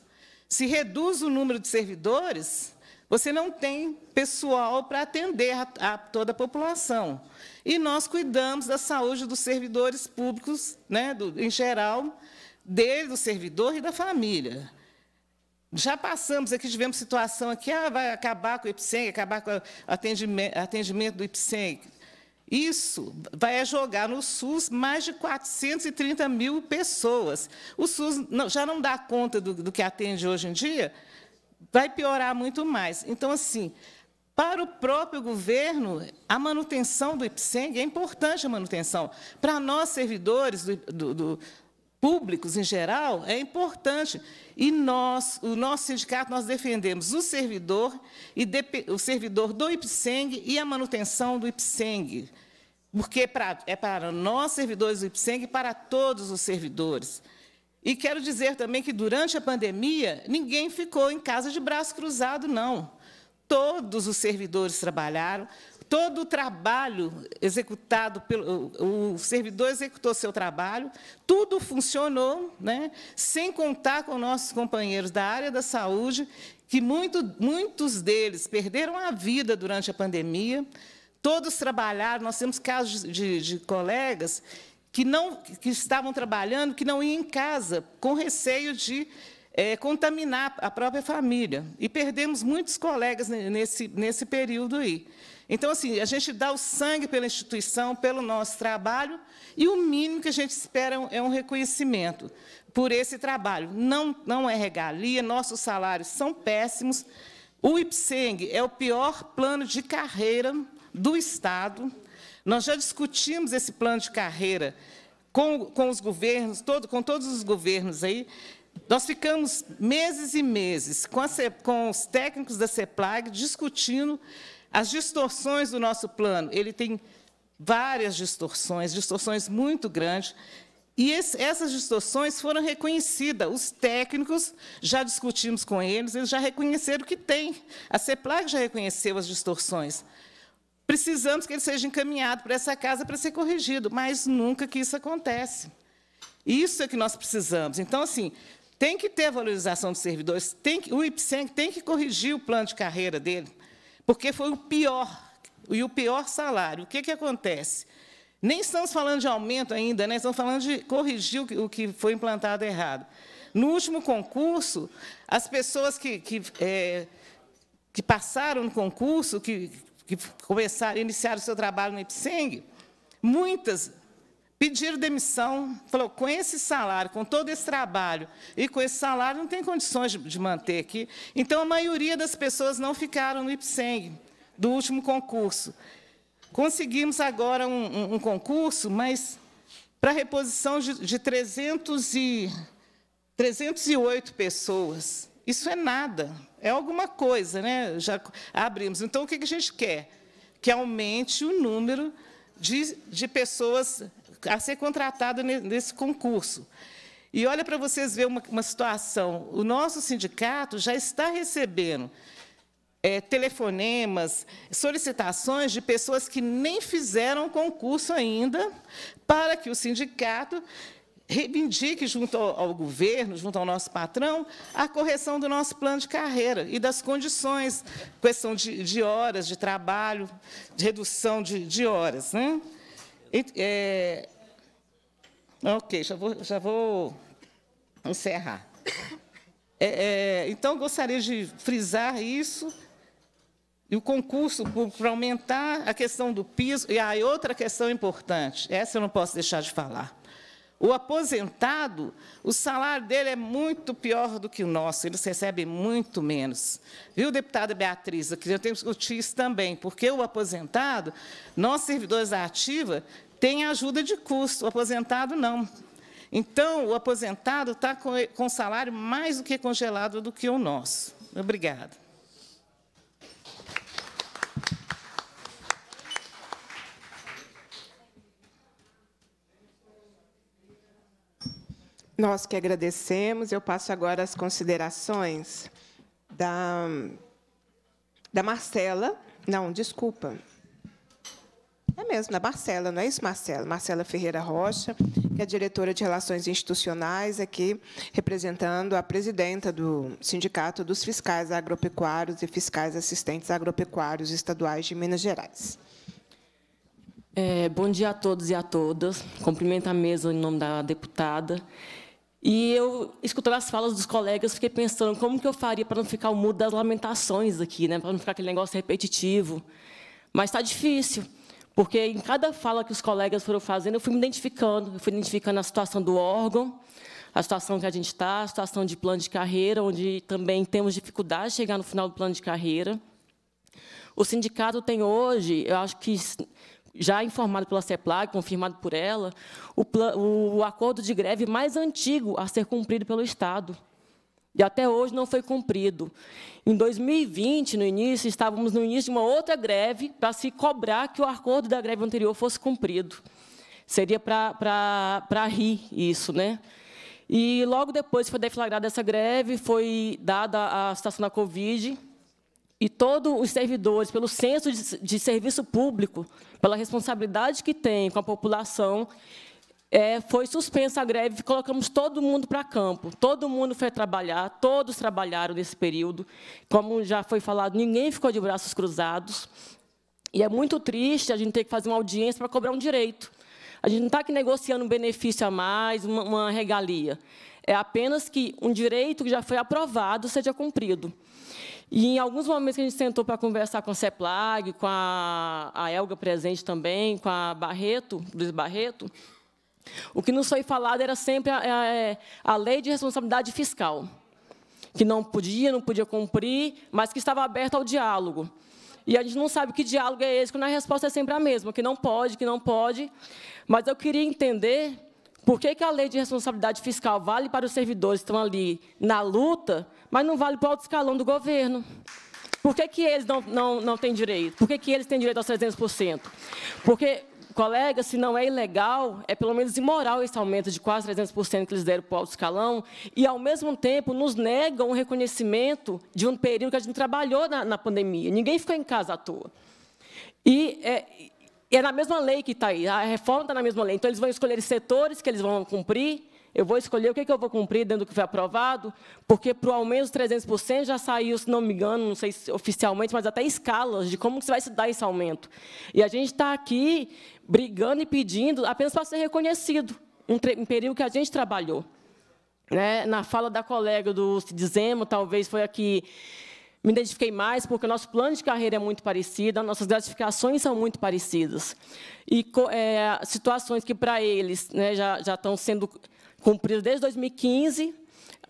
S9: Se reduz o número de servidores, você não tem pessoal para atender a, a toda a população. E nós cuidamos da saúde dos servidores públicos, né, do, em geral, dele, do servidor e da família. Já passamos aqui, tivemos situação aqui, ah, vai acabar com o IPSEM, acabar com o atendimento, atendimento do IPSEM. Isso vai jogar no SUS mais de 430 mil pessoas. O SUS não, já não dá conta do, do, que atende hoje em dia, vai piorar muito mais. Então, assim, para o próprio governo, a manutenção do IPSENG, é importante a manutenção. Para nós, servidores do, do, públicos em geral é importante. E nós, o nosso sindicato, nós defendemos o servidor e de, o servidor do IPSENG e a manutenção do IPSENG, porque é pra, é para nós, servidores do IPSENG, e para todos os servidores. E quero dizer também que, durante a pandemia, ninguém ficou em casa de braço cruzado, não. Todos os servidores trabalharam, todo o trabalho executado pelo o servidor executou seu trabalho, tudo funcionou, né? Sem contar com nossos companheiros da área da saúde, que muito, muitos deles perderam a vida durante a pandemia. Todos trabalharam. Nós temos casos de, de colegas que não que estavam trabalhando, que não iam em casa com receio de é, contaminar a própria família. E perdemos muitos colegas nesse, nesse período aí. Então, assim, a gente dá o sangue pela instituição, pelo nosso trabalho, e o mínimo que a gente espera é um é reconhecimento por esse trabalho. Não, não é regalia, nossos salários são péssimos. O IPSENG é o pior plano de carreira do Estado. Nós já discutimos esse plano de carreira com, com os governos, todo, com todos os governos aí. Nós ficamos meses e meses com, a, com os técnicos da CEPLAG discutindo as distorções do nosso plano, ele tem várias distorções, distorções muito grandes, e esse, essas distorções foram reconhecidas. Os técnicos, já discutimos com eles, eles já reconheceram que tem. A CEPLAG já reconheceu as distorções. Precisamos que ele seja encaminhado para essa casa para ser corrigido, mas nunca que isso acontece. Isso é que nós precisamos. Então, assim, tem que ter valorização dos servidores, tem que, o IPSENG tem que corrigir o plano de carreira dele, porque foi o pior, e o pior salário. O que, que acontece? Nem estamos falando de aumento ainda, né? estamos falando de corrigir o que foi implantado errado. No último concurso, as pessoas que, que, é, que passaram no concurso, que, que começaram, iniciaram o seu trabalho no IPSENG, muitas pediram demissão, falou, com esse salário, com todo esse trabalho e com esse salário, não tem condições de, manter aqui. Então, a maioria das pessoas não ficaram no IPSENG, do último concurso. Conseguimos agora um, um, um concurso, mas para reposição de, de 300 e, 308 pessoas. Isso é nada, é alguma coisa, né? Já abrimos. Então, o que, que a gente quer? Que aumente o número de, de pessoas a ser contratado nesse concurso. E olha para vocês ver uma, uma, situação. O nosso sindicato já está recebendo é, telefonemas, solicitações de pessoas que nem fizeram concurso ainda, para que o sindicato reivindique junto ao, ao governo, junto ao nosso patrão, a correção do nosso plano de carreira e das condições, questão de, de horas de trabalho, de redução de, de horas. Né? É, Ok, já vou, já vou encerrar. É, é, então, gostaria de frisar isso. E o concurso para aumentar a questão do piso. E aí outra questão importante, essa eu não posso deixar de falar. O aposentado, o salário dele é muito pior do que o nosso, eles recebem muito menos. Viu, deputada Beatriz? Aqui eu tenho que discutir isso também, porque o aposentado, nós servidores da ativa, tem ajuda de custo, o aposentado não. Então, o aposentado está com, salário mais do que congelado do que o nosso. Obrigada.
S2: Nós que agradecemos. Eu passo agora as considerações da, da Marcela. Não, desculpa. É mesmo, na né? Marcela, não é isso, Marcela? Marcela Ferreira Rocha, que é diretora de Relações Institucionais, aqui representando a presidenta do Sindicato dos Fiscais Agropecuários e Fiscais Assistentes Agropecuários
S12: Estaduais de Minas Gerais. É, bom dia a todos e a todas. Cumprimento a mesa em nome da deputada. E eu, escutando as falas dos colegas, fiquei pensando como que eu faria para não ficar o mudo das lamentações aqui, né? para não ficar aquele negócio repetitivo. Mas está difícil. Porque em cada fala que os colegas foram fazendo, eu fui me identificando, eu fui identificando a situação do órgão, a situação que a gente está, a situação de plano de carreira, onde também temos dificuldade de chegar no final do plano de carreira. O sindicato tem hoje, eu acho que já informado pela CEPLAG, confirmado por ela, o, o acordo de greve mais antigo a ser cumprido pelo Estado e até hoje não foi cumprido. Em 2020, no início, estávamos no início de uma outra greve para se cobrar que o acordo da greve anterior fosse cumprido. Seria para, para, para rir isso, né? E logo depois foi deflagrada essa greve, foi dada a situação da Covid, e todos os servidores, pelo senso de, de serviço público, pela responsabilidade que tem com a população, é, foi suspensa a greve, colocamos todo mundo para campo. Todo mundo foi trabalhar, todos trabalharam nesse período. Como já foi falado, ninguém ficou de braços cruzados. E é muito triste a gente ter que fazer uma audiência para cobrar um direito. A gente não está aqui negociando um benefício a mais, uma, uma regalia. É apenas que um direito que já foi aprovado seja cumprido. E em alguns momentos que a gente sentou para conversar com a CEPLAG, com a, a Elga presente também, com a Barreto, Luiz Barreto, o que nos foi falado era sempre a, a, é, a lei de responsabilidade fiscal, que não podia, não podia cumprir, mas que estava aberta ao diálogo. E a gente não sabe que diálogo é esse, quando a resposta é sempre a mesma, que não pode, que não pode. Mas eu queria entender por que, que a lei de responsabilidade fiscal vale para os servidores que estão ali na luta, mas não vale para o alto escalão do governo. Por que, que eles não, não, não têm direito? Por que, que eles têm direito aos 300%? Porque colega, se não é ilegal, é pelo menos imoral esse aumento de quase 300% que eles deram para o alto escalão, e, ao mesmo tempo, nos negam o reconhecimento de um período que a gente trabalhou na, na pandemia. Ninguém ficou em casa à toa. E é, é na mesma lei que está aí, a reforma está na mesma lei. Então, eles vão escolher setores que eles vão cumprir, eu vou escolher o que, é que eu vou cumprir dentro do que foi aprovado, porque para o aumento dos 300% já saiu, se não me engano, não sei se oficialmente, mas até escalas de como que vai se dar esse aumento. E a gente está aqui brigando e pedindo apenas para ser reconhecido um, um período que a gente trabalhou. Né? Na fala da colega do Cidizemo, talvez foi aqui me identifiquei mais porque o nosso plano de carreira é muito parecido, nossas gratificações são muito parecidas. E é, situações que, para eles, né, já, já estão sendo cumprido desde 2015,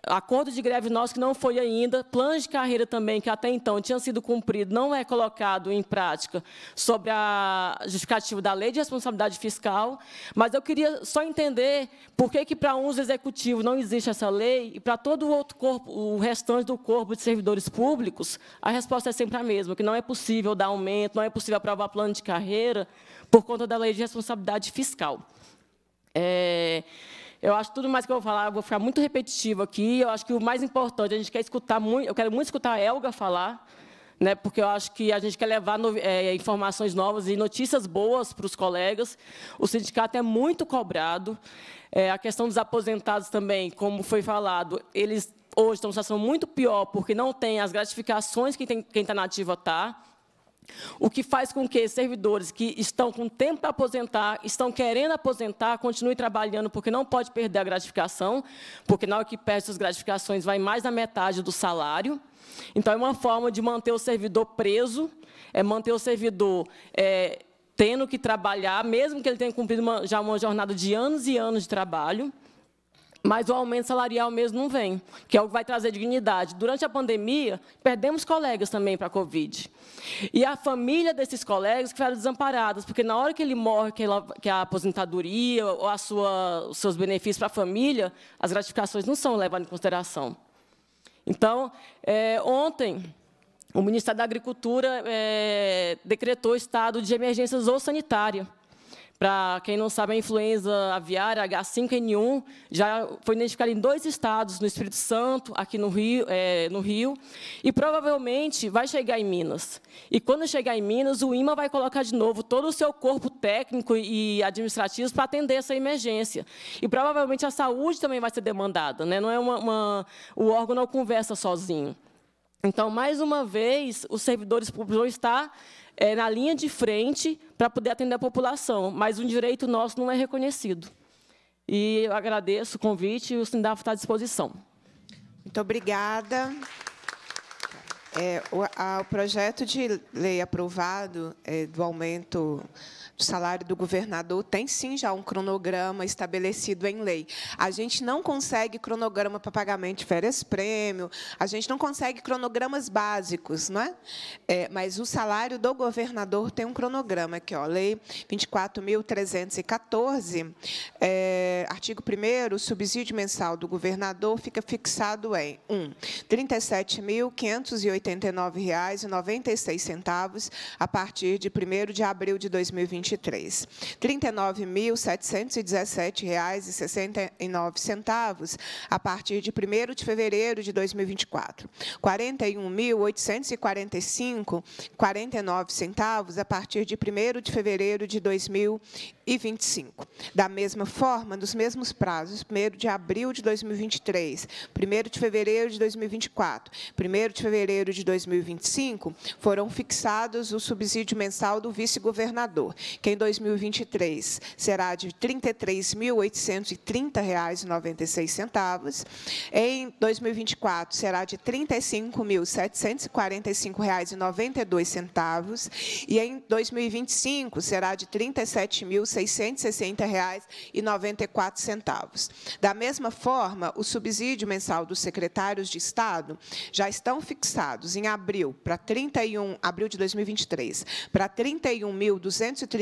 S12: acordo de greve nosso que não foi ainda, plano de carreira também, que até então tinha sido cumprido, não é colocado em prática sobre a justificativa da lei de responsabilidade fiscal, mas eu queria só entender por que, que para uns executivos não existe essa lei e para todo o outro corpo, o restante do corpo de servidores públicos, a resposta é sempre a mesma, que não é possível dar aumento, não é possível aprovar plano de carreira por conta da lei de responsabilidade fiscal. É... Eu acho que tudo mais que eu vou falar, eu vou ficar muito repetitivo aqui. Eu acho que o mais importante, a gente quer escutar muito, eu quero muito escutar a Elga falar, né, porque eu acho que a gente quer levar no, é, informações novas e notícias boas para os colegas. O sindicato é muito cobrado. É, a questão dos aposentados também, como foi falado, eles hoje estão em situação muito pior, porque não tem as gratificações que tem, quem está na ativa está. O que faz com que servidores que estão com tempo para aposentar, estão querendo aposentar, continuem trabalhando, porque não pode perder a gratificação, porque na hora que perde as gratificações vai mais da metade do salário. Então, é uma forma de manter o servidor preso, é manter o servidor é, tendo que trabalhar, mesmo que ele tenha cumprido uma, já uma jornada de anos e anos de trabalho mas o aumento salarial mesmo não vem, que é o que vai trazer dignidade. Durante a pandemia, perdemos colegas também para a Covid. E a família desses colegas ficaram desamparadas, porque na hora que ele morre, que, ela, que a aposentadoria ou a sua, os seus benefícios para a família, as gratificações não são levadas em consideração. Então, é, ontem, o Ministério da Agricultura é, decretou estado de emergência zoossanitária. sanitária para quem não sabe, a influenza aviária H5N1 já foi identificada em dois estados, no Espírito Santo, aqui no Rio, é, no Rio, e provavelmente vai chegar em Minas. E quando chegar em Minas, o IMA vai colocar de novo todo o seu corpo técnico e administrativo para atender essa emergência. E provavelmente a saúde também vai ser demandada, né? Não é uma, uma o órgão não conversa sozinho. Então, mais uma vez, os servidores públicos vão estar é, na linha de frente para poder atender a população, mas um direito nosso não é reconhecido. E eu agradeço o convite e o Sindaf está à disposição. Muito obrigada. É, o, a, o, projeto de lei
S2: aprovado é, do aumento do salário do governador, tem sim já um cronograma estabelecido em lei. A gente não consegue cronograma para pagamento de férias-prêmio, a gente não consegue cronogramas básicos, não é? é? Mas o salário do governador tem um cronograma aqui, ó, lei 24.314, é, artigo 1 o subsídio mensal do governador fica fixado em 1. Um, R$ 37.589,96 a partir de 1 de abril de 2021 2023. R$ 39.717,69 a partir de 1 de fevereiro de 2024. R$ 41.845,49 a partir de 1 de fevereiro de 2025. Da mesma forma, nos mesmos prazos, 1 de abril de 2023, 1 de fevereiro de 2024, 1 de fevereiro de 2025, foram fixados o subsídio mensal do vice-governador que em 2023 será de R$ 33.830,96. Em 2024 será de R$ 35.745,92 e em 2025 será de R$ 37.660,94. Da mesma forma, o subsídio mensal dos secretários de Estado já estão fixados em abril para 31 abril de 2023 para 31.230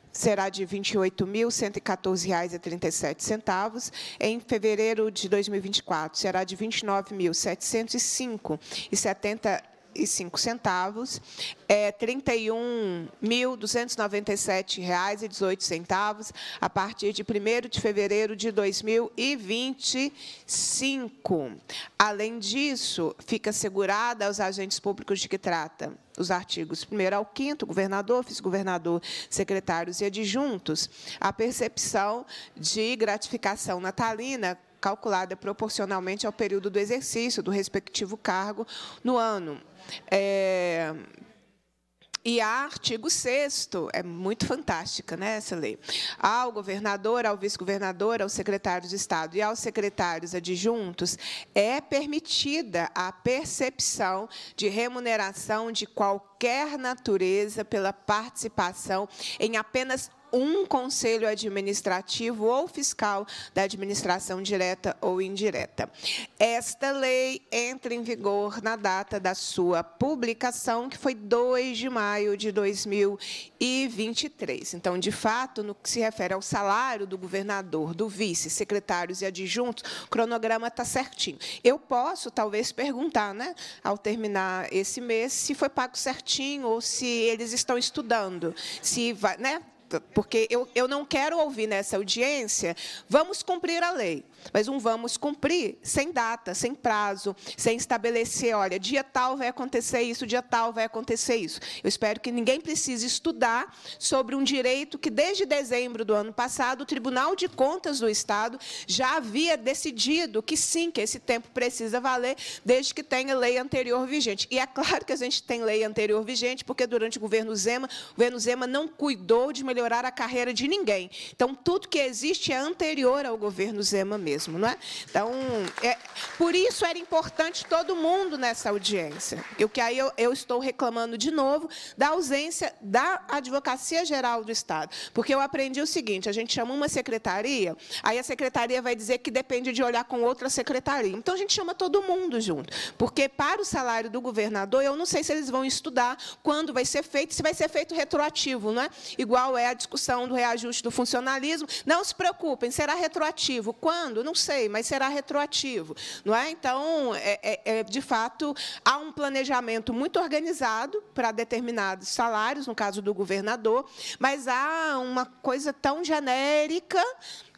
S2: será de R$ 28.114,37. Em fevereiro de 2024, será de R$ 29.705,70 e cinco centavos, é trinta e um mil duzentos noventa e sete reais e dezoito centavos a partir de primeiro de fevereiro de dois mil e vinte cinco. Além disso, fica assegurada aos agentes públicos de que trata os artigos 1 ao 5, governador, vice-governador, secretários e adjuntos, a percepção de gratificação natalina calculada proporcionalmente ao período do exercício do respectivo cargo no ano. É, e há artigo 6 é muito fantástica, né, essa lei. Ao governador, ao vice-governador, ao secretário de Estado e aos secretários adjuntos é permitida a percepção de remuneração de qualquer natureza pela participação em apenas um conselho administrativo ou fiscal da administração direta ou indireta. Esta lei entra em vigor na data da sua publicação, que foi 2 de maio de 2023. Então, de fato, no que se refere ao salário do governador, do vice, secretários e adjuntos, o cronograma está certinho. Eu posso, talvez, perguntar, né, ao terminar esse mês, se foi pago certinho ou se eles estão estudando, se vai, né, porque eu, eu não quero ouvir nessa audiência, vamos cumprir a lei mas um vamos cumprir sem data, sem prazo, sem estabelecer, olha, dia tal vai acontecer isso, dia tal vai acontecer isso. Eu espero que ninguém precise estudar sobre um direito que desde dezembro do ano passado o Tribunal de Contas do Estado já havia decidido que sim, que esse tempo precisa valer desde que tenha lei anterior vigente. E é claro que a gente tem lei anterior vigente porque durante o governo Zema, o governo Zema não cuidou de melhorar a carreira de ninguém. Então tudo que existe é anterior ao governo Zema mesmo mesmo, não é? Então, é, por isso era importante todo mundo nessa audiência. O que aí eu, eu estou reclamando de novo da ausência da Advocacia Geral do Estado, porque eu aprendi o seguinte: a gente chama uma secretaria, aí a secretaria vai dizer que depende de olhar com outra secretaria. Então a gente chama todo mundo junto, porque para o salário do governador eu não sei se eles vão estudar quando vai ser feito, se vai ser feito retroativo, não é? Igual é a discussão do reajuste do funcionalismo. Não se preocupem, será retroativo. Quando? futuro? Não sei, mas será retroativo. Não é? Então, é, é, é, de fato, há um planejamento muito organizado para determinados salários, no caso do governador, mas há uma coisa tão genérica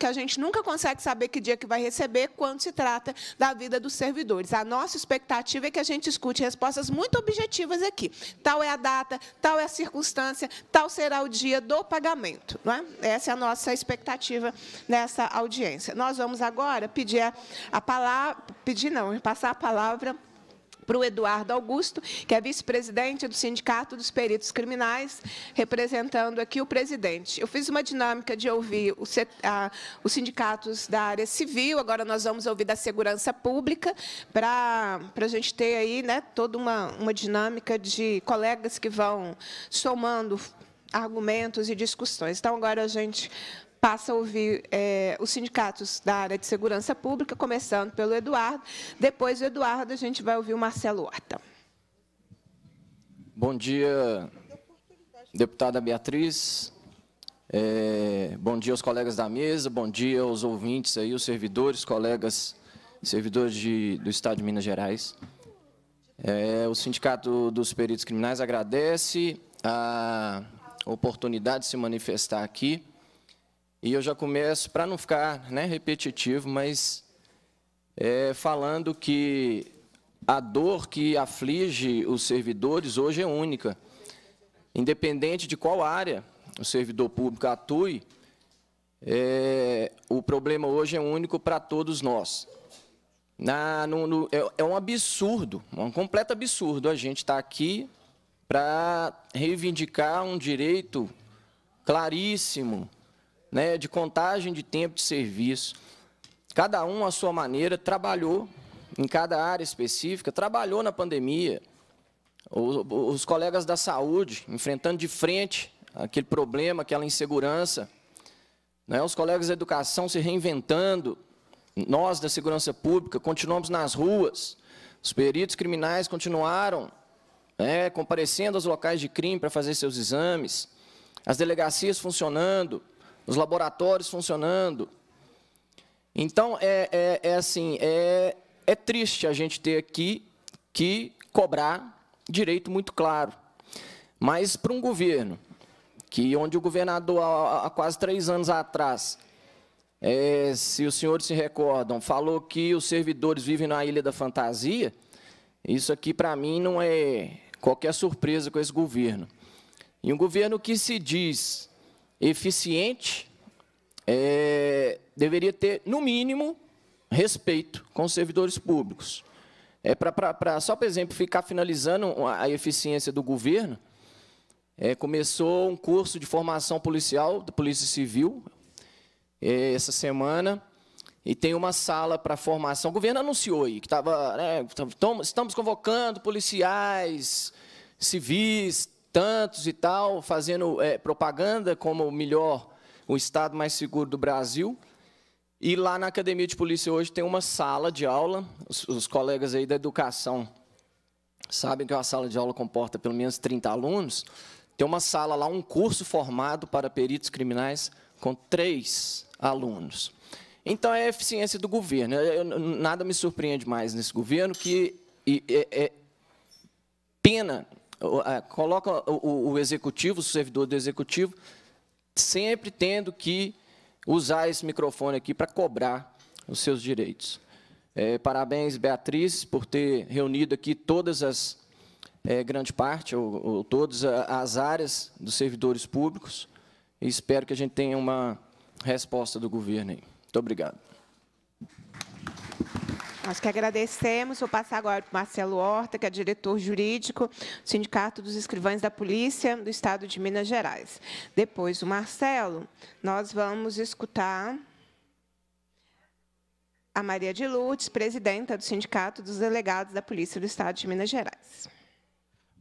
S2: que a gente nunca consegue saber que dia que vai receber quando se trata da vida dos servidores. A nossa expectativa é que a gente escute respostas muito objetivas aqui. Tal é a data, tal é a circunstância, tal será o dia do pagamento. Não é? Essa é a nossa expectativa nessa audiência. Nós vamos agora pedir a, a palavra, pedir não, passar a palavra para o Eduardo Augusto, que é vice-presidente do Sindicato dos Peritos Criminais, representando aqui o presidente. Eu fiz uma dinâmica de ouvir os, sindicatos da área civil, agora nós vamos ouvir da segurança pública, para, para a gente ter aí né, toda uma, uma dinâmica de colegas que vão somando argumentos e discussões. Então, agora a gente passa a ouvir é, os sindicatos da área de segurança pública, começando pelo Eduardo. Depois do Eduardo, a gente vai ouvir o Marcelo Horta.
S13: Bom dia, deputada Beatriz. É, bom dia aos colegas da mesa, bom dia aos ouvintes aí, os servidores, colegas, servidores de, do Estado de Minas Gerais. É, o Sindicato dos Peritos Criminais agradece a oportunidade de se manifestar aqui e eu já começo, para não ficar né, repetitivo, mas é, falando que a dor que aflige os servidores hoje é única. Independente de qual área o servidor público atue, é, o problema hoje é único para todos nós. Na, no, no, é, é, um absurdo, um completo absurdo a gente estar tá aqui para reivindicar um direito claríssimo né, de contagem de tempo de serviço. Cada um, à sua maneira, trabalhou em cada área específica, trabalhou na pandemia. Os, os colegas da saúde enfrentando de frente aquele problema, aquela insegurança. Né, os colegas da educação se reinventando. Nós, da segurança pública, continuamos nas ruas. Os peritos criminais continuaram né, comparecendo aos locais de crime para fazer seus exames. As delegacias funcionando os laboratórios funcionando. Então, é, é, é assim, é, é triste a gente ter aqui que cobrar direito muito claro. Mas para um governo, que onde o governador, há, há quase três anos atrás, é, se os senhores se recordam, falou que os servidores vivem na Ilha da Fantasia, isso aqui, para mim, não é qualquer surpresa com esse governo. E um governo que se diz eficiente, é, deveria ter, no mínimo, respeito com os servidores públicos. É pra, pra, pra só para ficar finalizando a eficiência do governo, é, começou um curso de formação policial, da Polícia Civil, é, essa semana, e tem uma sala para formação. O governo anunciou aí que estava. Né, estamos convocando policiais, civis, tantos e tal, fazendo é, propaganda como o melhor, o estado mais seguro do Brasil. E lá na Academia de Polícia hoje tem uma sala de aula, os, os colegas aí da educação sabem que uma sala de aula comporta pelo menos 30 alunos, tem uma sala lá, um curso formado para peritos criminais com três alunos. Então, é a eficiência do governo. Eu, nada me surpreende mais nesse governo que e, é, é, pena coloca o, o executivo, o servidor do executivo, sempre tendo que usar esse microfone aqui para cobrar os seus direitos. É, parabéns, Beatriz, por ter reunido aqui todas as, é, grande parte, ou, ou, todas as áreas dos servidores públicos, e espero que a gente tenha uma resposta do governo aí. Muito obrigado.
S2: Nós que agradecemos. Vou passar agora para o Marcelo Horta, que é diretor jurídico do Sindicato dos Escrivães da Polícia do Estado de Minas Gerais. Depois o Marcelo, nós vamos escutar a Maria de Lourdes, presidenta do Sindicato dos Delegados da Polícia do Estado de Minas Gerais.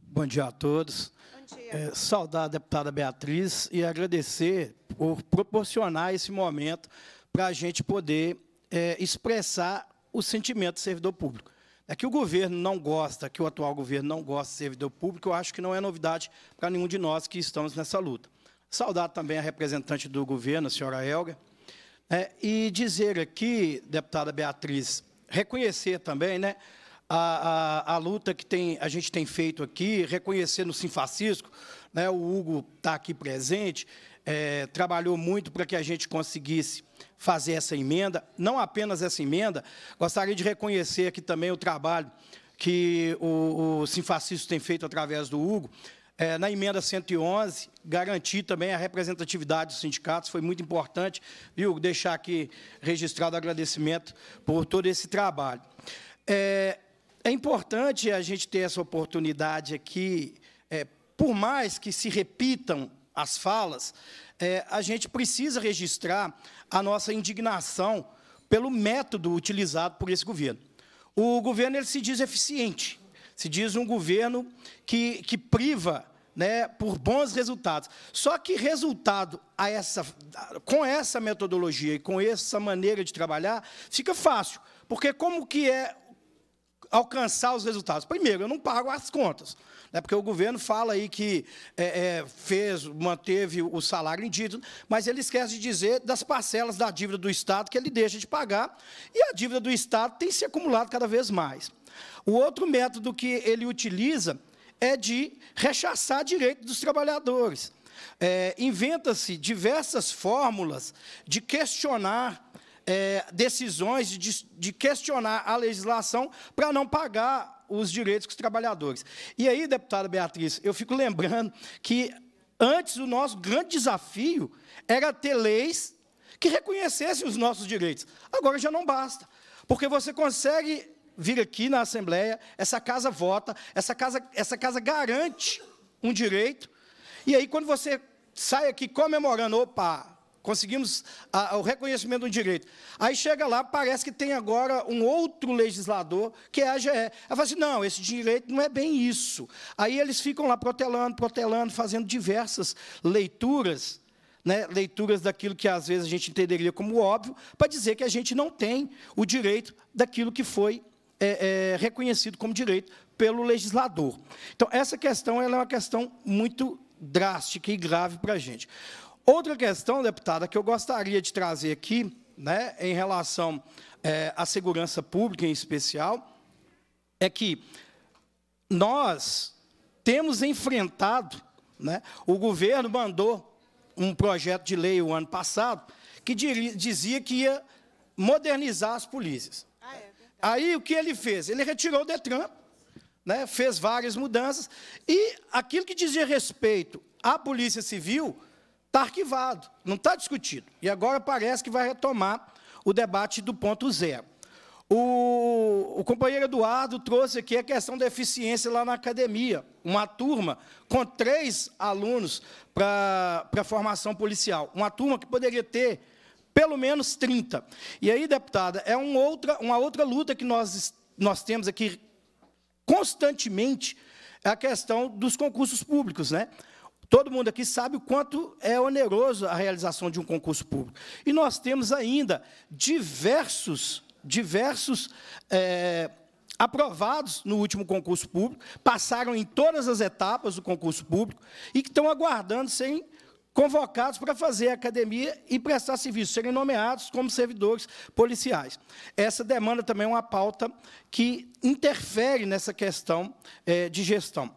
S14: Bom dia a todos. Bom dia. É, saudar a deputada Beatriz e agradecer por proporcionar esse momento para a gente poder é, expressar o sentimento do servidor público. É que o governo não gosta, que o atual governo não gosta de servidor público, eu acho que não é novidade para nenhum de nós que estamos nessa luta. Saudar também a representante do governo, a senhora Helga, é, e dizer aqui, deputada Beatriz, reconhecer também né, a, a, a, luta que tem, a gente tem feito aqui, reconhecer no Sinfascisco, né, o Hugo está aqui presente, é, trabalhou muito para que a gente conseguisse fazer essa emenda. Não apenas essa emenda, gostaria de reconhecer aqui também o trabalho que o, o tem feito através do Hugo, é, na emenda 111, garantir também a representatividade dos sindicatos, foi muito importante, viu? Deixar aqui registrado o agradecimento por todo esse trabalho. É, é importante a gente ter essa oportunidade aqui, é, por mais que se repitam as falas, é, a gente precisa registrar a nossa indignação pelo método utilizado por esse governo. O governo ele se diz eficiente, se diz um governo que, que priva né, por bons resultados. Só que resultado a essa, com essa metodologia e com essa maneira de trabalhar fica fácil, porque como que é alcançar os resultados? Primeiro, eu não pago as contas, né? porque o governo fala aí que é, é, fez, manteve o salário indígena, mas ele esquece de dizer das parcelas da dívida do Estado que ele deixa de pagar, e a dívida do Estado tem se acumulado cada vez mais. O outro método que ele utiliza é de rechaçar direitos dos trabalhadores. É, Inventa-se diversas fórmulas de questionar é, decisões de, de questionar a legislação para não pagar os direitos dos trabalhadores. E aí, deputada Beatriz, eu fico lembrando que antes o nosso grande desafio era ter leis que reconhecessem os nossos direitos. Agora já não basta, porque você consegue vir aqui na Assembleia, essa casa vota, essa casa, essa casa garante um direito, e aí quando você sai aqui comemorando, opa, conseguimos a, o reconhecimento do direito. Aí chega lá, parece que tem agora um outro legislador, que é a AGE. Ela fala assim, não, esse direito não é bem isso. Aí eles ficam lá protelando, protelando, fazendo diversas leituras, né, leituras daquilo que às vezes a gente entenderia como óbvio, para dizer que a gente não tem o direito daquilo que foi é, é, reconhecido como direito pelo legislador. Então, essa questão é uma questão muito drástica e grave para a gente. Outra questão, deputada, que eu gostaria de trazer aqui, né, em relação é, à segurança pública em especial, é que nós temos enfrentado, né, o governo mandou um projeto de lei o ano passado que dizia que ia modernizar as polícias. Ah, é Aí o que ele fez? Ele retirou o Detran, né, fez várias mudanças, e aquilo que dizia respeito à polícia civil Está arquivado, não está discutido. E agora parece que vai retomar o debate do ponto zero. O, o, companheiro Eduardo trouxe aqui a questão da eficiência lá na academia. Uma turma com três alunos para a formação policial. Uma turma que poderia ter pelo menos 30. E aí, deputada, é um outra, uma outra luta que nós, nós temos aqui constantemente, é a questão dos concursos públicos. Né? Todo mundo aqui sabe o quanto é oneroso a realização de um concurso público. E nós temos ainda diversos, diversos é, aprovados no último concurso público, passaram em todas as etapas do concurso público e que estão aguardando serem convocados para fazer academia e prestar serviço, serem nomeados como servidores policiais. Essa demanda também é uma pauta que interfere nessa questão é, de gestão.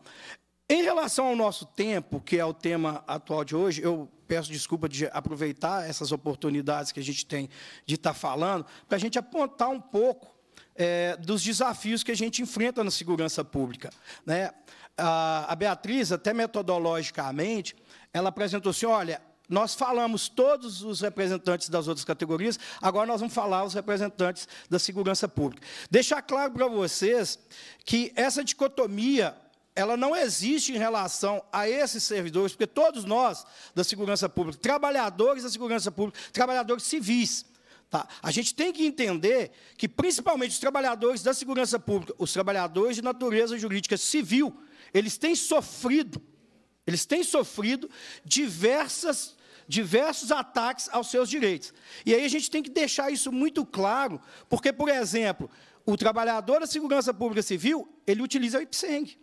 S14: Em relação ao nosso tempo, que é o tema atual de hoje, eu peço desculpa de aproveitar essas oportunidades que a gente tem de estar falando, para a gente apontar um pouco é, dos desafios que a gente enfrenta na segurança pública. Né? A, a Beatriz, até metodologicamente, ela apresentou assim: olha, nós falamos todos os representantes das outras categorias, agora nós vamos falar os representantes da segurança pública. Deixar claro para vocês que essa dicotomia ela não existe em relação a esses servidores, porque todos nós da segurança pública, trabalhadores da segurança pública, trabalhadores civis, Tá. A gente tem que entender que, principalmente, os trabalhadores da segurança pública, os trabalhadores de natureza jurídica civil, eles têm sofrido, eles têm sofrido diversas, diversos ataques aos seus direitos. E aí a gente tem que deixar isso muito claro, porque, por exemplo, o trabalhador da segurança pública civil, ele utiliza o IPSENG.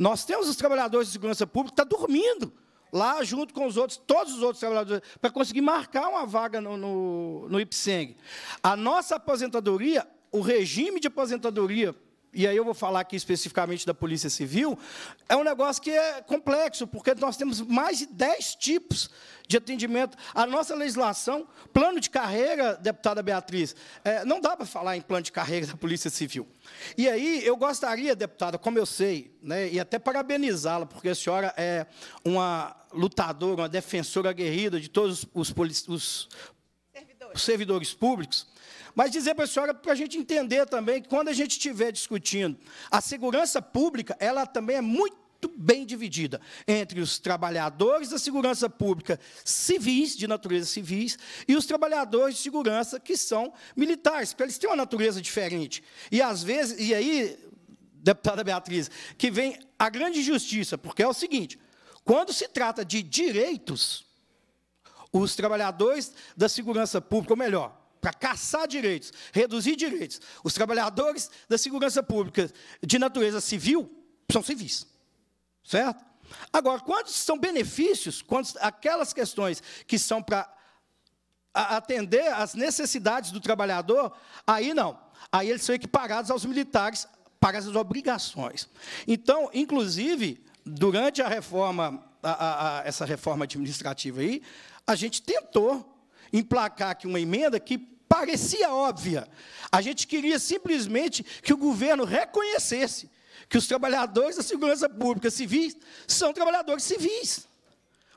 S14: Nós temos os trabalhadores de segurança pública que tá estão dormindo lá junto com os outros, todos os outros trabalhadores, para conseguir marcar uma vaga no, no, no IPSENG. A nossa aposentadoria, o regime de aposentadoria e aí eu vou falar aqui especificamente da Polícia Civil, é um negócio que é complexo, porque nós temos mais de 10 tipos de atendimento. A nossa legislação, plano de carreira, deputada Beatriz, é, não dá para falar em plano de carreira da Polícia Civil. E aí eu gostaria, deputada, como eu sei, né, e até parabenizá-la, porque a senhora é uma lutadora, uma defensora aguerrida de todos os, os, os servidores públicos, mas dizer para a senhora, para a gente entender também, que quando a gente estiver discutindo, a segurança pública, ela também é muito bem dividida entre os trabalhadores da segurança pública civis, de natureza civis, e os trabalhadores de segurança que são militares, porque eles têm uma natureza diferente. E às vezes, e aí, deputada Beatriz, que vem a grande injustiça, porque é o seguinte: quando se trata de direitos, os trabalhadores da segurança pública, ou melhor, para caçar direitos, reduzir direitos. Os trabalhadores da segurança pública de natureza civil são civis, certo? Agora, quantos são benefícios, quantos, aquelas questões que são para atender às necessidades do trabalhador, aí não. Aí eles são equiparados aos militares para as obrigações. Então, inclusive, durante a reforma, a, a, a, essa reforma administrativa aí, a gente tentou emplacar aqui uma emenda que parecia óbvia. A gente queria simplesmente que o governo reconhecesse que os trabalhadores da segurança pública civis são trabalhadores civis.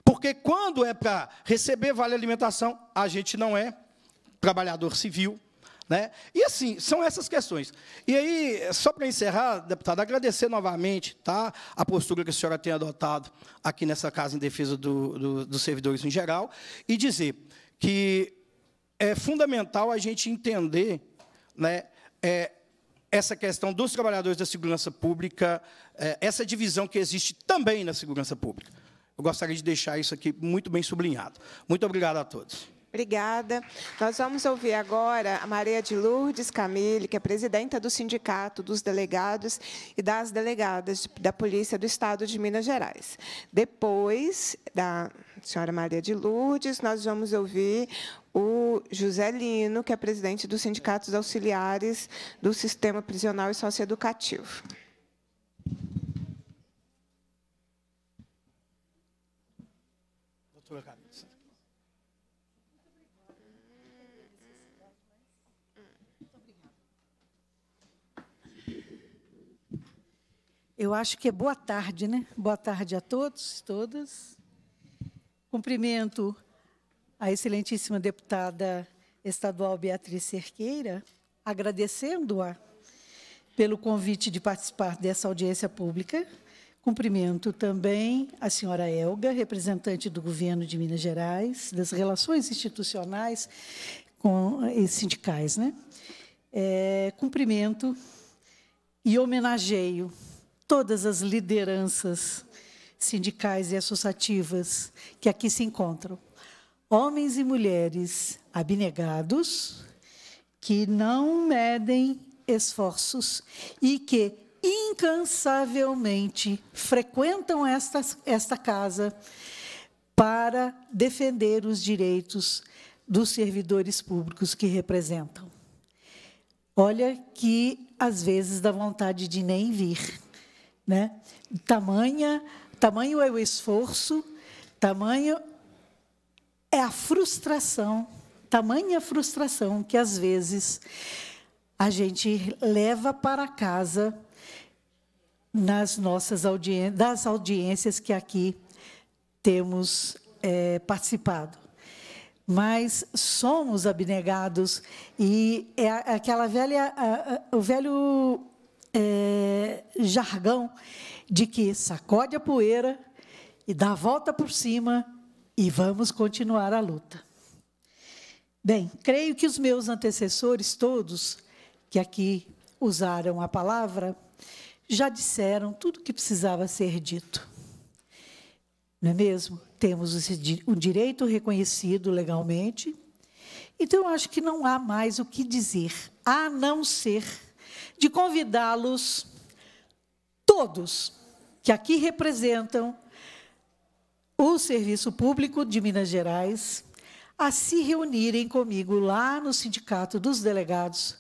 S14: Porque quando é para receber vale alimentação, a gente não é trabalhador civil. Né? E assim, são essas questões. E aí, só para encerrar, deputada, agradecer novamente tá, a postura que a senhora tem adotado aqui nessa casa em defesa do, do, dos servidores em geral e dizer que é fundamental a gente entender né, é, essa questão dos trabalhadores da segurança pública, é, essa divisão que existe também na segurança pública. Eu gostaria de deixar isso aqui muito bem sublinhado. Muito obrigado a todos.
S2: Obrigada. Nós vamos ouvir agora a Maria de Lourdes Camille, que é presidenta do Sindicato dos Delegados e das Delegadas da Polícia do Estado de Minas Gerais. Depois da senhora Maria de Lourdes, nós vamos ouvir o José Lino, que é presidente dos Sindicatos Auxiliares do Sistema Prisional e Socioeducativo.
S15: Eu acho que é boa tarde, né? Boa tarde a todos, todas. Cumprimento a excelentíssima deputada estadual Beatriz Cerqueira, agradecendo-a pelo convite de participar dessa audiência pública. Cumprimento também a senhora Elga, representante do governo de Minas Gerais, das relações institucionais com, e sindicais. Né? É, cumprimento e homenageio todas as lideranças sindicais e associativas que aqui se encontram. Homens e mulheres abnegados que não medem esforços e que incansavelmente frequentam esta, esta casa para defender os direitos dos servidores públicos que representam. Olha que às vezes dá vontade de nem vir, né? Tamanha Tamanho é o esforço, tamanho é a frustração, tamanha frustração que às vezes a gente leva para casa nas nossas das audiências que aqui temos é, participado. Mas somos abnegados e é aquela velha, a, a, o velho é, jargão de que sacode a poeira e dá a volta por cima e vamos continuar a luta. Bem, creio que os meus antecessores todos que aqui usaram a palavra já disseram tudo o que precisava ser dito. Não é mesmo? Temos o direito reconhecido legalmente. Então, acho que não há mais o que dizer, a não ser de convidá-los todos que aqui representam o Serviço Público de Minas Gerais, a se reunirem comigo lá no Sindicato dos Delegados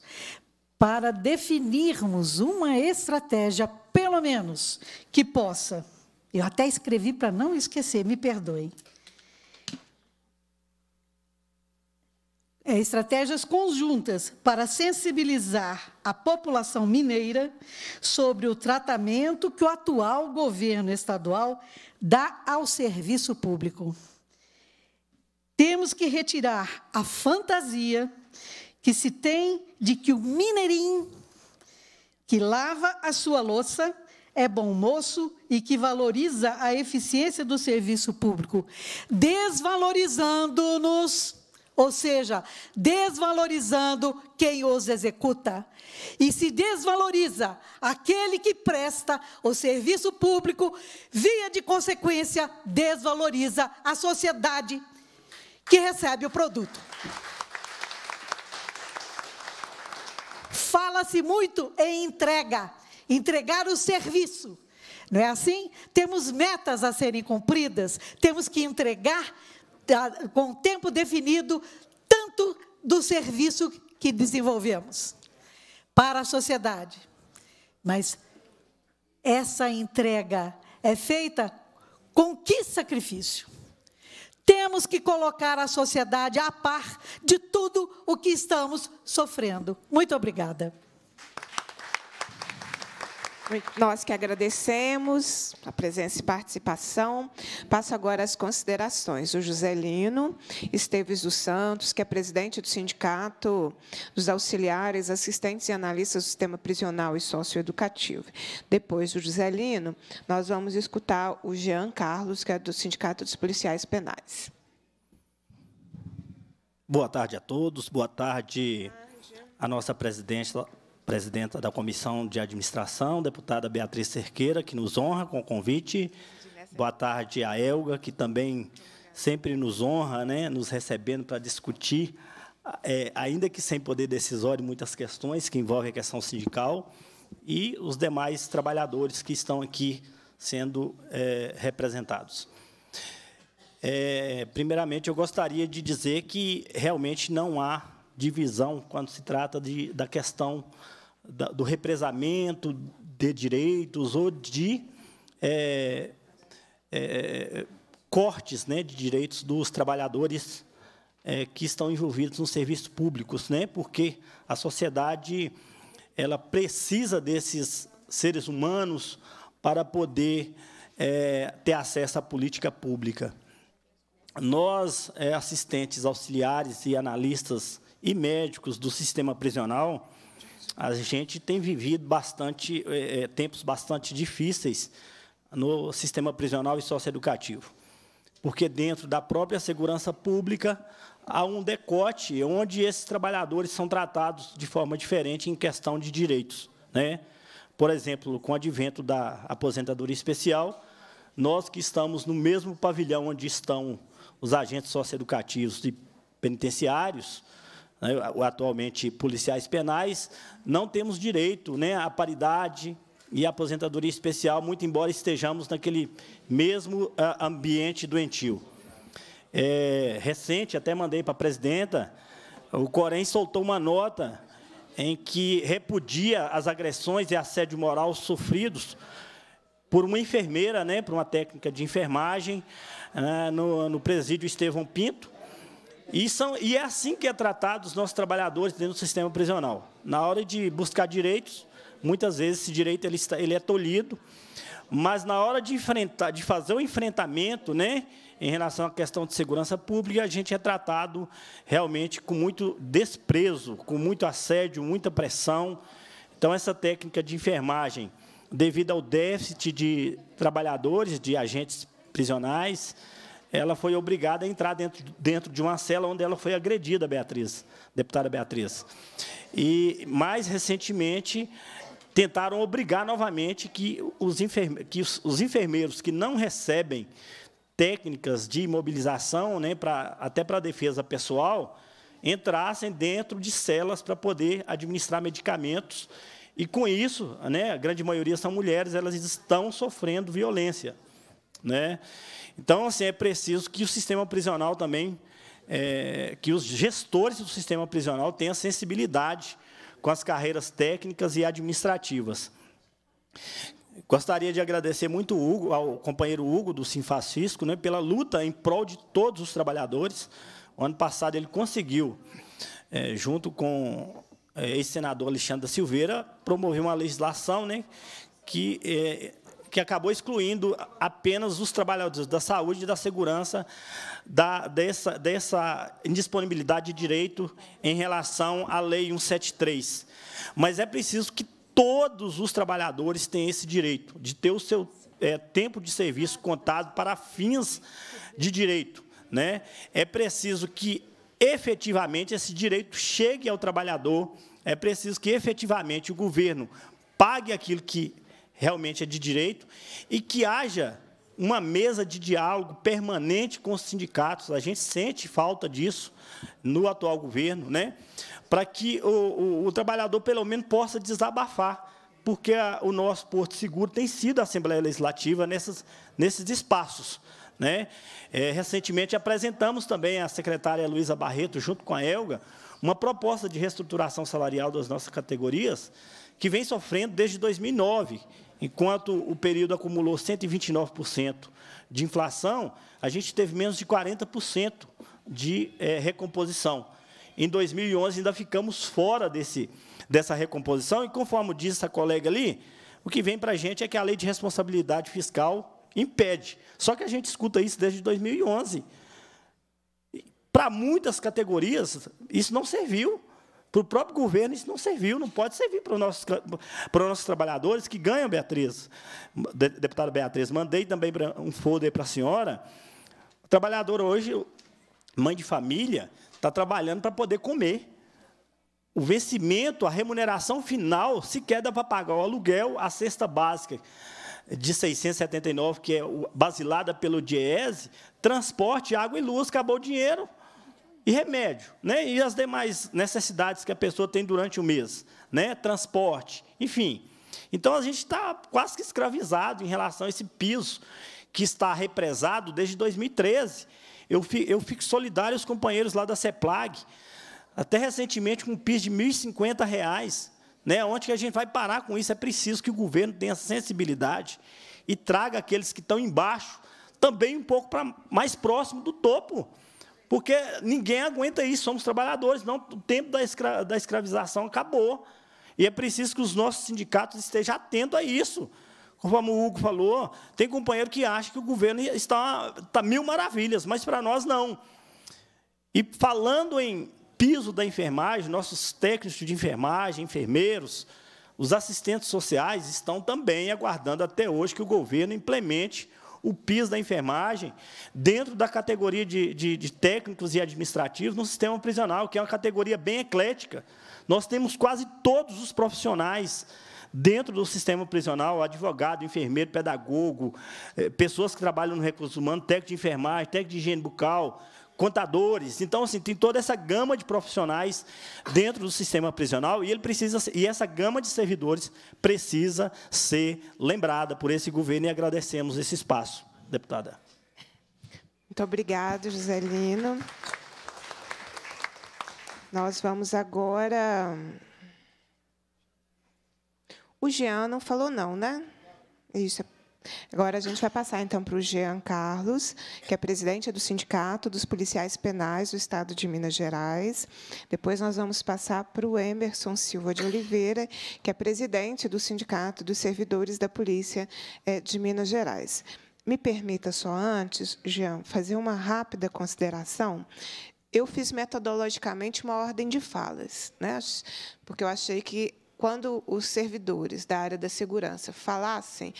S15: para definirmos uma estratégia, pelo menos, que possa. Eu até escrevi para não esquecer, me perdoem. é, estratégias conjuntas para sensibilizar a população mineira sobre o tratamento que o atual governo estadual dá ao serviço público. Temos que retirar a fantasia que se tem de que o mineirinho que lava a sua louça é bom moço e que valoriza a eficiência do serviço público, desvalorizando-nos ou seja, desvalorizando quem os executa. E se desvaloriza aquele que presta o serviço público, via de consequência, desvaloriza a sociedade que recebe o produto. Fala-se muito em entrega, entregar o serviço. Não é assim? Temos metas a serem cumpridas, temos que entregar com tempo definido, tanto do serviço que desenvolvemos para a sociedade. Mas essa entrega é feita com que sacrifício? Temos que colocar a sociedade a par de tudo o que estamos sofrendo. Muito obrigada. Nós que agradecemos a presença e
S2: participação. Passo agora às considerações. O Joselino Esteves dos Santos, que é presidente do Sindicato dos Auxiliares, Assistentes e Analistas do Sistema Prisional e Socioeducativo. Depois do Joselino, nós vamos escutar o Jean Carlos, que é do Sindicato dos Policiais Penais.
S16: Boa tarde a todos. Boa tarde à nossa presidente, presidenta da Comissão de Administração, deputada Beatriz Cerqueira, que nos honra com o convite. Boa tarde a Elga, que também sempre nos honra, né, nos recebendo para discutir, é, ainda que sem poder decisório, muitas questões que envolvem a questão sindical e os demais trabalhadores que estão aqui sendo é, representados. É, primeiramente, eu gostaria de dizer que realmente não há divisão quando se trata de, da questão da, do represamento de direitos ou de é, é, cortes né, de direitos dos trabalhadores é, que estão envolvidos nos serviços públicos, né, porque a sociedade ela precisa desses seres humanos para poder é, ter acesso à política pública. Nós, é, assistentes auxiliares e analistas e médicos do sistema prisional, a gente tem vivido bastante é, é, tempos bastante difíceis no sistema prisional e socioeducativo, porque dentro da própria segurança pública há um decote onde esses trabalhadores são tratados de forma diferente em questão de direitos, né? Por exemplo, com o advento da aposentadoria especial, nós que estamos no mesmo pavilhão onde estão os agentes socioeducativos e penitenciários, né, atualmente policiais penais, não temos direito né, à paridade e à aposentadoria especial, muito embora estejamos naquele mesmo ah, ambiente doentio. É, recente, até mandei para a presidenta, o Corém soltou uma nota em que repudia as agressões e assédio moral sofridos por uma enfermeira, né, por uma técnica de enfermagem, ah, no, no presídio Estevão Pinto, e, são, e é assim que é tratado os nossos trabalhadores dentro do sistema prisional. Na hora de buscar direitos, muitas vezes esse direito ele, está, ele é tolhido, mas na hora de, enfrentar, de fazer o enfrentamento né, em relação à questão de segurança pública, a gente é tratado realmente com muito desprezo, com muito assédio, muita pressão. Então, essa técnica de enfermagem, devido ao déficit de trabalhadores, de agentes prisionais, ela foi obrigada a entrar dentro, dentro de uma cela onde ela foi agredida, Beatriz, deputada Beatriz. E, mais recentemente, tentaram obrigar novamente que os, enferme, que os, os enfermeiros que não recebem técnicas de imobilização, né, pra, até para defesa pessoal, entrassem dentro de celas para poder administrar medicamentos. E com isso, né, a grande maioria são mulheres, elas estão sofrendo violência. Né? Então, assim, é preciso que o sistema prisional também, é, que os gestores do sistema prisional tenham sensibilidade com as carreiras técnicas e administrativas. Gostaria de agradecer muito Hugo, ao companheiro Hugo do Sinfascisco né, pela luta em prol de todos os trabalhadores. O ano passado ele conseguiu, é, junto com é, ex-senador Alexandre da Silveira, promover uma legislação né, que é, que acabou excluindo apenas os trabalhadores da saúde e da segurança da, dessa, dessa indisponibilidade de direito em relação à Lei 173. Mas é preciso que todos os trabalhadores tenham esse direito de ter o seu é, tempo de serviço contado para fins de direito. Né? É preciso que, efetivamente, esse direito chegue ao trabalhador, é preciso que, efetivamente, o governo pague aquilo que realmente é de direito, e que haja uma mesa de diálogo permanente com os sindicatos. A gente sente falta disso no atual governo, né? para que o, o, o trabalhador, pelo menos, possa desabafar, porque a, o nosso Porto Seguro tem sido a Assembleia Legislativa nessas, nesses espaços. Né? É, recentemente, apresentamos também à secretária Luísa Barreto, junto com a Elga, uma proposta de reestruturação salarial das nossas categorias, que vem sofrendo desde 2009. Enquanto o período acumulou 129% de inflação, a gente teve menos de 40% de é, recomposição. Em 2011, ainda ficamos fora desse, dessa recomposição, e conforme diz essa colega ali, o que vem para a gente é que a lei de responsabilidade fiscal impede. Só que a gente escuta isso desde 2011. Para muitas categorias, isso não serviu. Para o próprio governo isso não serviu, não pode servir para os nossos, para os nossos trabalhadores que ganham, Beatriz. Deputada Beatriz, mandei também um folder para a senhora. O trabalhador hoje, mãe de família, está trabalhando para poder comer. O vencimento, a remuneração final, sequer dá para pagar o aluguel, a cesta básica de 679, que é basilada pelo DIESE, transporte, água e luz, acabou o dinheiro e remédio, né? E as demais necessidades que a pessoa tem durante o mês, né? Transporte, enfim. Então a gente está quase que escravizado em relação a esse piso que está represado desde 2013. Eu fico, eu fico solidário aos companheiros lá da CEPLAG, até recentemente com um piso de R$ 1.050. Né? Onde que a gente vai parar com isso? É preciso que o governo tenha sensibilidade e traga aqueles que estão embaixo também um pouco para mais próximo do topo. Porque ninguém aguenta isso, somos trabalhadores, não, o tempo da, escra da escravização acabou. E é preciso que os nossos sindicatos estejam atentos a isso. Como o Hugo falou, tem companheiro que acha que o governo está, está mil maravilhas, mas para nós não. E falando em piso da enfermagem, nossos técnicos de enfermagem, enfermeiros, os assistentes sociais estão também aguardando até hoje que o governo implemente o PIS da enfermagem dentro da categoria de, de, de técnicos e administrativos no sistema prisional, que é uma categoria bem eclética. Nós temos quase todos os profissionais dentro do sistema prisional, advogado, enfermeiro, pedagogo, eh, pessoas que trabalham no recurso humano, técnico de enfermagem, técnico de higiene bucal, contadores. Então, assim, tem toda essa gama de profissionais dentro do sistema prisional e ele precisa e essa gama de servidores precisa ser lembrada por esse governo e agradecemos esse espaço, deputada.
S2: Muito obrigado, Joselino. Nós vamos agora hum, o Jean não falou não, né? Isso é Agora a gente vai passar então para o Jean Carlos, que é presidente do Sindicato dos Policiais Penais do Estado de Minas Gerais. Depois nós vamos passar para o Emerson Silva de Oliveira, que é presidente do Sindicato dos Servidores da Polícia eh, de Minas Gerais. Me permita só antes, Jean, fazer uma rápida consideração eu fiz metodologicamente uma ordem de falas, né? porque eu achei que quando os servidores da área da segurança falassem,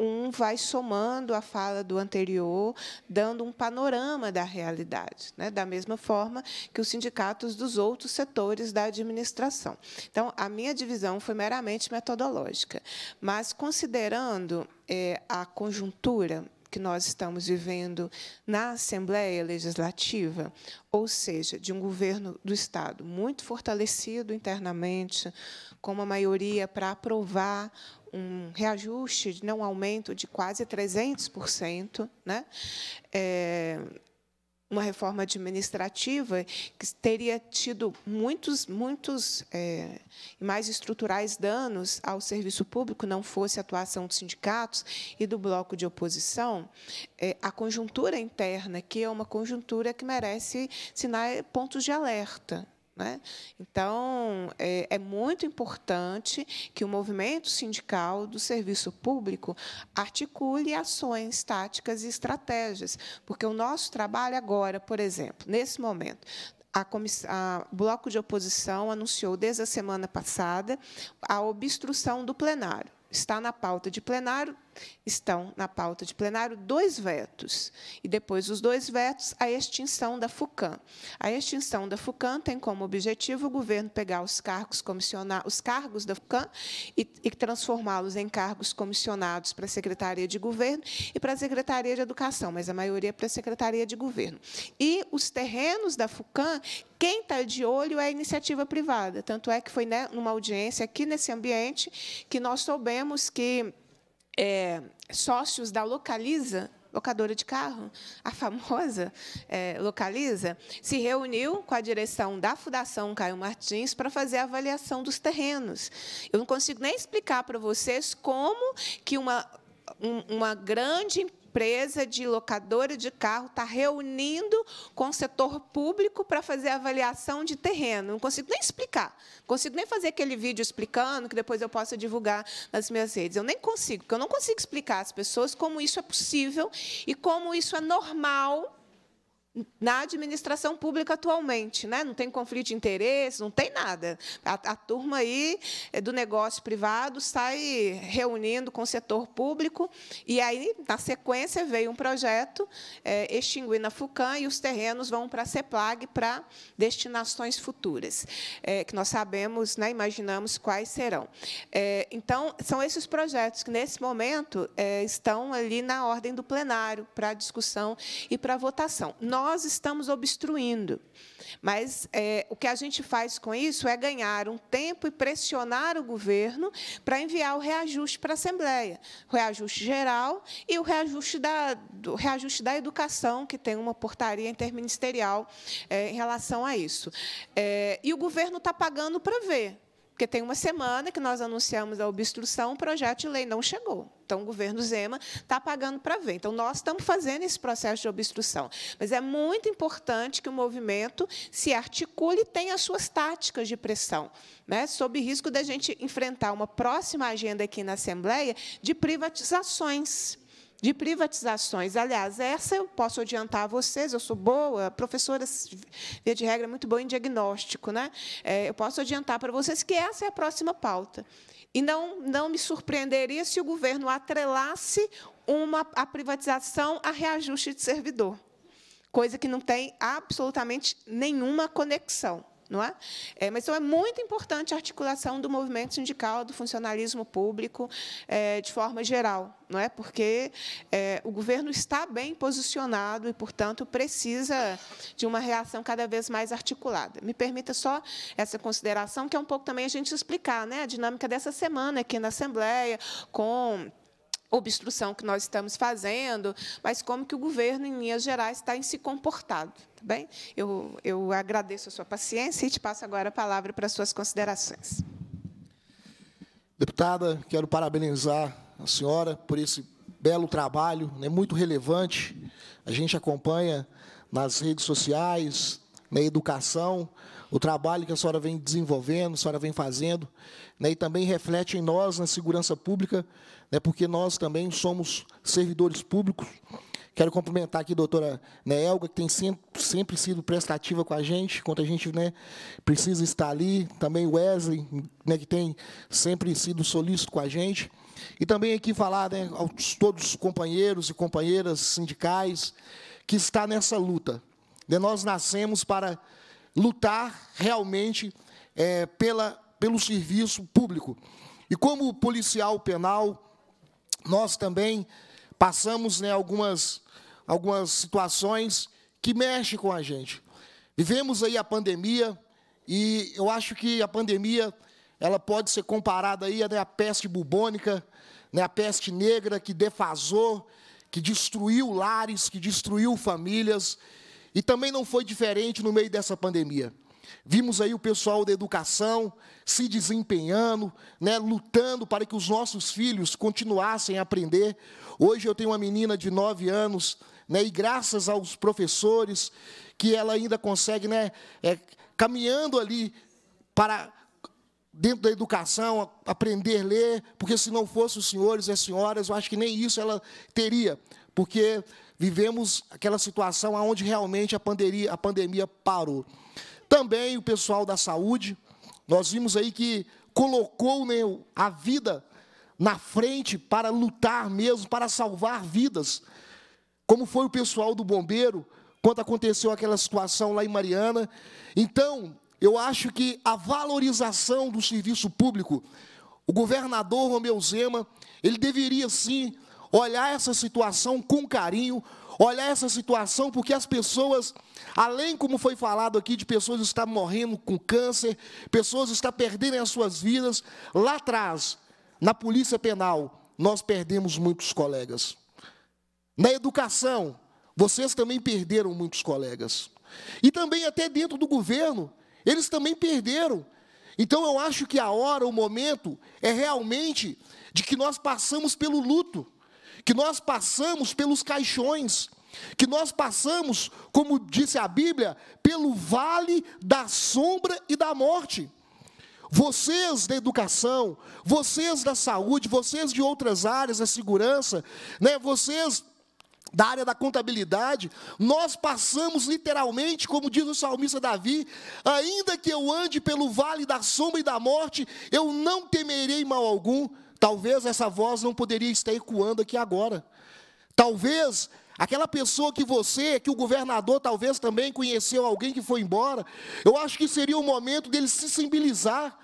S2: um vai somando a fala do anterior, dando um panorama da realidade, né? da mesma forma que os sindicatos dos outros setores da administração. Então, a minha divisão foi meramente metodológica, mas considerando é, a conjuntura que nós estamos vivendo na Assembleia Legislativa, ou seja, de um governo do Estado muito fortalecido internamente, com uma maioria para aprovar um reajuste, né, um aumento de quase 300%, né? É, uma reforma administrativa que teria tido muitos, muitos é, mais estruturais danos ao serviço público, não fosse a atuação dos sindicatos e do bloco de oposição, é, a conjuntura interna, que é uma conjuntura que merece sinais, pontos de alerta. Né? Então, é, é, muito importante que o movimento sindical do serviço público articule ações, táticas e estratégias, porque o nosso trabalho agora, por exemplo, nesse momento, a, a bloco de oposição anunciou desde a semana passada a obstrução do plenário. Está na pauta de plenário, estão na pauta de plenário dois vetos. E depois os dois vetos, a extinção da FUCAM. A extinção da FUCAM tem como objetivo o governo pegar os cargos comissionar os cargos da FUCAM e, e transformá-los em cargos comissionados para a Secretaria de Governo e para a Secretaria de Educação, mas a maioria é para a Secretaria de Governo. E os terrenos da FUCAM, quem está de olho é a iniciativa privada. Tanto é que foi né, numa audiência aqui nesse ambiente que nós soubemos que é, sócios da Localiza, locadora de carro, a famosa é, Localiza, se reuniu com a direção da Fundação Caio Martins para fazer a avaliação dos terrenos. Eu não consigo nem explicar para vocês como que uma uma grande empresa de locadora de carro está reunindo com o setor público para fazer avaliação de terreno. Não consigo nem explicar. Não consigo nem fazer aquele vídeo explicando que depois eu possa divulgar nas minhas redes. Eu nem consigo, porque eu não consigo explicar às pessoas como isso é possível e como isso é normal na administração pública atualmente, né? não tem conflito de interesse, não tem nada. A, a, turma aí é, do negócio privado sai reunindo com o setor público e aí, na sequência, veio um projeto é, extinguindo a FUCAM e os terrenos vão para a CEPLAG para destinações futuras, é, que nós sabemos, né, imaginamos quais serão. É, então, são esses projetos que, nesse momento, é, estão ali na ordem do plenário para discussão e para votação. Nós nós estamos obstruindo. Mas é, o que a gente faz com isso é ganhar um tempo e pressionar o governo para enviar o reajuste para a Assembleia, o reajuste geral e o reajuste da, reajuste da educação, que tem uma portaria interministerial é, em relação a isso. É, e o governo está pagando para ver. Porque tem uma semana que nós anunciamos a obstrução, o projeto de lei não chegou. Então, o governo Zema está pagando para ver. Então, nós estamos fazendo esse processo de obstrução. Mas é muito importante que o movimento se articule e tenha as suas táticas de pressão, né? sob risco da gente enfrentar uma próxima agenda aqui na Assembleia de privatizações de privatizações. Aliás, essa eu posso adiantar a vocês, eu sou boa, professora, via de regra, é muito boa em diagnóstico. Né? É, eu posso adiantar para vocês que essa é a próxima pauta. E não, não me surpreenderia se o governo atrelasse uma, a privatização a reajuste de servidor, coisa que não tem absolutamente nenhuma conexão não é? é mas então é muito importante a articulação do movimento sindical, do funcionalismo público, é, de forma geral, não é? Porque é, o governo está bem posicionado e, portanto, precisa de uma reação cada vez mais articulada. Me permita só essa consideração, que é um pouco também a gente explicar, né? A dinâmica dessa semana aqui na Assembleia com obstrução que nós estamos fazendo, mas como que o governo, em linhas gerais, está em se comportado. Tá bem? Eu, eu agradeço a sua paciência e te passo agora a palavra para as suas considerações.
S17: Deputada, quero parabenizar a senhora por esse belo trabalho, né, muito relevante. A gente acompanha nas redes sociais, na educação, o trabalho que a senhora vem desenvolvendo, a senhora vem fazendo, né, e também reflete em nós, na segurança pública, né, porque nós também somos servidores públicos. Quero cumprimentar aqui a doutora né, que tem sempre, sempre sido prestativa com a gente, quando a gente né, precisa estar ali. Também o Wesley, né, que tem sempre sido solícito com a gente. E também aqui falar né, aos todos os companheiros e companheiras sindicais que está nessa luta. Né, nós nascemos para lutar realmente é, pela, pelo serviço público. E como policial penal, nós também passamos né, algumas, algumas situações que mexem com a gente. Vivemos aí a pandemia e eu acho que a pandemia ela pode ser comparada aí né, à peste bubônica, né, à peste negra que defasou, que destruiu lares, que destruiu famílias, e também não foi diferente no meio dessa pandemia. Vimos aí o pessoal da educação se desempenhando, né, lutando para que os nossos filhos continuassem a aprender. Hoje eu tenho uma menina de 9 anos, né, e graças aos professores, que ela ainda consegue, né, é, caminhando ali para dentro da educação, aprender a ler, porque se não fosse os senhores e as senhoras, eu acho que nem isso ela teria, porque vivemos aquela situação onde realmente a pandemia, a pandemia parou. Também o pessoal da saúde, nós vimos aí que colocou né, a vida na frente para lutar mesmo, para salvar vidas. Como foi o pessoal do bombeiro, quando aconteceu aquela situação lá em Mariana. Então, eu acho que a valorização do serviço público, o governador Romeu Zema, ele deveria sim olhar essa situação com carinho, olhar essa situação, porque as pessoas, além como foi falado aqui, de pessoas estar morrendo com câncer, pessoas estar perdendo as suas vidas, lá atrás, na polícia penal, nós perdemos muitos colegas. Na educação, vocês também perderam muitos colegas. E também até dentro do governo, eles também perderam. Então eu acho que a hora, o momento, é realmente de que nós passamos pelo luto que nós passamos pelos caixões, que nós passamos, como disse a Bíblia, pelo vale da sombra e da morte. Vocês da educação, vocês da saúde, vocês de outras áreas da segurança, né, vocês da área da contabilidade, nós passamos literalmente, como diz o salmista Davi, ainda que eu ande pelo vale da sombra e da morte, eu não temerei mal algum, Talvez essa voz não poderia estar ecoando aqui agora. Talvez aquela pessoa que você, que o governador talvez também conheceu alguém que foi embora, eu acho que seria o momento dele se sensibilizar.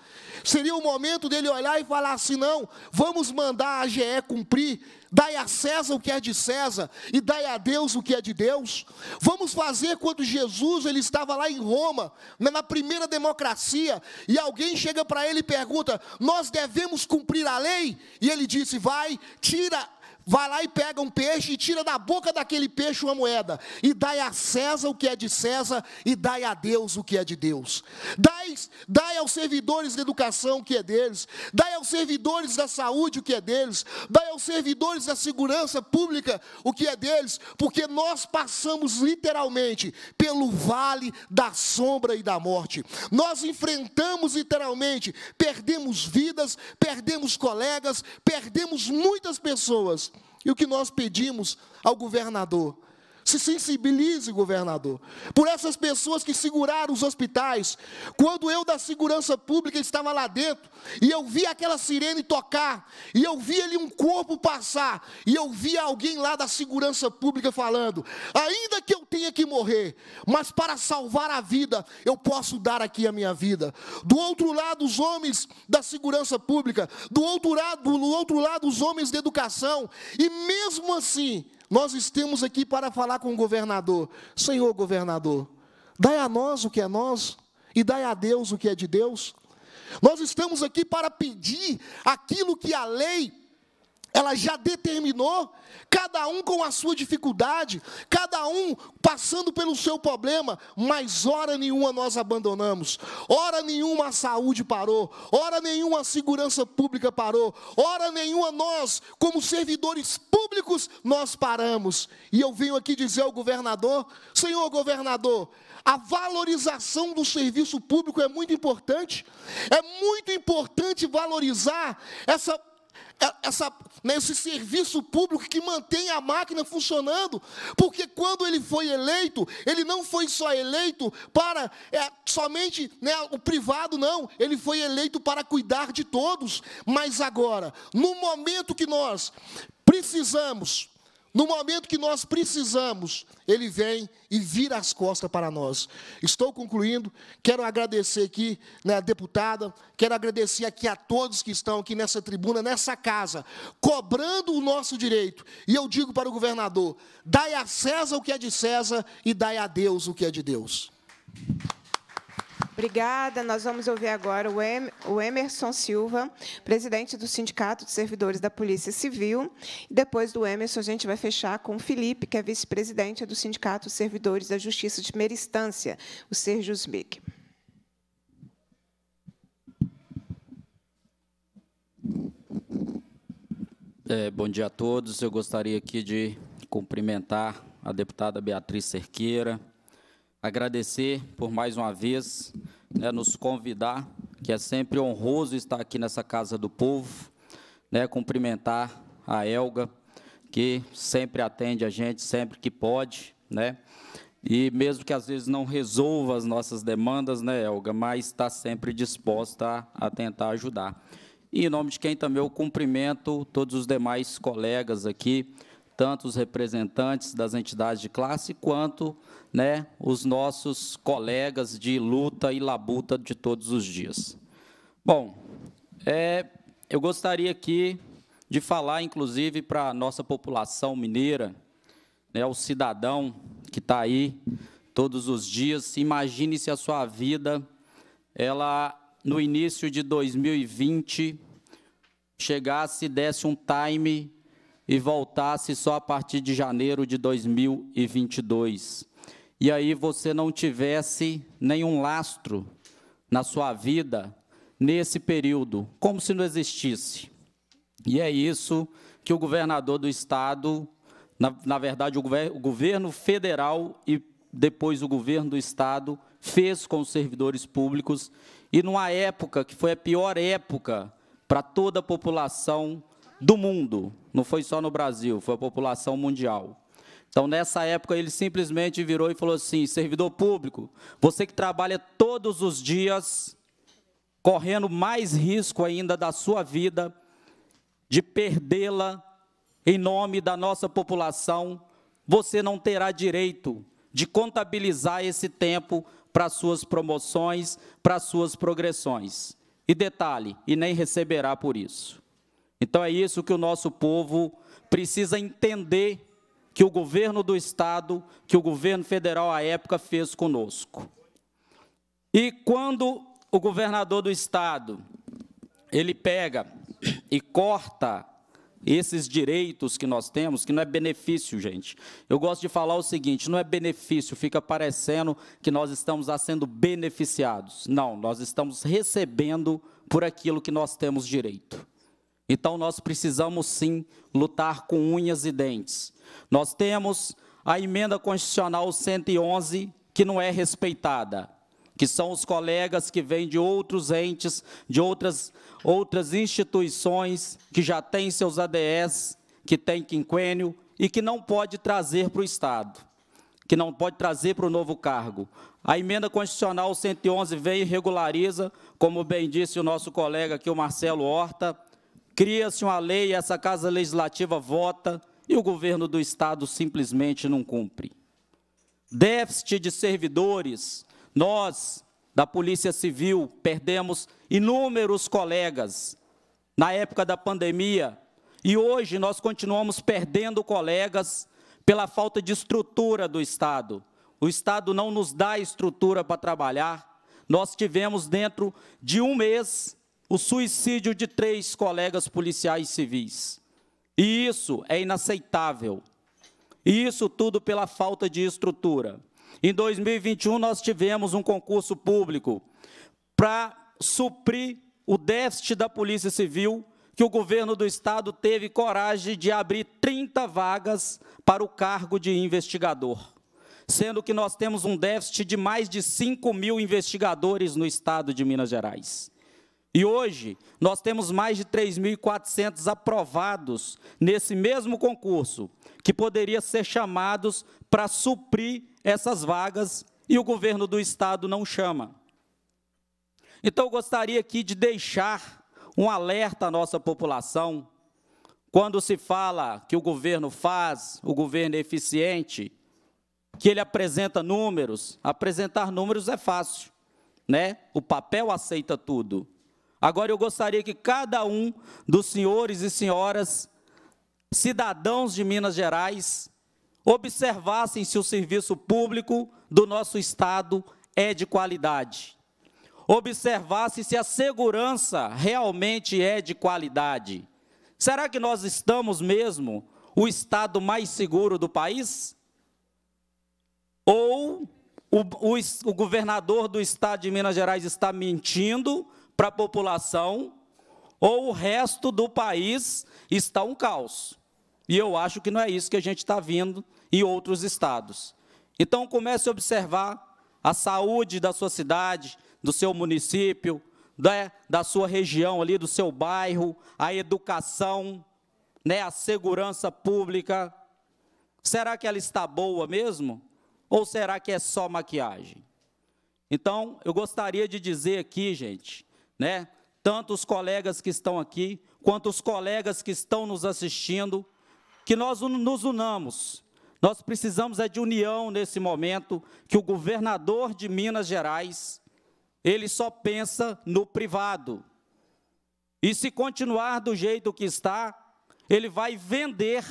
S17: Seria o momento dele olhar e falar assim: não, vamos mandar a GE cumprir Dai a César o que é de César e dai a Deus o que é de Deus. Vamos fazer quando Jesus ele estava lá em Roma, na primeira democracia, e alguém chega para ele e pergunta: "Nós devemos cumprir a lei?" E ele disse: "Vai, tira vai lá e pega um peixe e tira da boca daquele peixe uma moeda, e dai a César o que é de César, e dai a Deus o que é de Deus. Dai, dai aos servidores da educação o que é deles, dai aos servidores da saúde o que é deles, dai aos servidores da segurança pública o que é deles, porque nós passamos literalmente pelo vale da sombra e da morte. Nós enfrentamos literalmente, perdemos vidas, perdemos colegas, perdemos muitas pessoas e o que nós pedimos ao governador? Se sensibilize, governador, por essas pessoas que seguraram os hospitais. Quando eu da segurança pública estava lá dentro e eu vi aquela sirene tocar, e eu vi ali um corpo passar, e eu vi alguém lá da segurança pública falando: ainda que eu tenha que morrer, mas para salvar a vida, eu posso dar aqui a minha vida. Do outro lado, os homens da segurança pública, do outro lado, do outro lado os homens de educação, e mesmo assim, nós estamos aqui para falar com o governador. Senhor governador, dai a nós o que é nós e dai a Deus o que é de Deus. Nós estamos aqui para pedir aquilo que a lei ela já determinou, cada um com a sua dificuldade, cada um passando pelo seu problema, mas hora nenhuma nós abandonamos, hora nenhuma a saúde parou, hora nenhuma a segurança pública parou, hora nenhuma nós, como servidores públicos, nós paramos. E eu venho aqui dizer ao governador, senhor governador, a valorização do serviço público é muito importante, é muito importante valorizar essa é, essa, nesse né, serviço público que mantém a máquina funcionando, porque quando ele foi eleito, ele não foi só eleito para é, somente né, o privado, não, ele foi eleito para cuidar de todos. Mas agora, no momento que nós precisamos no momento que nós precisamos, ele vem e vira as costas para nós. Estou concluindo, quero agradecer aqui né, a deputada, quero agradecer aqui a todos que estão aqui nessa tribuna, nessa casa, cobrando o nosso direito. E eu digo para o governador: dai a César o que é de César e dai a Deus o que é de Deus.
S2: Obrigada. Nós vamos ouvir agora o Emerson Silva, presidente do Sindicato de Servidores da Polícia Civil. E depois do Emerson, a gente vai fechar com o Felipe, que é vice-presidente do Sindicato de Servidores da Justiça de Primeira Instância, o Serjusmic.
S18: É, bom dia a todos. Eu gostaria aqui de cumprimentar a deputada Beatriz Cerqueira, agradecer por mais uma vez, né, nos convidar, que é sempre honroso estar aqui nessa casa do povo, né, cumprimentar a Elga, que sempre atende a gente, sempre que pode, né? E mesmo que às vezes não resolva as nossas demandas, né, Elga, mas está sempre disposta a, a tentar ajudar. E em nome de quem também eu cumprimento todos os demais colegas aqui, tanto os representantes das entidades de classe quanto né, os nossos colegas de luta e labuta de todos os dias. Bom, é, eu gostaria aqui de falar, inclusive, para a nossa população mineira, né, o cidadão que está aí todos os dias. Imagine se a sua vida, ela no início de 2020, chegasse, desse um time e voltasse só a partir de janeiro de 2022 e aí você não tivesse nenhum lastro na sua vida nesse período, como se não existisse. E é isso que o governador do estado, na, na verdade, o, gover o governo federal e depois o governo do estado fez com os servidores públicos e numa época que foi a pior época para toda a população do mundo, não foi só no Brasil, foi a população mundial. Então, nessa época, ele simplesmente virou e falou assim: servidor público, você que trabalha todos os dias, correndo mais risco ainda da sua vida, de perdê-la em nome da nossa população, você não terá direito de contabilizar esse tempo para suas promoções, para suas progressões. E detalhe, e nem receberá por isso. Então é isso que o nosso povo precisa entender que o governo do Estado, que o governo federal à época fez conosco. E quando o governador do Estado, ele pega e corta esses direitos que nós temos, que não é benefício, gente. Eu gosto de falar o seguinte, não é benefício, fica parecendo que nós estamos sendo beneficiados. Não, nós estamos recebendo por aquilo que nós temos direito. Então nós precisamos sim lutar com unhas e dentes. Nós temos a emenda constitucional 111 que não é respeitada, que são os colegas que vêm de outros entes, de outras outras instituições que já têm seus ADS, que têm quinquênio e que não pode trazer para o Estado, que não pode trazer para o novo cargo. A emenda constitucional 111 vem e regulariza, como bem disse o nosso colega aqui, o Marcelo Horta, Cria-se uma lei, essa casa legislativa vota e o governo do Estado simplesmente não cumpre. Déficit de servidores. Nós, da Polícia Civil, perdemos inúmeros colegas na época da pandemia e hoje nós continuamos perdendo colegas pela falta de estrutura do Estado. O Estado não nos dá estrutura para trabalhar. Nós tivemos, dentro de um mês, o suicídio de três colegas policiais civis. E isso é inaceitável. E isso tudo pela falta de estrutura. Em 2021, nós tivemos um concurso público para suprir o déficit da Polícia Civil, que o governo do Estado teve coragem de abrir 30 vagas para o cargo de investigador, sendo que nós temos um déficit de mais de 5 mil investigadores no Estado de Minas Gerais. E hoje nós temos mais de 3.400 aprovados nesse mesmo concurso, que poderia ser chamados para suprir essas vagas e o governo do estado não chama. Então eu gostaria aqui de deixar um alerta à nossa população. Quando se fala que o governo faz, o governo é eficiente, que ele apresenta números, apresentar números é fácil, né? O papel aceita tudo. Agora eu gostaria que cada um dos senhores e senhoras, cidadãos de Minas Gerais, observassem se o serviço público do nosso Estado é de qualidade. Observassem se a segurança realmente é de qualidade. Será que nós estamos mesmo o Estado mais seguro do país? Ou o, o, o governador do Estado de Minas Gerais está mentindo para a população, ou o resto do país está um caos. E eu acho que não é isso que a gente está vindo em outros estados. Então comece a observar a saúde da sua cidade, do seu município, da, né, da sua região ali, do seu bairro, a educação, né, a segurança pública. Será que ela está boa mesmo? Ou será que é só maquiagem? Então, eu gostaria de dizer aqui, gente, né? Tanto os colegas que estão aqui, quanto os colegas que estão nos assistindo, que nós nos unamos. Nós precisamos é de união nesse momento, que o governador de Minas Gerais, ele só pensa no privado. E se continuar do jeito que está, ele vai vender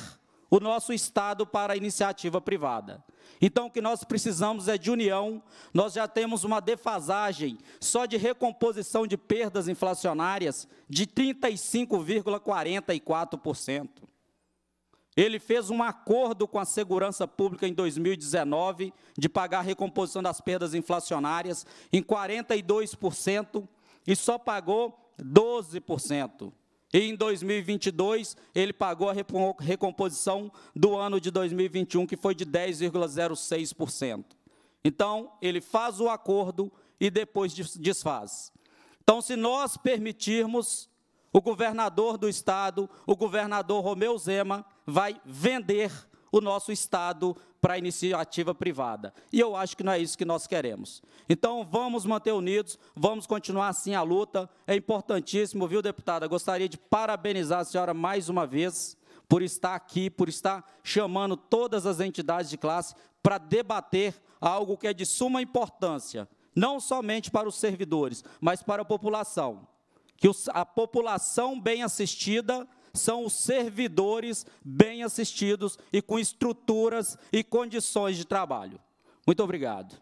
S18: o nosso Estado para a iniciativa privada. Então, o que nós precisamos é de união. Nós já temos uma defasagem só de recomposição de perdas inflacionárias de 35,44%. Ele fez um acordo com a segurança pública em 2019 de pagar a recomposição das perdas inflacionárias em 42% e só pagou 12%. E em 2022, ele pagou a recomposição do ano de 2021, que foi de 10,06%. Então, ele faz o acordo e depois desfaz. Então, se nós permitirmos, o governador do estado, o governador Romeu Zema, vai vender o nosso Estado para iniciativa privada. E eu acho que não é isso que nós queremos. Então, vamos manter unidos, vamos continuar assim a luta. É importantíssimo, viu, deputada? Gostaria de parabenizar a senhora mais uma vez por estar aqui, por estar chamando todas as entidades de classe para debater algo que é de suma importância, não somente para os servidores, mas para a população. Que a população bem assistida são os servidores bem assistidos e com estruturas e condições de trabalho. Muito obrigado.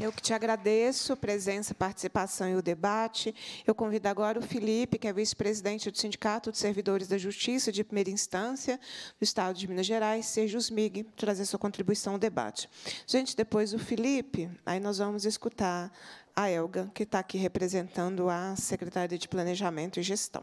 S2: Eu que te agradeço a presença, a participação e o debate. Eu convido agora o Felipe, que é vice-presidente do Sindicato de Servidores da Justiça de Primeira Instância do Estado de Minas Gerais, Sergio MIG, trazer sua contribuição ao debate. Gente, depois o Felipe, aí nós vamos escutar a Elga, que está aqui representando a Secretaria de Planejamento e Gestão.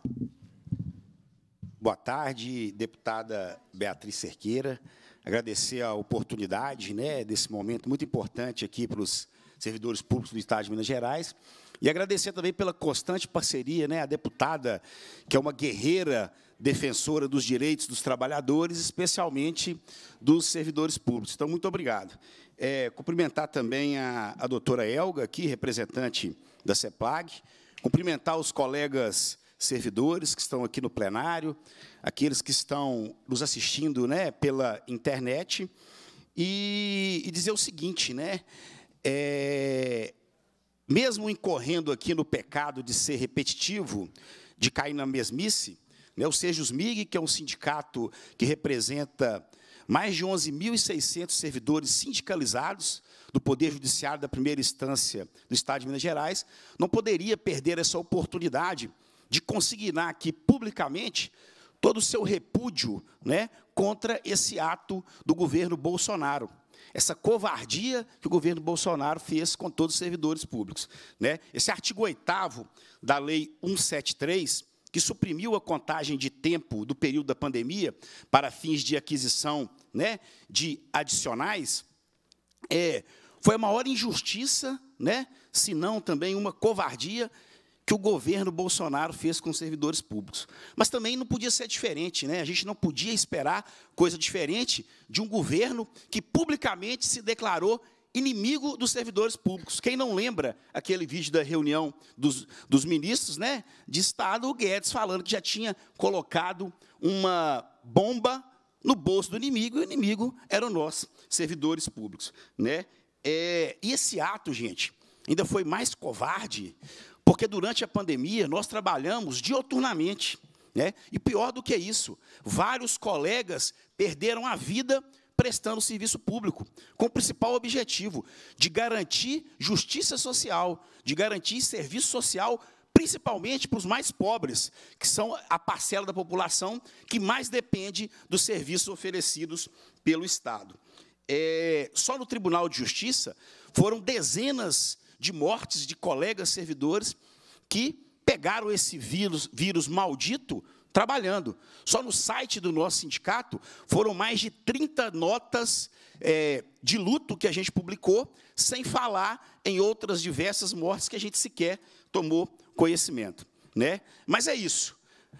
S19: Boa tarde, deputada Beatriz Cerqueira. Agradecer a oportunidade né, desse momento muito importante aqui para os servidores públicos do Estado de Minas Gerais. E agradecer também pela constante parceria, né, a deputada, que é uma guerreira defensora dos direitos dos trabalhadores, especialmente dos servidores públicos. Então, muito obrigado. É, cumprimentar também a, a doutora Elga, aqui, representante da CEPLAG, cumprimentar os colegas servidores que estão aqui no plenário, aqueles que estão nos assistindo né, pela internet, e, e dizer o seguinte, né? é, mesmo incorrendo aqui no pecado de ser repetitivo, de cair na mesmice, né, o Sejus MIG, que é um sindicato que representa mais de 11.600 servidores sindicalizados do Poder Judiciário da primeira instância do Estado de Minas Gerais, não poderia perder essa oportunidade de consignar aqui publicamente todo o seu repúdio né, contra esse ato do governo Bolsonaro essa covardia que o governo Bolsonaro fez com todos os servidores públicos. Né? Esse artigo 8 da Lei 173, que suprimiu a contagem de tempo do período da pandemia para fins de aquisição né, de adicionais, é, foi a maior injustiça, né, se não também uma covardia que o governo Bolsonaro fez com os servidores públicos. Mas também não podia ser diferente, né? A gente não podia esperar coisa diferente de um governo que publicamente se declarou inimigo dos servidores públicos. Quem não lembra aquele vídeo da reunião dos, dos ministros né, de Estado, o Guedes falando que já tinha colocado uma bomba no bolso do inimigo, e o inimigo eram nós, servidores públicos. Né? É, e esse ato, gente, ainda foi mais covarde, porque durante a pandemia nós trabalhamos dioturnamente. Né? E pior do que isso, vários colegas perderam a vida prestando serviço público, com o principal objetivo de garantir justiça social, de garantir serviço social, principalmente para os mais pobres, que são a parcela da população que mais depende dos serviços oferecidos pelo Estado. É, só no Tribunal de Justiça foram dezenas de mortes de colegas servidores que pegaram esse vírus, vírus maldito trabalhando. Só no site do nosso sindicato foram mais de 30 notas é, de luto que a gente publicou, sem falar em outras diversas mortes que a gente sequer tomou conhecimento. Né? Mas é isso.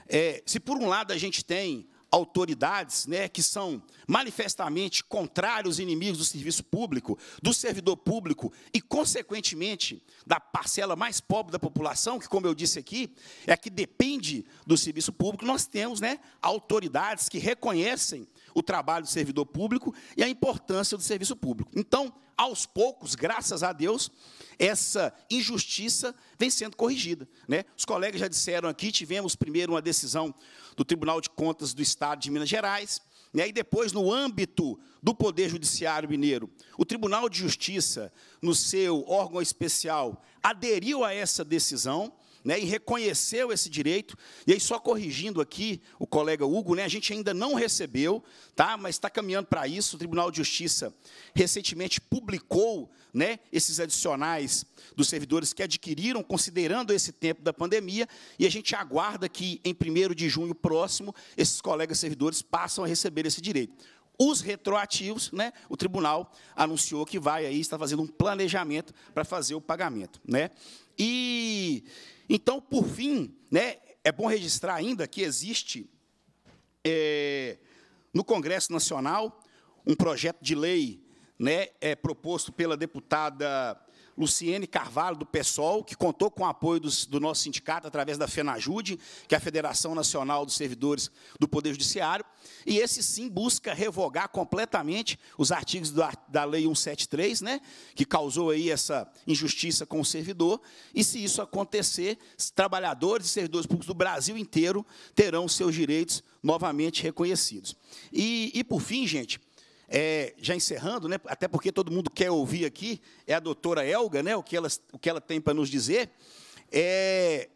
S19: É, se por um lado a gente tem autoridades, né, que são manifestamente contrários inimigos do serviço público, do servidor público e, consequentemente, da parcela mais pobre da população, que, como eu disse aqui, é que depende do serviço público, nós temos né, autoridades que reconhecem o trabalho do servidor público e a importância do serviço público. Então, aos poucos, graças a Deus, essa injustiça vem sendo corrigida. Né? Os colegas já disseram aqui, tivemos primeiro uma decisão do Tribunal de Contas do Estado de Minas Gerais, e né? e depois, no âmbito do Poder Judiciário Mineiro, o Tribunal de Justiça, no seu órgão especial, aderiu a essa decisão né, e reconheceu esse direito. E aí, só corrigindo aqui o colega Hugo, né, a gente ainda não recebeu, tá, mas está caminhando para isso. O Tribunal de Justiça recentemente publicou né, esses adicionais dos servidores que adquiriram, considerando esse tempo da pandemia, e a gente aguarda que, em 1 de junho próximo, esses colegas servidores passam a receber esse direito. Os retroativos, né, o tribunal anunciou que vai aí, está fazendo um planejamento para fazer o pagamento. Né? E então, por fim, né, é bom registrar ainda que existe é, no Congresso Nacional um projeto de lei né, é, proposto pela deputada Luciene Carvalho, do PSOL, que contou com o apoio dos, do nosso sindicato através da FENAJUDE, que é a Federação Nacional dos Servidores do Poder Judiciário, e esse sim busca revogar completamente os artigos da, da Lei 173, né, que causou aí essa injustiça com o servidor, e se isso acontecer, trabalhadores e servidores públicos do Brasil inteiro terão seus direitos novamente reconhecidos. E, e por fim, gente, é, já encerrando, né, até porque todo mundo quer ouvir aqui, é a doutora Elga, né, o, que ela, o que ela tem para nos dizer. É,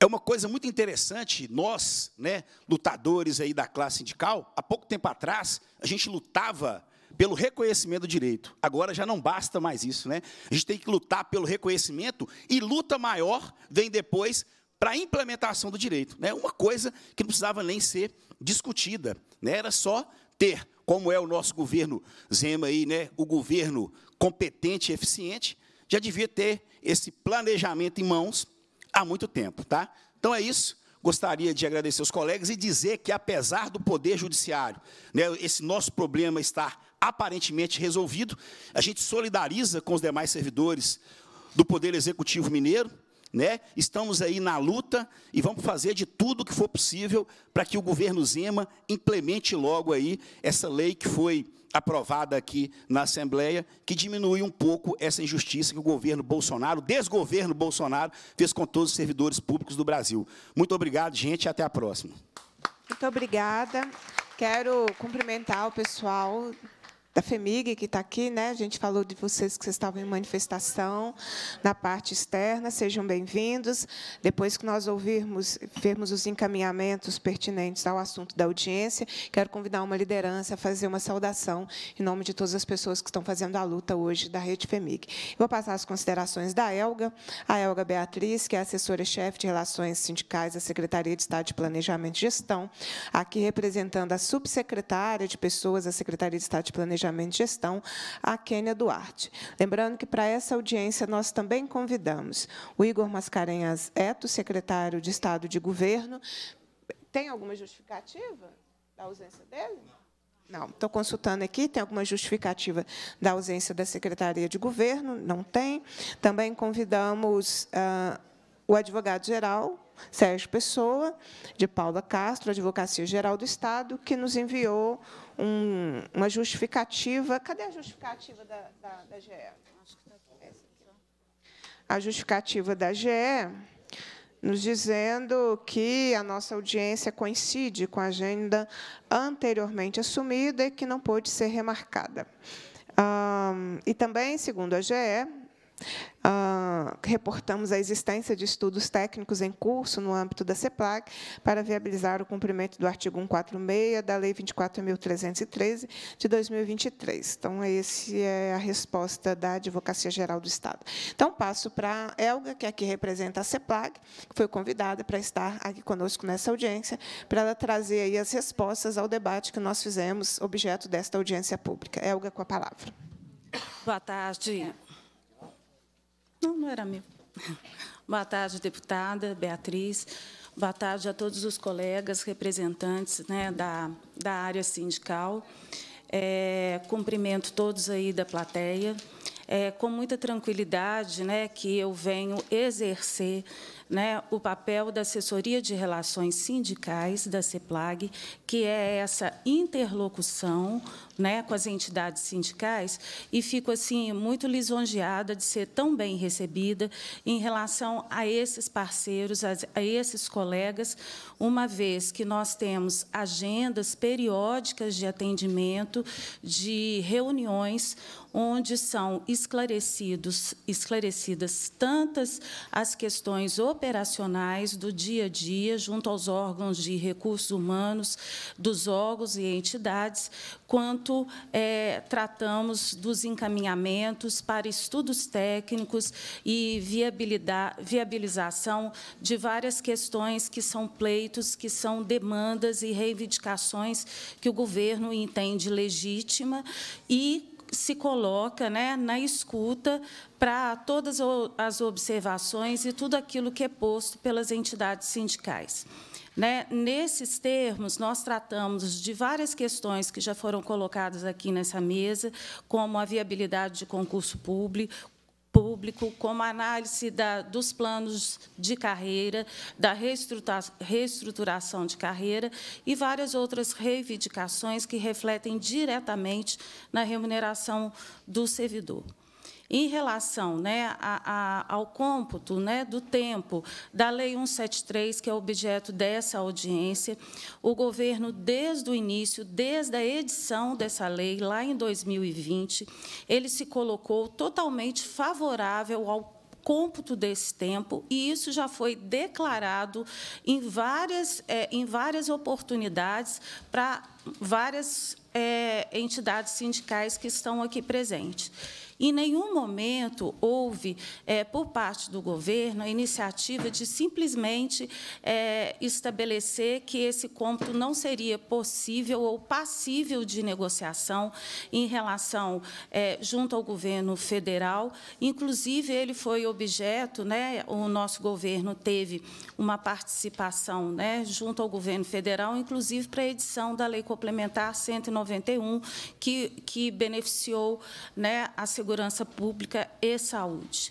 S19: é uma coisa muito interessante, nós, né, lutadores aí da classe sindical, há pouco tempo atrás, a gente lutava pelo reconhecimento do direito. Agora já não basta mais isso, né? A gente tem que lutar pelo reconhecimento e luta maior vem depois para a implementação do direito, né? Uma coisa que não precisava nem ser discutida, né? Era só ter como é o nosso governo Zema aí, né? O governo competente e eficiente já devia ter esse planejamento em mãos há muito tempo, tá? Então é isso. Gostaria de agradecer os colegas e dizer que apesar do poder judiciário, né, esse nosso problema estar aparentemente resolvido, a gente solidariza com os demais servidores do Poder Executivo Mineiro, né? Estamos aí na luta e vamos fazer de tudo o que for possível para que o governo Zema implemente logo aí essa lei que foi aprovada aqui na Assembleia, que diminui um pouco essa injustiça que o governo Bolsonaro, o desgoverno Bolsonaro, fez com todos os servidores públicos do Brasil. Muito obrigado, gente, e até a próxima.
S2: Muito obrigada. Quero cumprimentar o pessoal da FEMIG, que está aqui. Né? A gente falou de vocês que vocês estavam em manifestação na parte externa. Sejam bem-vindos. Depois que nós ouvirmos vermos os encaminhamentos pertinentes ao assunto da audiência, quero convidar uma liderança a fazer uma saudação em nome de todas as pessoas que estão fazendo a luta hoje da Rede FEMIG. Vou passar as considerações da Elga, a Elga Beatriz, que é assessora-chefe de Relações Sindicais da Secretaria de Estado de Planejamento e Gestão, aqui representando a subsecretária de Pessoas da Secretaria de Estado de Planejamento Planejamento e Gestão, a Kênia Duarte. Lembrando que, para essa audiência, nós também convidamos o Igor Mascarenhas Eto, secretário de Estado de Governo. Tem alguma justificativa da ausência dele? Não. Não, estou consultando aqui, tem alguma justificativa da ausência da Secretaria de Governo? Não tem. Também convidamos ah, o advogado-geral, Sérgio Pessoa, de Paula Castro, Advocacia Geral do Estado, que nos enviou um, uma justificativa. Cadê a justificativa da, da, da GE? Tá é a justificativa da GE nos dizendo que a nossa audiência coincide com a agenda anteriormente assumida e que não pôde ser remarcada. Um, e também, segundo a GE, ah, reportamos a existência de estudos técnicos em curso no âmbito da CEPLAG para viabilizar o cumprimento do artigo 146 da Lei 24.313 de 2023. Então, essa é a resposta da Advocacia Geral do Estado. Então, passo para a Elga, que aqui representa a CEPLAG, que foi convidada para estar aqui conosco nessa audiência, para ela trazer aí as respostas ao debate que nós fizemos, objeto desta audiência pública. Elga, com a palavra.
S20: Boa tarde. Não, não era meu. Boa tarde, deputada Beatriz. Boa tarde a todos os colegas representantes né, da, da área sindical. É, cumprimento todos aí da plateia. É, com muita tranquilidade né, que eu venho exercer né, o papel da assessoria de relações sindicais da CEPLAG, que é essa interlocução né, com as entidades sindicais, e fico assim muito lisonjeada de ser tão bem recebida em relação a esses parceiros, a, a esses colegas, uma vez que nós temos agendas periódicas de atendimento, de reuniões, onde são esclarecidos, esclarecidas tantas as questões operacionais do dia a dia junto aos órgãos de recursos humanos, dos órgãos e entidades, quanto é, tratamos dos encaminhamentos para estudos técnicos e viabilização de várias questões que são pleitos, que são demandas e reivindicações que o governo entende legítima e se coloca né, na escuta para todas as observações e tudo aquilo que é posto pelas entidades sindicais. Né? Nesses termos, nós tratamos de várias questões que já foram colocadas aqui nessa mesa, como a viabilidade de concurso público, público, como análise da, dos planos de carreira, da reestruturação de carreira e várias outras reivindicações que refletem diretamente na remuneração do servidor. Em relação né, a, a, ao cômputo né, do tempo da Lei 173, que é objeto dessa audiência, o governo, desde o início, desde a edição dessa lei, lá em 2020, ele se colocou totalmente favorável ao cômputo desse tempo, e isso já foi declarado em várias, é, em várias oportunidades para várias é, entidades sindicais que estão aqui presentes. Em nenhum momento houve, é, por parte do governo, a iniciativa de simplesmente é, estabelecer que esse cômputo não seria possível ou passível de negociação em relação é, junto ao governo federal. Inclusive, ele foi objeto, né, o nosso governo teve uma participação né, junto ao governo federal, inclusive para a edição da Lei Complementar 191, que, que beneficiou né, a segurança segurança pública e saúde.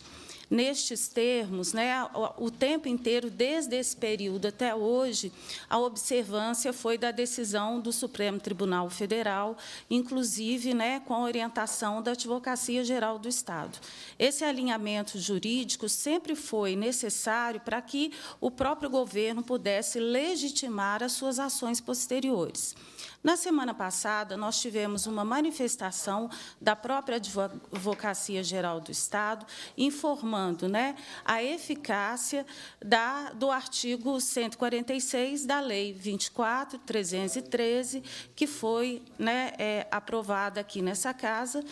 S20: Nestes termos, né, o tempo inteiro, desde esse período até hoje, a observância foi da decisão do Supremo Tribunal Federal, inclusive né, com a orientação da Advocacia Geral do Estado. Esse alinhamento jurídico sempre foi necessário para que o próprio governo pudesse legitimar as suas ações posteriores. Na semana passada, nós tivemos uma manifestação da própria Advocacia Geral do Estado, informando né, a eficácia da, do artigo 146 da Lei 24.313, que foi né, é, aprovada aqui nessa casa,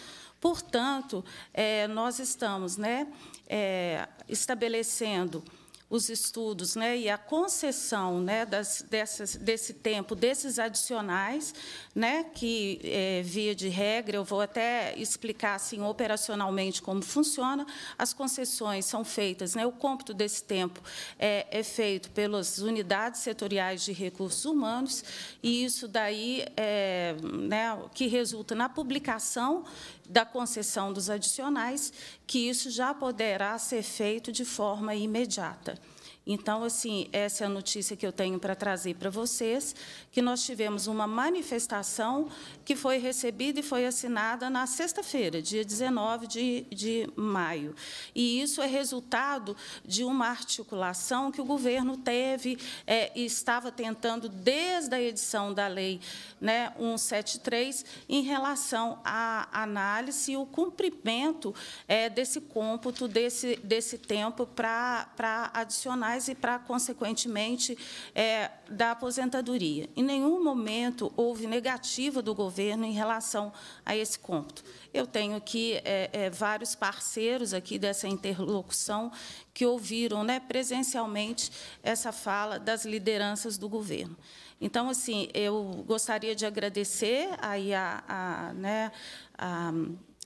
S20: Portanto, é, nós estamos né, é, estabelecendo os estudos né, e a concessão né, das, dessas, desse tempo, desses adicionais, né, que, é, via de regra, eu vou até explicar assim, operacionalmente como funciona, as concessões são feitas, né, o cômputo desse tempo é, é feito pelas unidades setoriais de recursos humanos, e isso daí é, né, que resulta na publicação da concessão dos adicionais, que isso já poderá ser feito de forma imediata. Então, assim, essa é a notícia que eu tenho para trazer para vocês, que nós tivemos uma manifestação que foi recebida e foi assinada na sexta-feira, dia 19 de, de maio. E isso é resultado de uma articulação que o governo teve é, e estava tentando, desde a edição da Lei né, 173, em relação à análise e o cumprimento é, desse cômputo, desse, desse tempo para, para adicionar e para, consequentemente, é, da aposentadoria. Em nenhum momento houve negativa do governo em relação a esse cômputo. Eu tenho aqui é, é, vários parceiros aqui dessa interlocução que ouviram né, presencialmente essa fala das lideranças do governo. Então, assim, eu gostaria de agradecer aí a, a, né, a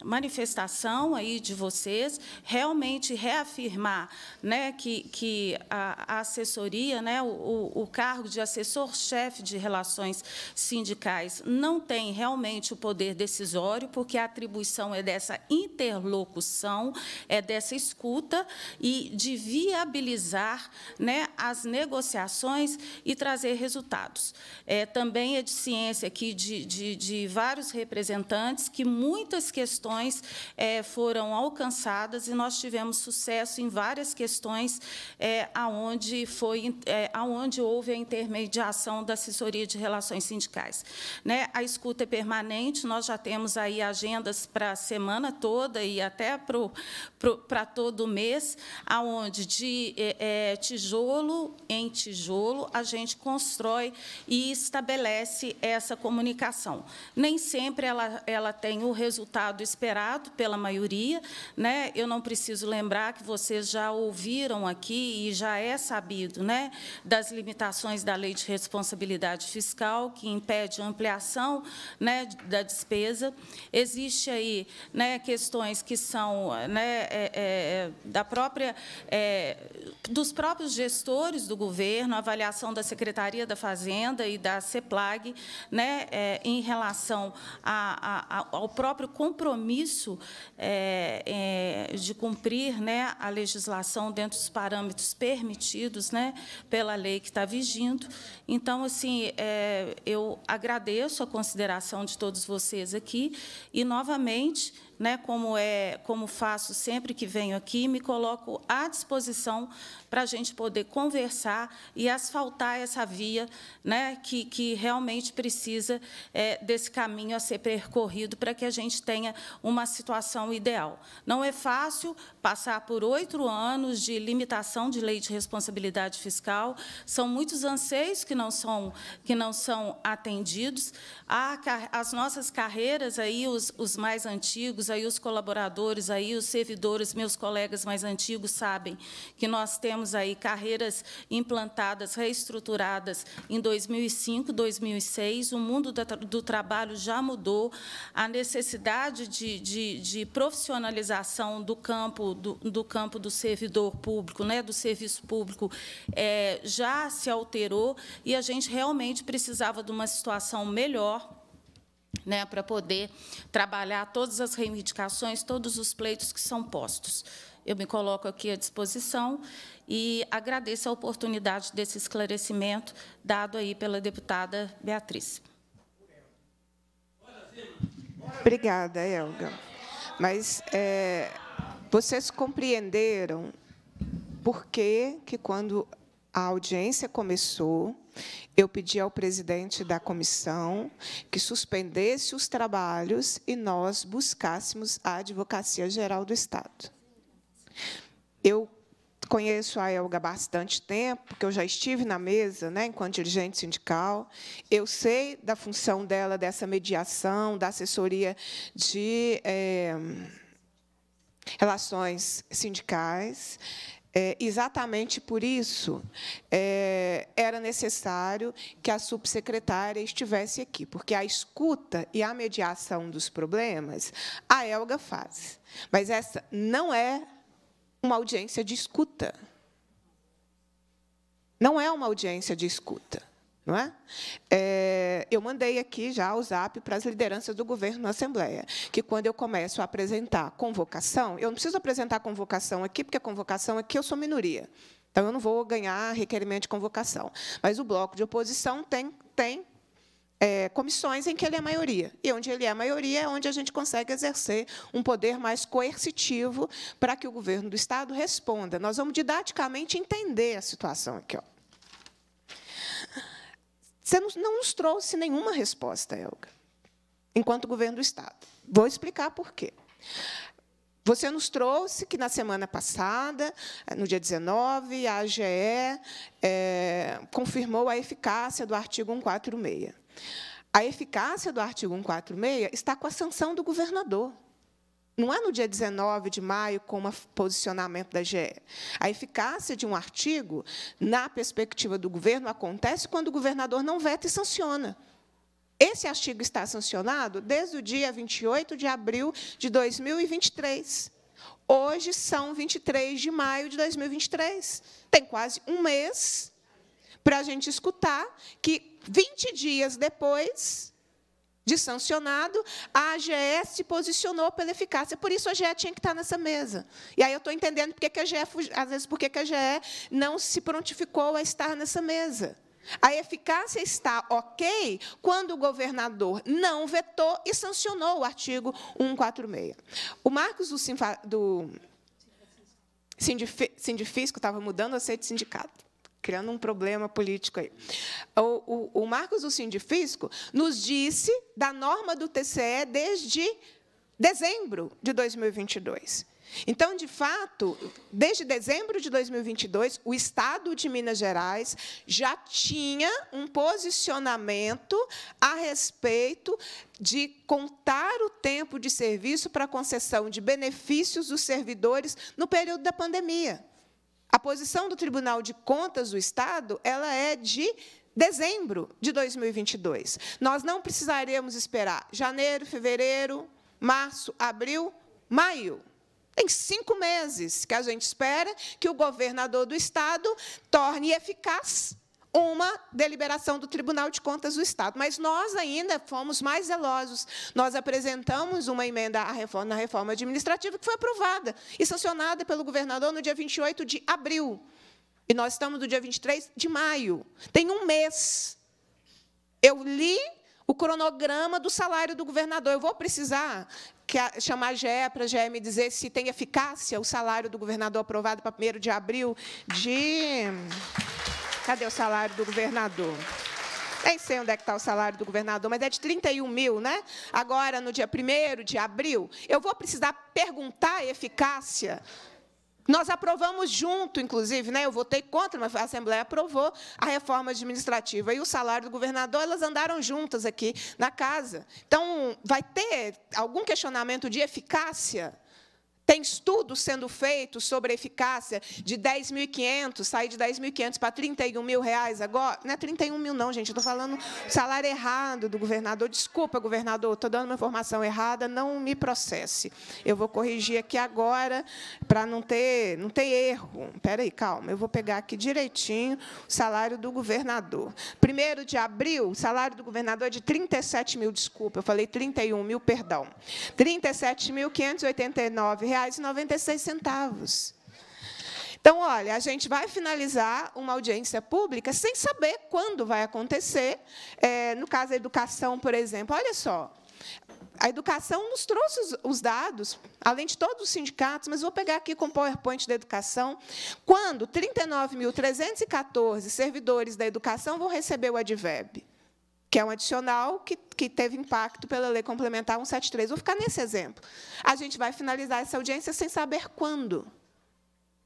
S20: manifestação aí de vocês, realmente reafirmar né, que, que a, assessoria, né, o, o cargo de assessor-chefe de relações sindicais não tem realmente o poder decisório, porque a atribuição é dessa interlocução, é dessa escuta e de viabilizar né, as negociações e trazer resultados. É, também é de ciência aqui de, de, de vários representantes que muitas questões questões é, foram alcançadas e nós tivemos sucesso em várias questões é, aonde foi é, aonde houve a intermediação da assessoria de relações sindicais. Né? A escuta é permanente, nós já temos aí agendas para a semana toda e até para todo mês, aonde de é, tijolo em tijolo a gente constrói e estabelece essa comunicação. Nem sempre ela, ela tem o resultado esperado esperado pela maioria. Né? Eu não preciso lembrar que vocês já ouviram aqui e já é sabido né, das limitações da Lei de Responsabilidade Fiscal, que impede a ampliação né, da despesa. Existe aí né, questões que são né, é, é, é da própria, é, dos próprios gestores do governo, avaliação da Secretaria da Fazenda e da CEPLAG, né, é, em relação a, a, ao próprio compromisso compromisso é, é, de cumprir né, a legislação dentro dos parâmetros permitidos né, pela lei que está vigindo. Então, assim, é, eu agradeço a consideração de todos vocês aqui e, novamente, né, como, é, como faço sempre que venho aqui, me coloco à disposição para a gente poder conversar e asfaltar essa via né, que, que realmente precisa é, desse caminho a ser percorrido para que a gente tenha uma situação ideal. Não é fácil passar por oito anos de limitação de lei de responsabilidade fiscal, são muitos anseios que não são, que não são atendidos, as nossas carreiras, aí, os, os mais antigos, aí os colaboradores aí, os servidores, meus colegas mais antigos sabem que nós temos aí carreiras implantadas, reestruturadas em 2005, 2006, o mundo do trabalho já mudou, a necessidade de, de, de profissionalização do campo do, do, campo do servidor público, né, do serviço público, é, já se alterou e a gente realmente precisava de uma situação melhor né, para poder trabalhar todas as reivindicações, todos os pleitos que são postos. Eu me coloco aqui à disposição e agradeço a oportunidade desse esclarecimento dado aí pela deputada Beatriz.
S2: Obrigada, Elga. Mas é, vocês compreenderam por que, que quando a audiência começou, eu pedi ao presidente da comissão que suspendesse os trabalhos e nós buscássemos a Advocacia Geral do Estado. Eu conheço a Elga há bastante tempo, porque eu já estive na mesa, né, enquanto dirigente sindical. Eu sei da função dela, dessa mediação, da assessoria de é, relações sindicais. É, exatamente por isso é, era necessário que a subsecretária estivesse aqui, porque a escuta e a mediação dos problemas a Elga faz. Mas essa não é uma audiência de escuta. Não é uma audiência de escuta. Não é? é eu mandei aqui já o zap para as lideranças do governo na Assembleia, que quando eu começo a apresentar convocação, eu não preciso apresentar convocação aqui, porque a convocação aqui eu sou minoria. Então, eu não vou ganhar requerimento de convocação. Mas o bloco de oposição tem, tem é, comissões em que ele é maioria. E onde ele é maioria é onde a gente consegue exercer um poder mais coercitivo para que o governo do Estado responda. Nós vamos didaticamente entender a situação aqui. Ó. Você não, não nos trouxe nenhuma resposta, Helga, enquanto governo do Estado. Vou explicar por quê. Você nos trouxe que na semana passada, eh, no dia 19, a AGE é, eh, confirmou a eficácia do artigo 146. A eficácia do artigo 146 está com a sanção do governador. Não é no dia 19 de maio como posicionamento da GE. A eficácia de um artigo, na perspectiva do governo, acontece quando o governador não veta e sanciona. Esse artigo está sancionado desde o dia 28 de abril de 2023. Hoje são 23 de maio de 2023. Tem quase um mês para a gente escutar que, 20 dias depois, de sancionado, a AGE se posicionou pela eficácia. Por isso a AGE tinha que estar nessa mesa. E aí eu estou entendendo por que a AGE, às vezes, por que a AGE não se prontificou a estar nessa mesa. A eficácia está ok quando o governador não vetou e sancionou o artigo 146. O Marcos do, Sinfa, do Sindifisco estava mudando a ser de sindicato criando um problema político aí. O, o, o Marcos do Sindifisco nos disse da norma do TCE desde dezembro de 2022. Então, de fato, desde dezembro de 2022, o Estado de Minas Gerais já tinha um posicionamento a respeito de contar o tempo de serviço para concessão de benefícios dos servidores no período da pandemia. A posição do Tribunal de Contas do Estado, ela é de dezembro de 2022. Nós não precisaremos esperar janeiro, fevereiro, março, abril, maio. Tem cinco meses que a gente espera que o governador do Estado torne eficaz uma deliberação do Tribunal de Contas do Estado. Mas nós ainda fomos mais zelosos. Nós apresentamos uma emenda à reforma, na reforma administrativa que foi aprovada e sancionada pelo governador no dia 28 de abril. E nós estamos no dia 23 de maio. Tem um mês. Eu li o cronograma do salário do governador. Eu vou precisar a, chamar a GE para a GE me dizer se tem eficácia o salário do governador aprovado para 1 de abril de... Cadê o salário do governador? Nem sei onde é que está o salário do governador, mas é de 31 mil, né? Agora, no dia 1 de abril, eu vou precisar perguntar a eficácia nós aprovamos junto, inclusive, né? eu votei contra, mas a Assembleia aprovou a reforma administrativa e o salário do governador, elas andaram juntas aqui na casa. Então, vai ter algum questionamento de eficácia? Tem estudos sendo feitos sobre a eficácia de 10.500, sair de 10.500 para 31 mil reais agora. Não é 31 mil, não, gente. Estou falando salário errado do governador. Desculpa, governador, estou dando uma informação errada. Não me processe. Eu vou corrigir aqui agora para não ter, não ter erro. Espera aí, calma. Eu vou pegar aqui direitinho o salário do governador. Primeiro de abril, o salário do governador é de 37 mil, desculpa. Eu falei 31 mil, perdão. 37.589 37.589,00 e centavos. Então, olha, a gente vai finalizar uma audiência pública sem saber quando vai acontecer. É, no caso da educação, por exemplo, olha só. A educação nos trouxe os dados, além de todos os sindicatos, mas vou pegar aqui com o PowerPoint da educação, quando 39.314 servidores da educação vão receber o adverb que é um adicional que, que teve impacto pela Lei Complementar 173. Vou ficar nesse exemplo. A gente vai finalizar essa audiência sem saber quando.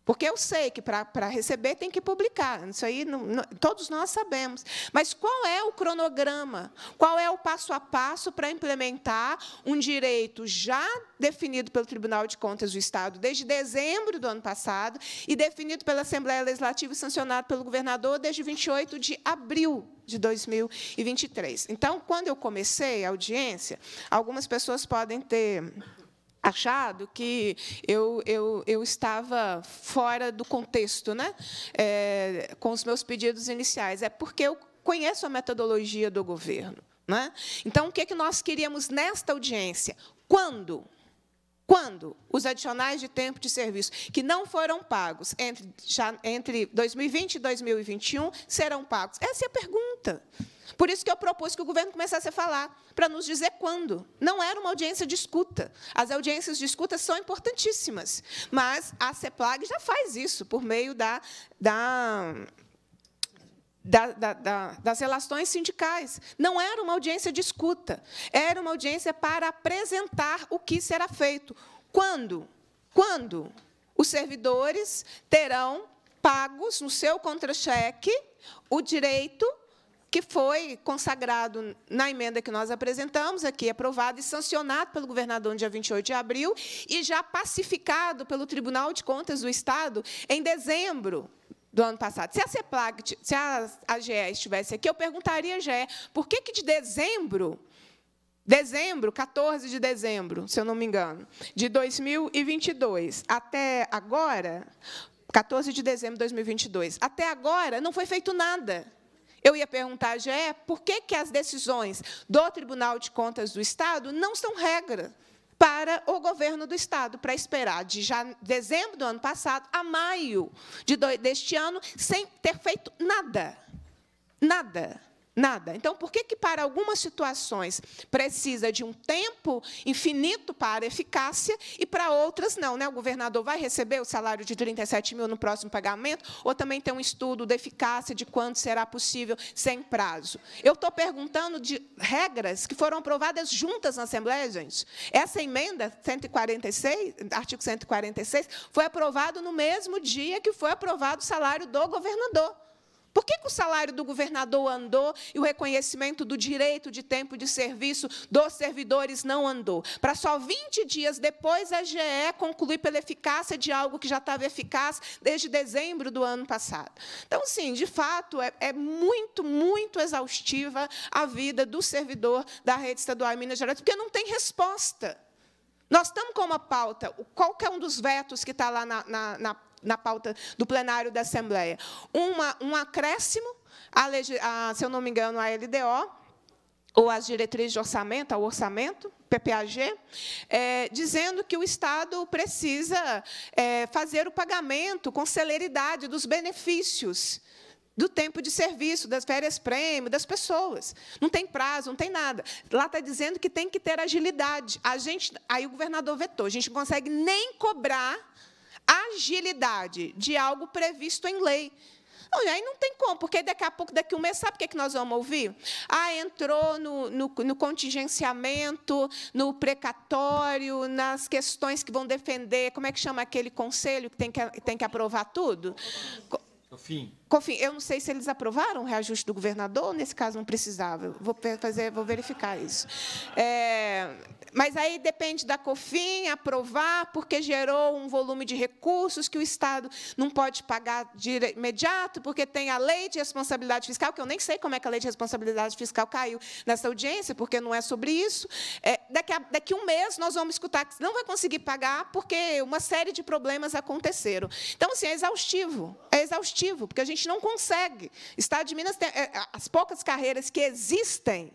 S2: Porque eu sei que para receber tem que publicar, isso aí não, não, todos nós sabemos. Mas qual é o cronograma? Qual é o passo a passo para implementar um direito já definido pelo Tribunal de Contas do Estado desde dezembro do ano passado e definido pela Assembleia Legislativa e sancionado pelo governador desde 28 de abril de 2023? Então, quando eu comecei a audiência, algumas pessoas podem ter achado que eu, eu, eu estava fora do contexto né? É, com os meus pedidos iniciais. É porque eu conheço a metodologia do governo. Né? Então, o que, é que nós queríamos nesta audiência? Quando? Quando os adicionais de tempo de serviço que não foram pagos entre, já, entre 2020 e 2021 serão pagos? Essa é a pergunta. Por isso que eu propus que o governo começasse a falar, para nos dizer quando. Não era uma audiência de escuta. As audiências de escuta são importantíssimas, mas a CEPLAG já faz isso por meio da, da da, da, da, das relações sindicais. Não era uma audiência de escuta, era uma audiência para apresentar o que será feito. Quando? Quando os servidores terão pagos no seu contra-cheque o direito que foi consagrado na emenda que nós apresentamos, aqui aprovado e sancionado pelo governador no dia 28 de abril, e já pacificado pelo Tribunal de Contas do Estado em dezembro do ano passado. Se a CEPLAG, se a AGE estivesse aqui, eu perguntaria à por que, que de dezembro dezembro, 14 de dezembro, se eu não me engano, de 2022 até agora, 14 de dezembro de 2022, até agora não foi feito nada. Eu ia perguntar a GE por que, que as decisões do Tribunal de Contas do Estado não são regra para o governo do Estado, para esperar de dezembro do ano passado a maio de deste ano, sem ter feito nada. Nada. Nada. Então, por que, que para algumas situações precisa de um tempo infinito para eficácia e para outras não? Né? O governador vai receber o salário de 37 mil no próximo pagamento ou também tem um estudo da eficácia de quanto será possível sem prazo? Eu estou perguntando de regras que foram aprovadas juntas na Assembleia, gente. Essa emenda, 146, artigo 146, foi aprovado no mesmo dia que foi aprovado o salário do governador. Por que, que, o salário do governador andou e o reconhecimento do direito de tempo de serviço dos servidores não andou? Para só 20 dias depois a GE concluir pela eficácia de algo que já estava eficaz desde dezembro do ano passado. Então, sim, de fato, é, é muito, muito exaustiva a vida do servidor da rede estadual em Minas Gerais, porque não tem resposta. Nós estamos com uma pauta, Qual é um dos vetos que está lá na, na, na, na pauta do plenário da Assembleia, uma, um acréscimo, a, a, se eu não me engano, à LDO, ou às diretrizes de orçamento, ao orçamento, PPAG, é, dizendo que o Estado precisa é, fazer o pagamento com celeridade dos benefícios do tempo de serviço, das férias prêmio, das pessoas. Não tem prazo, não tem nada. Lá está dizendo que tem que ter agilidade. A gente, aí o governador vetou, a gente não consegue nem cobrar agilidade de algo previsto em lei. Não, aí não tem como, porque daqui a pouco, daqui a um mês, sabe o que, é que nós vamos ouvir? Ah, entrou no, no, no, contingenciamento, no precatório, nas questões que vão defender, como é que chama aquele conselho que tem que, tem que aprovar tudo? É o fim. Confim, eu não sei se eles aprovaram o reajuste do governador, nesse caso não precisava. Vou, fazer, vou verificar isso. É, mas aí depende da COFIN aprovar, porque gerou um volume de recursos que o Estado não pode pagar de imediato, porque tem a lei de responsabilidade fiscal, que eu nem sei como é que a lei de responsabilidade fiscal caiu nessa audiência, porque não é sobre isso. É, daqui, a, daqui um mês nós vamos escutar que não vai conseguir pagar, porque uma série de problemas aconteceram. Então, assim, é exaustivo. É exaustivo, porque a gente gente não consegue. Estado de Minas tem é, é, as poucas carreiras que existem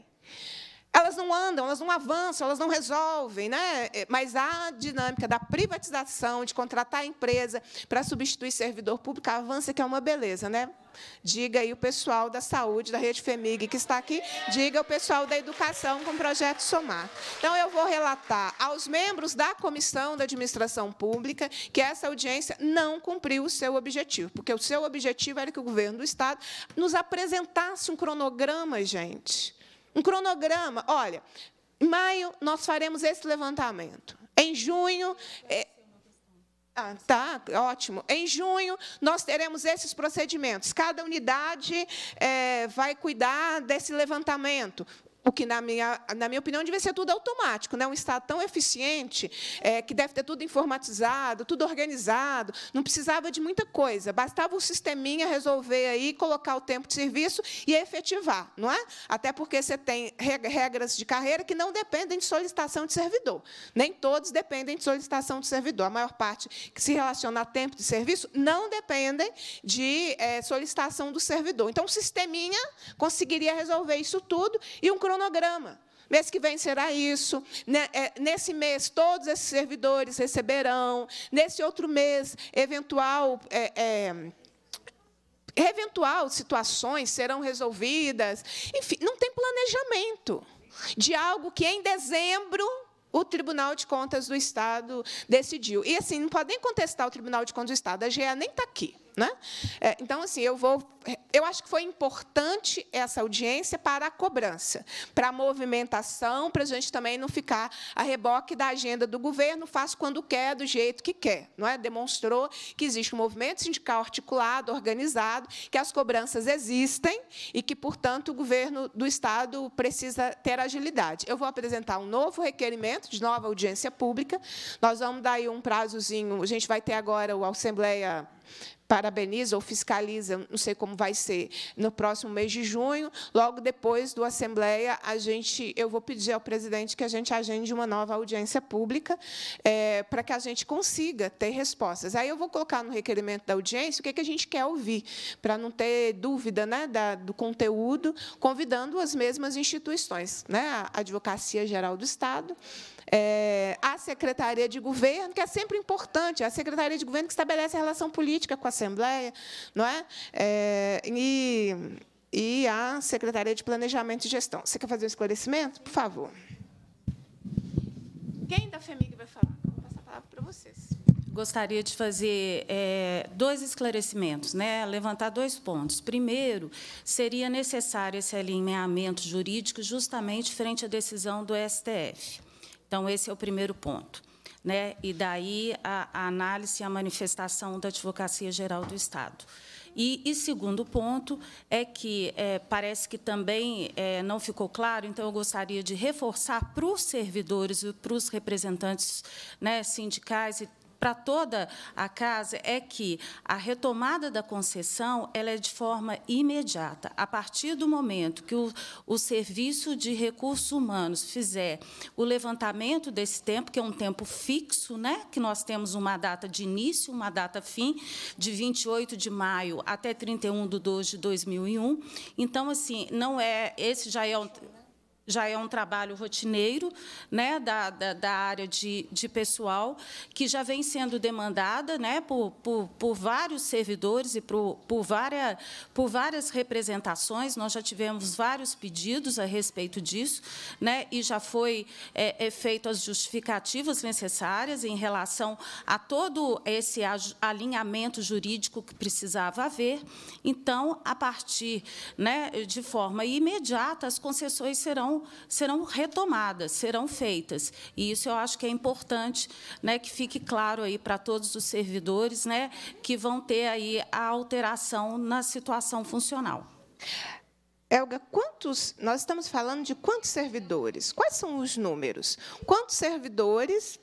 S2: elas não andam, elas não avançam, elas não resolvem, né? É, mas a dinâmica da privatização, de contratar a empresa para substituir servidor público, avança que é uma beleza, né? Diga aí o pessoal da saúde, da rede FEMIG que está aqui, diga o pessoal da educação com o projeto Somar. Então, eu vou relatar aos membros da Comissão da Administração Pública que essa audiência não cumpriu o seu objetivo, porque o seu objetivo era que o governo do Estado nos apresentasse um cronograma, gente um cronograma, olha, em maio nós faremos esse levantamento. Em junho. É... Ah, tá, ótimo. Em junho, nós teremos esses procedimentos. Cada unidade é, vai cuidar desse levantamento o que, na minha, na minha opinião, devia ser tudo automático. Né? Um Estado tão eficiente, é, que deve ter tudo informatizado, tudo organizado, não precisava de muita coisa. Bastava um sisteminha resolver aí, colocar o tempo de serviço e efetivar. não é? Até porque você tem regras de carreira que não dependem de solicitação de servidor. Nem todos dependem de solicitação de servidor. A maior parte que se relaciona a tempo de serviço não dependem de é, solicitação do servidor. Então, um sisteminha conseguiria resolver isso tudo e um cronograma cronograma. Mês que vem será isso. Né? É, nesse mês, todos esses servidores receberão. Nesse outro mês, eventual. É, é, eventual situações serão resolvidas. Enfim, não tem planejamento de algo que em dezembro o Tribunal de Contas do Estado decidiu. E assim, não podem contestar o Tribunal de Contas do Estado, a GEA nem está aqui. Né? É, então, assim, eu vou. É, eu acho que foi importante essa audiência para a cobrança, para a movimentação, para a gente também não ficar a reboque da agenda do governo, faz quando quer, do jeito que quer. Não é? Demonstrou que existe um movimento sindical articulado, organizado, que as cobranças existem e que, portanto, o governo do Estado precisa ter agilidade. Eu vou apresentar um novo requerimento de nova audiência pública. Nós vamos dar aí um prazozinho. A gente vai ter agora o Assembleia parabeniza ou fiscaliza, não sei como vai ser, no próximo mês de junho. Logo depois do Assembleia, a gente, eu vou pedir ao presidente que a gente agende uma nova audiência pública é, para que a gente consiga ter respostas. Aí eu vou colocar no requerimento da audiência o que, é que a gente quer ouvir, para não ter dúvida né, da, do conteúdo, convidando as mesmas instituições, né, a Advocacia Geral do Estado, é, a Secretaria de Governo, que é sempre importante, a Secretaria de Governo que estabelece a relação política com a Assembleia, não é? é e, e a Secretaria de Planejamento e Gestão. Você quer fazer um esclarecimento? Por favor. Quem da FEMIG vai falar? Vou passar a palavra para vocês.
S20: Gostaria de fazer é, dois esclarecimentos, né? levantar dois pontos. Primeiro, seria necessário esse alinhamento jurídico justamente frente à decisão do STF. Então, esse é o primeiro ponto né? e daí a, a análise e a manifestação da Advocacia Geral do Estado. E, e, segundo ponto é que é, parece que também é, não ficou claro, então eu gostaria de reforçar para os servidores e para os representantes né, sindicais e para toda a casa é que a retomada da concessão ela é de forma imediata. A partir do momento que o, o Serviço de Recursos Humanos fizer o levantamento desse tempo, que é um tempo fixo, né, que nós temos uma data de início, uma data fim, de 28 de maio até 31 de 2 de 2001. Então, assim, não é. Esse já é. Um, já é um trabalho rotineiro né, da, da, da área de, de pessoal, que já vem sendo demandada né, por, por, por vários servidores e por, por, várias, por várias representações. Nós já tivemos vários pedidos a respeito disso, né, e já foi é, é feito as justificativas necessárias em relação a todo esse alinhamento jurídico que precisava haver. Então, a partir né, de forma imediata, as concessões serão serão, retomadas, serão feitas. E isso eu acho que é importante né, que fique claro aí para todos os servidores né, que vão ter aí a alteração na situação funcional.
S2: Elga, quantos? Nós estamos falando de quantos servidores? Quais são os números? Quantos servidores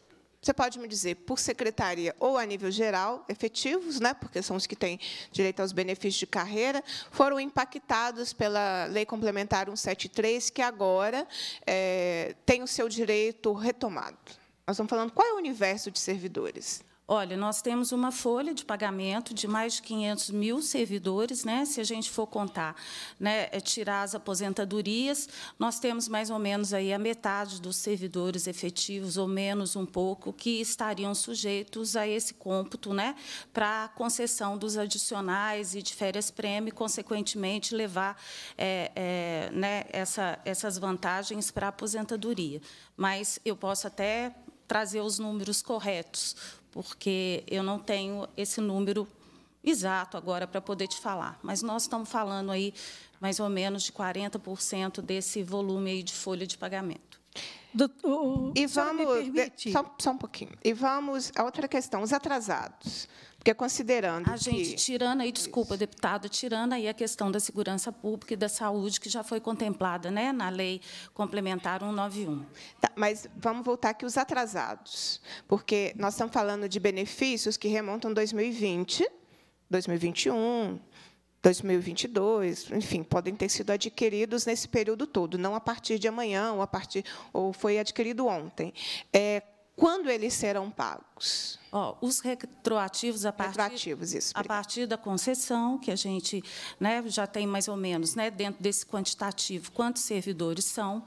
S2: você pode me dizer, por secretaria ou a nível geral, efetivos, né, porque são os que têm direito aos benefícios de carreira, foram impactados pela Lei Complementar 173, que agora é, tem o seu direito retomado. Nós estamos falando qual
S20: é o universo de
S2: servidores.
S20: Olha, nós temos uma folha de pagamento de mais de 500 mil servidores, né? se a gente for contar, né? É tirar as aposentadorias, nós temos mais ou menos aí a metade dos servidores efetivos, ou menos um pouco, que estariam sujeitos a esse cômputo né? para concessão dos adicionais e de férias-prêmio, e, consequentemente, levar é, é, né? Essa, essas vantagens para a aposentadoria. Mas eu posso até trazer os números corretos, porque eu não tenho esse número exato agora para poder te falar, mas nós estamos falando aí mais ou menos de 40% desse volume aí de folha de pagamento.
S2: Doutor, e vamos, só, só, um pouquinho. E vamos a outra questão, os
S20: atrasados. Porque considerando. A ah, gente, que... tirando aí, desculpa, Isso. deputado, tirando aí a questão da segurança pública e da saúde, que já foi contemplada né, na lei complementar 191. Tá, mas vamos voltar aqui os atrasados, porque nós estamos falando de benefícios
S2: que remontam 2020, 2021. 2022, enfim, podem ter sido adquiridos nesse período todo, não a partir de amanhã ou a partir ou foi adquirido ontem.
S20: É, quando eles serão pagos? Oh, os retroativos a partir, retroativos, isso, a partir da concessão, que a gente né, já tem mais ou menos né, dentro desse quantitativo, quantos servidores são.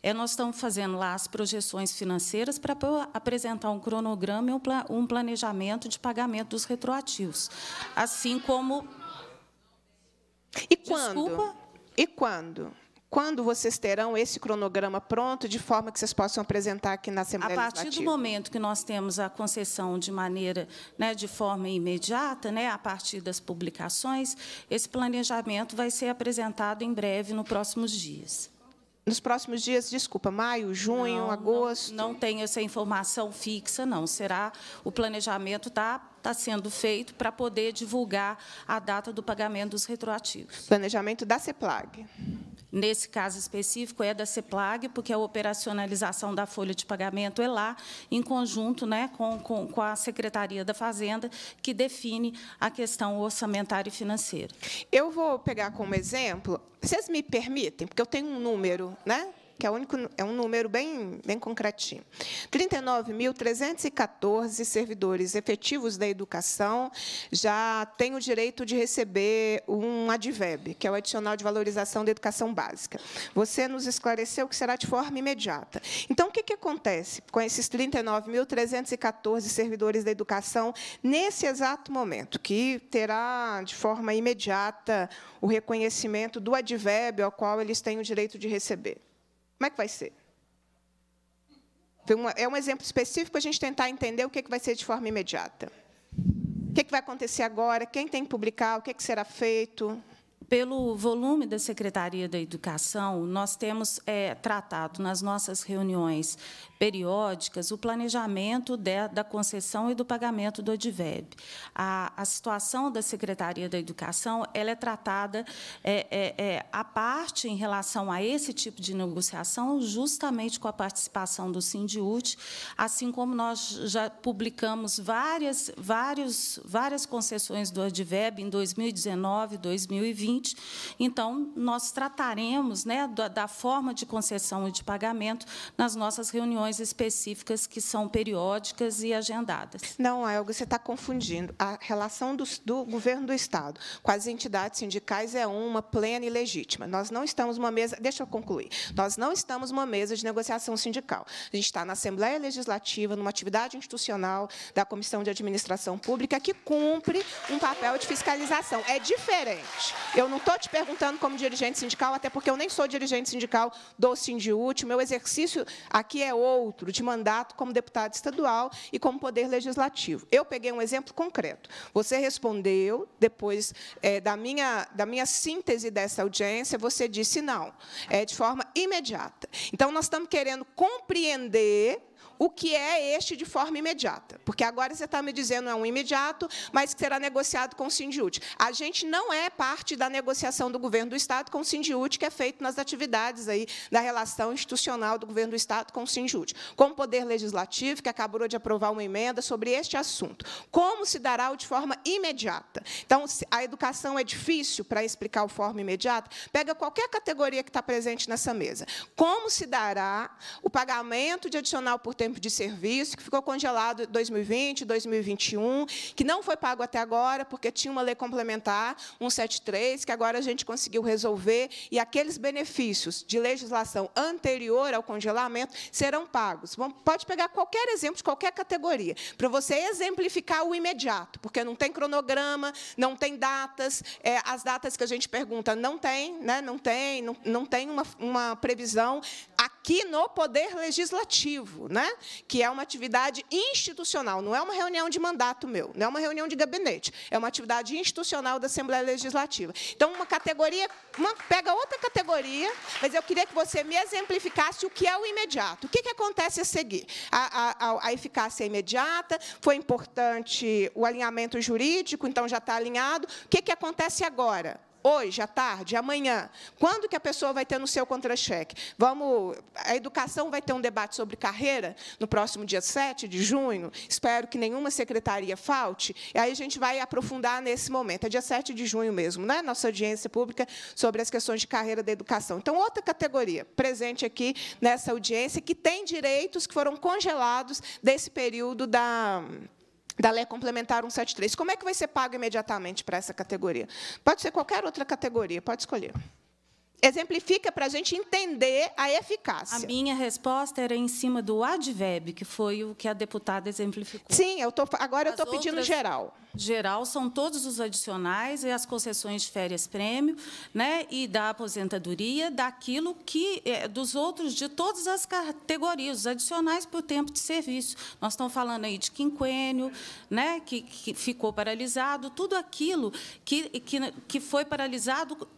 S20: É, nós estamos fazendo lá as projeções financeiras para apresentar um cronograma e um, pla, um planejamento de pagamento dos retroativos. Assim como. E quando?
S2: Desculpa. E quando? quando vocês terão esse cronograma pronto, de forma que vocês possam apresentar aqui na Assembleia Legislativa? A partir Legislativa? do
S20: momento que nós temos a concessão de maneira, né, de forma imediata, né, a partir das publicações, esse planejamento vai ser apresentado em breve, nos próximos dias. Nos próximos dias, desculpa, maio, junho, não, agosto? Não, não tenho essa informação fixa, não. Será o planejamento está está sendo feito para poder divulgar a data do pagamento dos retroativos. Planejamento da CEPLAG. Nesse caso específico, é da CEPLAG, porque a operacionalização da folha de pagamento é lá, em conjunto né, com, com, com a Secretaria da Fazenda, que define a questão orçamentária e financeira. Eu vou pegar como
S2: exemplo, vocês me permitem, porque eu tenho um número, né? que é, único, é um número bem, bem concretinho. 39.314 servidores efetivos da educação já têm o direito de receber um ADVEB, que é o Adicional de Valorização da Educação Básica. Você nos esclareceu que será de forma imediata. Então, o que, que acontece com esses 39.314 servidores da educação nesse exato momento, que terá, de forma imediata, o reconhecimento do ADVEB ao qual eles têm o direito de receber? Como é que vai ser? É um exemplo específico a gente tentar entender o que, que vai ser de forma imediata. O que, que vai acontecer agora? Quem tem que publicar? O que será feito?
S20: pelo volume da Secretaria da Educação, nós temos é, tratado nas nossas reuniões periódicas o planejamento de, da concessão e do pagamento do Adveb. A, a, situação da Secretaria da Educação ela é tratada é, é, é, a parte em relação a esse tipo de negociação, justamente com a participação do Sindiut, assim como nós já publicamos várias, várias, várias concessões do Adveb em 2019, 2020, seguinte. Então, nós trataremos né, da, da forma de concessão e de pagamento nas nossas reuniões específicas, que são periódicas e agendadas.
S2: Não, Elga, você está confundindo. A relação do, do governo do Estado com as entidades sindicais é uma plena e legítima. Nós não estamos uma mesa. Deixa eu concluir. Nós não estamos uma mesa de negociação sindical. A gente está na Assembleia Legislativa, numa atividade institucional da Comissão de Administração Pública, que cumpre um papel de fiscalização. É diferente. Eu eu não estou te perguntando como dirigente sindical, até porque eu nem sou dirigente sindical do Sindiúte. Meu exercício aqui é outro, de mandato como deputado estadual e como poder legislativo. Eu peguei um exemplo concreto. Você respondeu, depois é, da, minha, da minha síntese dessa audiência, você disse não, é, de forma imediata. Então, nós estamos querendo compreender o que é este de forma imediata. Porque agora você está me dizendo é um imediato, mas que será negociado com o Sindiúte. A gente não é parte da negociação do governo do Estado com o Sindiúte, que é feito nas atividades aí da relação institucional do governo do Estado com o Sindiúte. o Poder Legislativo, que acabou de aprovar uma emenda sobre este assunto. Como se dará o de forma imediata? Então, a educação é difícil para explicar o forma imediata? Pega qualquer categoria que está presente nessa mesa. Como se dará o pagamento de adicional por tempo tempo de serviço, que ficou congelado 2020, 2021, que não foi pago até agora, porque tinha uma lei complementar, 173, que agora a gente conseguiu resolver, e aqueles benefícios de legislação anterior ao congelamento serão pagos. Bom, pode pegar qualquer exemplo de qualquer categoria, para você exemplificar o imediato, porque não tem cronograma, não tem datas, é, as datas que a gente pergunta não tem, né, não tem, não, não tem uma, uma previsão. A aqui no Poder Legislativo, né? que é uma atividade institucional, não é uma reunião de mandato meu, não é uma reunião de gabinete, é uma atividade institucional da Assembleia Legislativa. Então, uma categoria, uma pega outra categoria, mas eu queria que você me exemplificasse o que é o imediato. O que, que acontece a seguir? A, a, a eficácia é imediata, foi importante o alinhamento jurídico, então já está alinhado. O que, que acontece agora? hoje, à tarde, amanhã. Quando que a pessoa vai ter no seu contra-cheque? Vamos, a educação vai ter um debate sobre carreira no próximo dia 7 de junho. Espero que nenhuma secretaria falte. E aí a gente vai aprofundar nesse momento. É dia 7 de junho mesmo, né? Nossa audiência pública sobre as questões de carreira da educação. Então, outra categoria presente aqui nessa audiência que tem direitos que foram congelados desse período da da Lei Complementar 173. Como é que vai ser pago imediatamente para essa categoria? Pode ser qualquer outra categoria, pode escolher
S20: exemplifica para a gente entender a eficácia. A minha resposta era em cima do adverb que foi o que a deputada exemplificou. Sim, eu tô, agora as eu estou pedindo geral. Geral são todos os adicionais e as concessões de férias prêmio, né, e da aposentadoria, daquilo que é, dos outros de todas as categorias, os adicionais por tempo de serviço. Nós estamos falando aí de quinquênio, né, que, que ficou paralisado, tudo aquilo que, que, que foi paralisado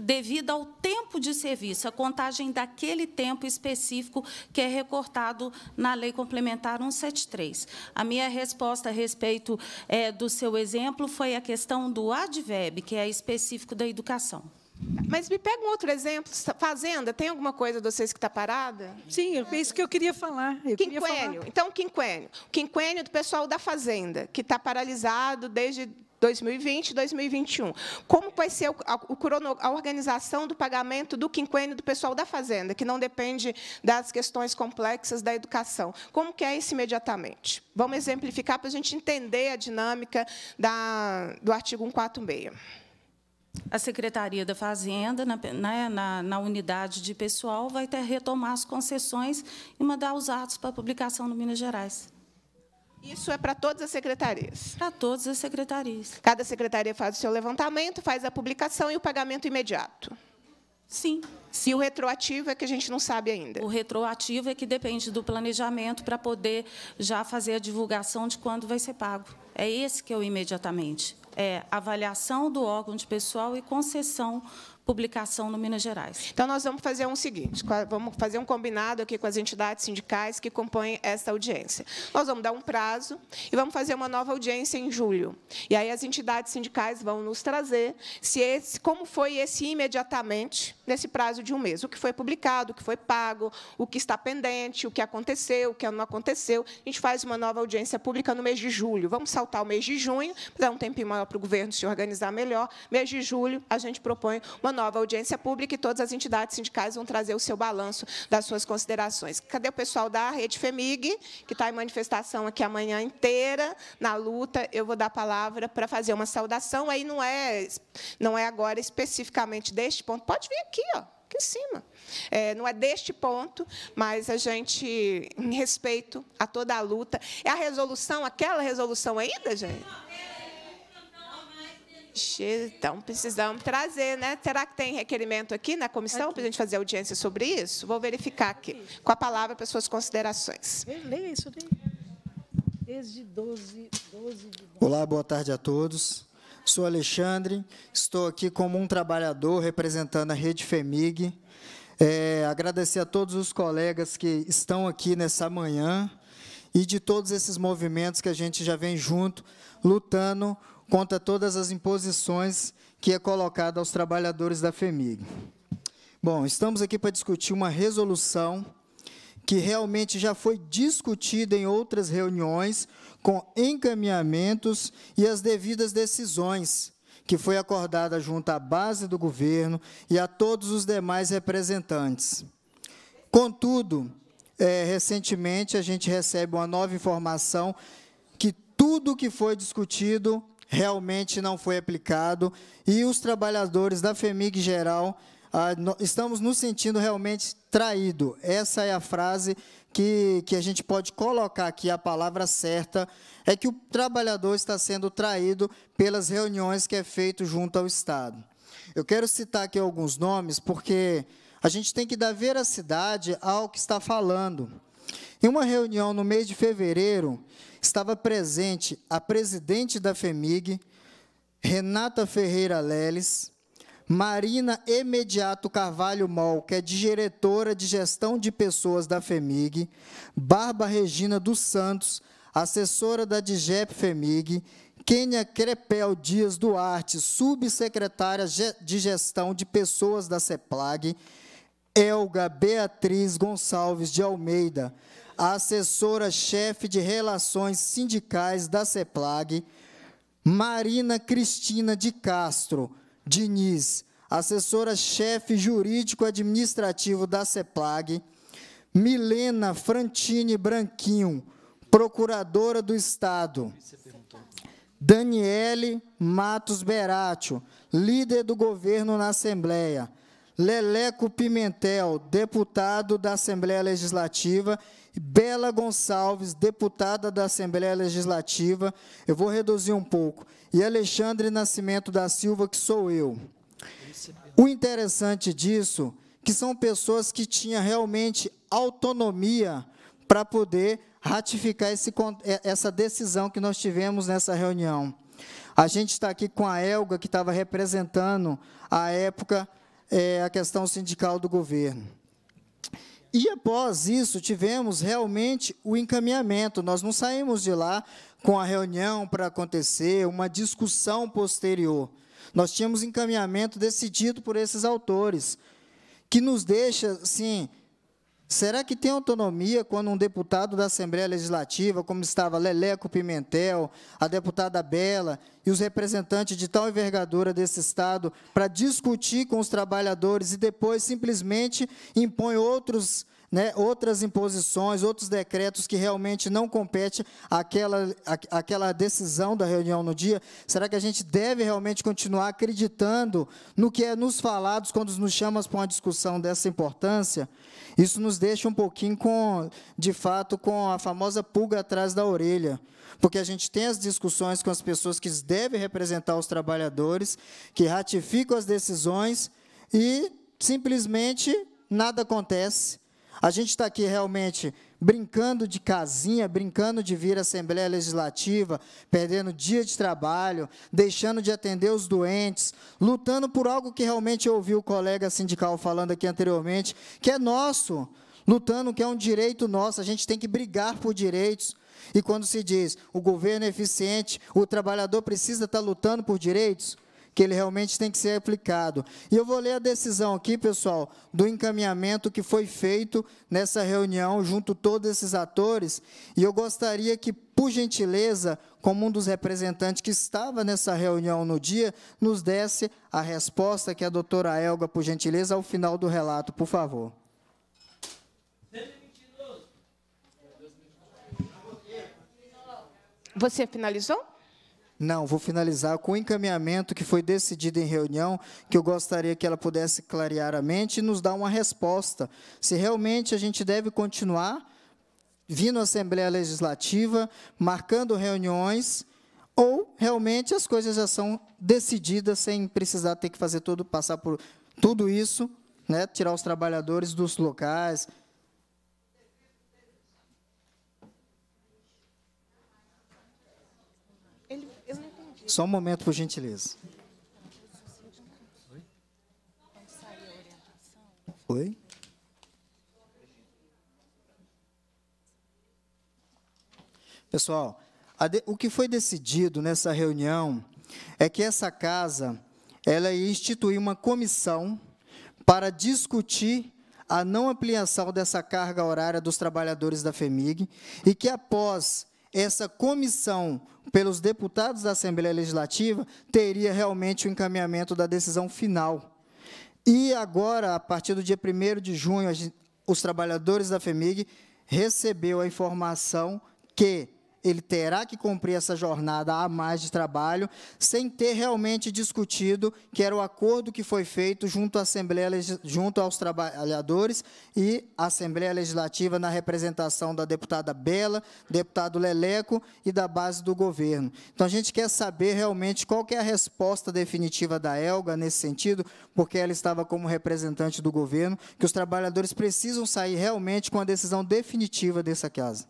S20: devido ao tempo de serviço, a contagem daquele tempo específico que é recortado na Lei Complementar 173. A minha resposta a respeito é, do seu exemplo foi a questão do advérbio, que é específico da educação. Mas me pega um outro exemplo. Fazenda, tem alguma coisa de vocês que está parada? Sim, é isso que eu
S2: queria falar. Eu quinquênio. Queria falar. Então, quinquênio. Quinquênio do pessoal da Fazenda, que está paralisado desde 2020 e 2021. Como vai ser a, a, organização do pagamento do quinquênio do pessoal da Fazenda, que não depende das questões complexas da educação? Como que é isso imediatamente? Vamos exemplificar para a gente entender a dinâmica da, do artigo 146.
S20: A Secretaria da Fazenda, na, né, na, na, unidade de pessoal, vai ter retomar as concessões e mandar os atos para publicação no Minas Gerais. Isso é para todas as secretarias? Para
S2: todas as secretarias. Cada secretaria faz o seu levantamento, faz a publicação e o pagamento imediato?
S20: Sim. Se o retroativo é que a gente não sabe ainda. O retroativo é que depende do planejamento para poder já fazer a divulgação de quando vai ser pago. É esse que eu é imediatamente. É avaliação do órgão de pessoal e concessão publicação no Minas Gerais. Então,
S2: nós vamos fazer um
S20: seguinte, vamos fazer um combinado aqui com as entidades
S2: sindicais que compõem esta audiência. Nós vamos dar um prazo e vamos fazer uma nova audiência em julho. E aí as entidades sindicais vão nos trazer se esse, como foi esse imediatamente, nesse prazo de um mês, o que foi publicado, o que foi pago, o que está pendente, o que aconteceu, o que não aconteceu. A gente faz uma nova audiência pública no mês de julho. Vamos saltar o mês de junho, dar um tempinho maior para o governo se organizar melhor. Mês de julho, a gente propõe uma nova audiência pública e todas as entidades sindicais vão trazer o seu balanço das suas considerações. Cadê o pessoal da Rede FEMIG, que está em manifestação aqui amanhã inteira, na luta? Eu vou dar a palavra para fazer uma saudação, aí não é, não é agora especificamente deste ponto. Pode vir aqui, ó, aqui em cima. É, não é deste ponto, mas a gente, em respeito a toda a luta. É a resolução, aquela resolução ainda, gente? Então, precisamos trazer, né? Será que tem requerimento aqui na comissão para a gente fazer audiência sobre isso? Vou verificar aqui. Com a palavra para suas
S21: considerações.
S15: Leia isso daí. Desde 12, 12 de...
S21: Olá, boa tarde a todos. Sou Alexandre, estou aqui como um trabalhador representando a Rede FEMIG. É, agradecer a todos os colegas que estão aqui nessa manhã e de todos esses movimentos que a gente já vem junto, lutando contra todas as imposições que é colocada aos trabalhadores da FEMIG. Bom, estamos aqui para discutir uma resolução que realmente já foi discutida em outras reuniões com encaminhamentos e as devidas decisões que foi acordada junto à base do governo e a todos os demais representantes. Contudo, é, recentemente a gente recebe uma nova informação que tudo que foi discutido realmente não foi aplicado e os trabalhadores da FEMIG geral ah, estamos nos sentindo realmente traído. Essa é a frase que, que a gente pode colocar aqui, a palavra certa, é que o trabalhador está sendo traído pelas reuniões que é feito junto ao Estado. Eu quero citar aqui alguns nomes, porque a gente tem que dar veracidade ao que está falando. Em uma reunião no mês de fevereiro, estava presente a presidente da FEMIG, Renata Ferreira Leles, Marina Imediato Carvalho Mol, que é diretora de gestão de pessoas da FEMIG, Barba Regina dos Santos, assessora da DIGEP FEMIG, Kênia Crepel Dias Duarte, subsecretária de gestão de pessoas da CEPLAG, Elga Beatriz Gonçalves de Almeida, assessora-chefe de Relações Sindicais da CEPLAG, Marina Cristina de Castro Diniz, assessora-chefe jurídico-administrativo da CEPLAG, Milena Frantini Branquinho, procuradora do Estado, Daniele Matos Beratio, líder do governo na Assembleia, Leleco Pimentel, deputado da Assembleia Legislativa Bela Gonçalves, deputada da Assembleia Legislativa, eu vou reduzir um pouco, e Alexandre Nascimento da Silva, que sou eu. O interessante disso que são pessoas que tinham realmente autonomia para poder ratificar esse, é, essa decisão que nós tivemos nessa reunião. A gente está aqui com a Elga, que estava representando, à época, é, a questão sindical do governo. E após isso, tivemos realmente o encaminhamento. Nós não saímos de lá com a reunião para acontecer, uma discussão posterior. Nós tínhamos encaminhamento decidido por esses autores, que nos deixa, assim, Será que tem autonomia quando um deputado da Assembleia Legislativa, como estava Leleco Pimentel, a deputada Bela e os representantes de tal envergadura desse Estado, para discutir com os trabalhadores e depois simplesmente impõe outros né, outras imposições, outros decretos que realmente não compete àquela, à, àquela decisão da reunião no dia? Será que a gente deve realmente continuar acreditando no que é nos falados quando nos chamas para uma discussão dessa importância? Isso nos deixa um pouquinho com, de fato, com a famosa pulga atrás da orelha porque a gente tem as discussões com as pessoas que devem representar os trabalhadores, que ratificam as decisões e simplesmente nada acontece. A gente está aqui realmente brincando de casinha, brincando de vir à Assembleia Legislativa, perdendo dia de trabalho, deixando de atender os doentes, lutando por algo que realmente eu ouvi o colega sindical falando aqui anteriormente, que é nosso, lutando que é um direito nosso, a gente tem que brigar por direitos. E quando se diz o governo é eficiente, o trabalhador precisa estar tá lutando por direitos, que ele realmente tem que ser aplicado. E eu vou ler a decisão aqui, pessoal, do encaminhamento que foi feito nessa reunião junto todos esses atores, e eu gostaria que por gentileza, como um dos representantes que estava nessa reunião no dia, nos desse a resposta que a doutora Elga, por gentileza, ao final do relato, por favor. Você finalizou? Não, vou finalizar com o encaminhamento que foi decidido em reunião, que eu gostaria que ela pudesse clarear a mente e nos dar uma resposta. Se realmente a gente deve continuar vindo à Assembleia Legislativa, marcando reuniões, ou realmente as coisas já são decididas sem precisar ter que fazer tudo, passar por tudo isso, né, tirar os trabalhadores dos locais, Só um momento, por gentileza. Oi? Pessoal, o que foi decidido nessa reunião é que essa casa ela instituir uma comissão para discutir a não ampliação dessa carga horária dos trabalhadores da FEMIG e que após essa comissão pelos deputados da Assembleia Legislativa teria realmente o encaminhamento da decisão final. E agora, a partir do dia 1 de junho, os trabalhadores da FEMIG recebeu a informação que ele terá que cumprir essa jornada a mais de trabalho, sem ter realmente discutido que era o acordo que foi feito junto à Assembleia, junto aos trabalhadores e à Assembleia Legislativa na representação da deputada Bela, deputado Leleco e da base do governo. Então a gente quer saber realmente qual é a resposta definitiva da Elga nesse sentido, porque ela estava como representante do governo, que os trabalhadores precisam sair realmente com a decisão definitiva dessa casa.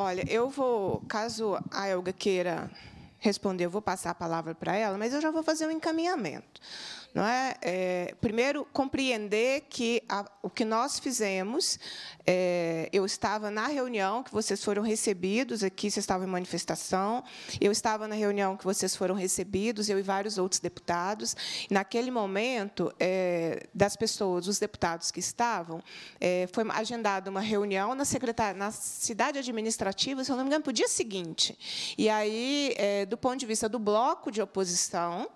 S2: Olha, eu vou, caso a Elga queira responder, eu vou passar a palavra para ela, mas eu já vou fazer um encaminhamento. Não é? é primeiro, compreender que a, o que nós fizemos, é, eu estava na reunião que vocês foram recebidos aqui, vocês estavam em manifestação, eu estava na reunião que vocês foram recebidos, eu e vários outros deputados. Naquele momento, é, das pessoas, os deputados que estavam, é, foi agendada uma reunião na, na cidade administrativa, se eu não me engano, para o dia seguinte. E aí, é, do ponto de vista do bloco de oposição,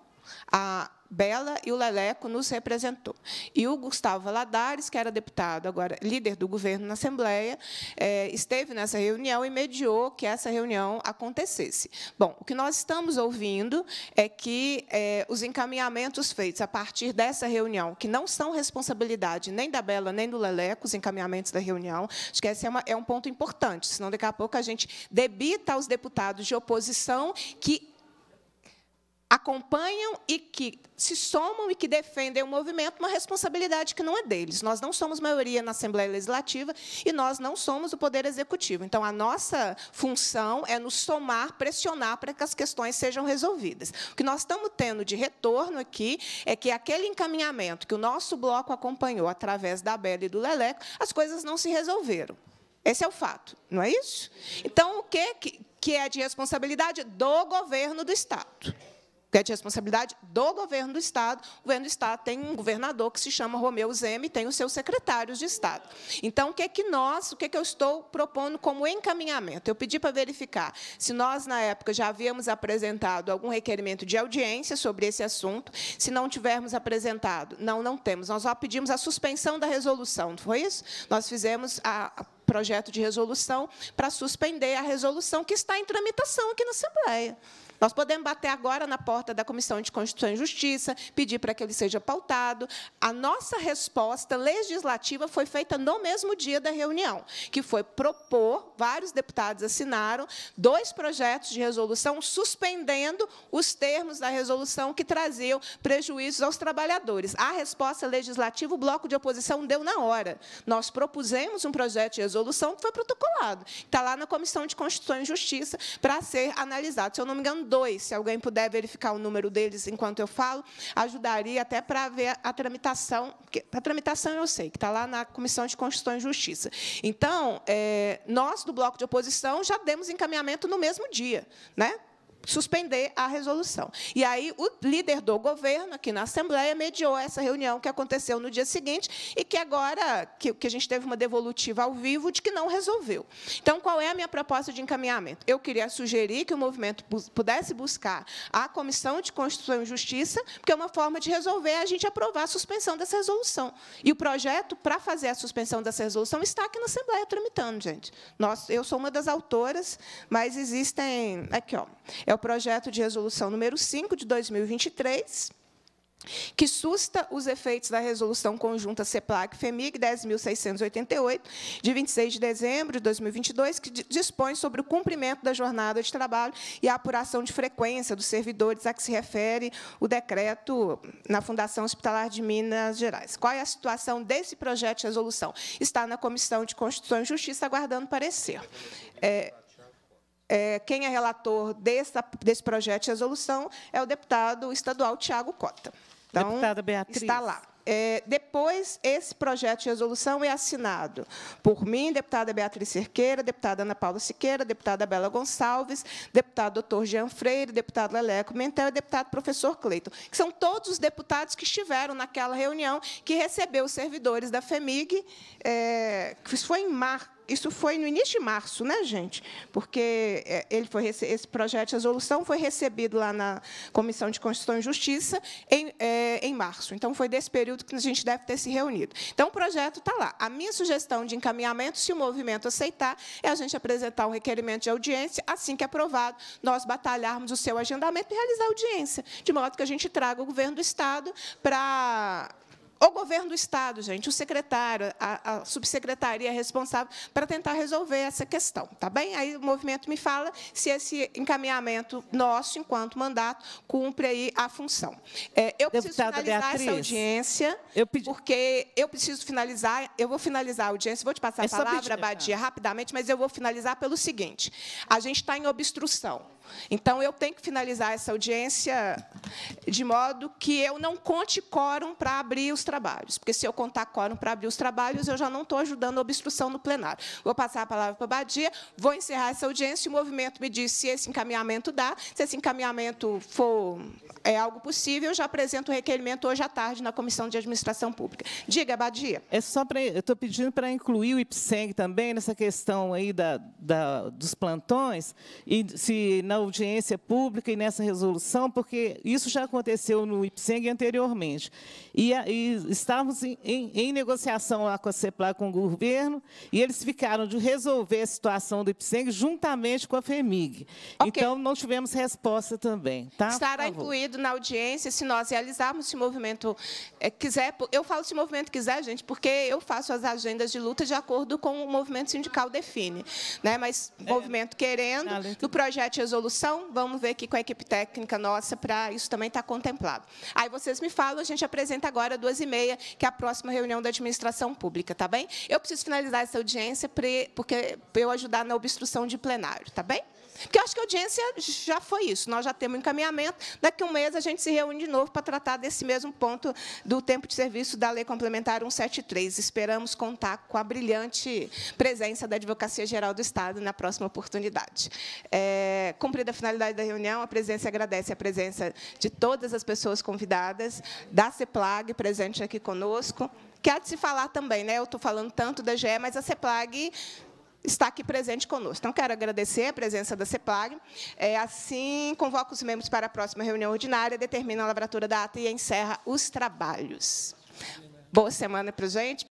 S2: a, Bela e o Leleco nos representou. E o Gustavo Valadares, que era deputado, agora líder do governo na Assembleia, é, esteve nessa reunião e mediou que essa reunião acontecesse. Bom, o que nós estamos ouvindo é que é, os encaminhamentos feitos a partir dessa reunião, que não são responsabilidade nem da Bela nem do Leleco, os encaminhamentos da reunião, acho que esse é, é um ponto importante, senão daqui a pouco a gente debita aos deputados de oposição que acompanham e que se somam e que defendem o movimento, uma responsabilidade que não é deles. Nós não somos maioria na Assembleia Legislativa e nós não somos o Poder Executivo. Então, a nossa função é nos somar, pressionar para que as questões sejam resolvidas. O que nós estamos tendo de retorno aqui é que aquele encaminhamento que o nosso bloco acompanhou através da Bela e do Leleco, as coisas não se resolveram. Esse é o fato, não é isso? Então, o que, é que é de responsabilidade do governo do Estado? é de responsabilidade do governo do Estado. O governo do Estado tem um governador que se chama Romeu Zeme e tem os seus secretários de Estado. Então, o que é que nós, o que é que eu estou propondo como encaminhamento? Eu pedi para verificar se nós, na época, já havíamos apresentado algum requerimento de audiência sobre esse assunto. Se não tivermos apresentado, não, não temos. Nós só pedimos a suspensão da resolução, não foi isso? Nós fizemos a projeto de resolução para suspender a resolução que está em tramitação aqui na Assembleia. Nós podemos bater agora na porta da Comissão de Constituição e Justiça, pedir para que ele seja pautado. A nossa resposta legislativa foi feita no mesmo dia da reunião, que foi propor, vários deputados assinaram, dois projetos de resolução suspendendo os termos da resolução que traziam prejuízos aos trabalhadores. A resposta legislativa, o bloco de oposição deu na hora. Nós propusemos um projeto de resolução que foi protocolado, está lá na Comissão de Constituição e Justiça para ser analisado. Se eu não me engano, dois, se alguém puder verificar o número deles enquanto eu falo, ajudaria até para ver a tramitação, porque a tramitação eu sei, que está lá na Comissão de Constituição e Justiça. Então, é, nós, do Bloco de Oposição, já demos encaminhamento no mesmo dia. Né? suspender a resolução. E aí o líder do governo aqui na Assembleia mediou essa reunião que aconteceu no dia seguinte e que agora que, que a gente teve uma devolutiva ao vivo de que não resolveu. Então, qual é a minha proposta de encaminhamento? Eu queria sugerir que o movimento pudesse buscar a Comissão de Constituição e Justiça, porque é uma forma de resolver é a gente aprovar a suspensão dessa resolução. E o projeto para fazer a suspensão dessa resolução está aqui na Assembleia tramitando, gente. Nós, eu sou uma das autoras, mas existem aqui, ó. É o projeto de resolução número 5 de 2023, que susta os efeitos da resolução conjunta CEPLAC-FEMIG 10.688, de 26 de dezembro de 2022, que dispõe sobre o cumprimento da jornada de trabalho e a apuração de frequência dos servidores a que se refere o decreto na Fundação Hospitalar de Minas Gerais. Qual é a situação desse projeto de resolução? Está na Comissão de Constituição e Justiça, aguardando parecer. É, é, quem é relator dessa, desse projeto de resolução é o deputado estadual Tiago Cota. Então, Deputada Beatriz. Está lá. É, depois, esse projeto de resolução é assinado por mim, deputada Beatriz Cerqueira, deputada Ana Paula Siqueira, deputada Bela Gonçalves, deputado doutor Jean Freire, deputado Leleco Mentel e deputado professor Cleiton, que são todos os deputados que estiveram naquela reunião que recebeu os servidores da FEMIG, é, que foi em março, isso foi no início de março, né, gente? Porque é, ele foi esse projeto de resolução foi recebido lá na Comissão de Constituição e Justiça em, é, em março. Então, foi desse período que a gente deve ter se reunido. Então, o projeto está lá. A minha sugestão de encaminhamento, se o movimento aceitar, é a gente apresentar um requerimento de audiência. Assim que aprovado, nós batalharmos o seu agendamento e realizar audiência, de modo que a gente traga o governo do Estado para o governo do Estado, gente, o secretário, a, a subsecretaria responsável, para tentar resolver essa questão. Tá bem? Aí o movimento me fala se esse encaminhamento nosso, enquanto mandato, cumpre aí a função. É, eu preciso finalizar Beatriz, essa audiência, eu pedi... porque eu preciso finalizar, eu vou finalizar a audiência, vou te passar é a palavra, pedir, Badia, rapidamente, mas eu vou finalizar pelo seguinte. A gente está em obstrução. Então, eu tenho que finalizar essa audiência de modo que eu não conte quórum para abrir os trabalhos, porque se eu contar quórum para abrir os trabalhos, eu já não estou ajudando a obstrução no plenário. Vou passar a palavra para a Badia, vou encerrar essa audiência, o movimento me diz se esse encaminhamento dá, se esse encaminhamento for é algo possível, eu já apresento o requerimento hoje à tarde na Comissão de Administração Pública. Diga, Badia.
S9: É só para, eu estou pedindo para incluir o IPSEG também nessa questão aí da, da, dos plantões, e se não na audiência pública e nessa resolução, porque isso já aconteceu no IPSENG anteriormente. E, e estávamos em, em, em, negociação lá com a CEPLA, com o governo, e eles ficaram de resolver a situação do IPSENG juntamente com a FEMIG. Okay. Então, não tivemos resposta também. Tá? Estará incluído
S2: na audiência, se nós realizarmos esse movimento é, quiser. Eu falo se o movimento quiser, gente, porque eu faço as agendas de luta de acordo com o movimento sindical define. Né? Mas, é, movimento querendo, do projeto de resolução solução, vamos ver aqui com a equipe técnica nossa para isso também estar tá contemplado. Aí vocês me falam, a gente apresenta agora duas e meia, que é a próxima reunião da administração pública, tá bem? Eu preciso finalizar essa audiência porque para eu ajudar na obstrução de plenário, tá bem? Porque eu acho que a audiência já foi isso. Nós já temos um encaminhamento. Daqui a um mês a gente se reúne de novo para tratar desse mesmo ponto do tempo de serviço da Lei Complementar 173. Esperamos contar com a brilhante presença da Advocacia Geral do Estado na próxima oportunidade. É, cumprida a finalidade da reunião, a presença agradece a presença de todas as pessoas convidadas, da CEPLAG presente aqui conosco, Quero se falar também, né? Eu estou falando tanto da GE, mas a CEPLAG está aqui presente conosco. Então, quero agradecer a presença da CEPLAG. É, assim, convoco os membros para a próxima reunião ordinária, determina a lavratura da ata e encerra os trabalhos. Boa semana para a gente.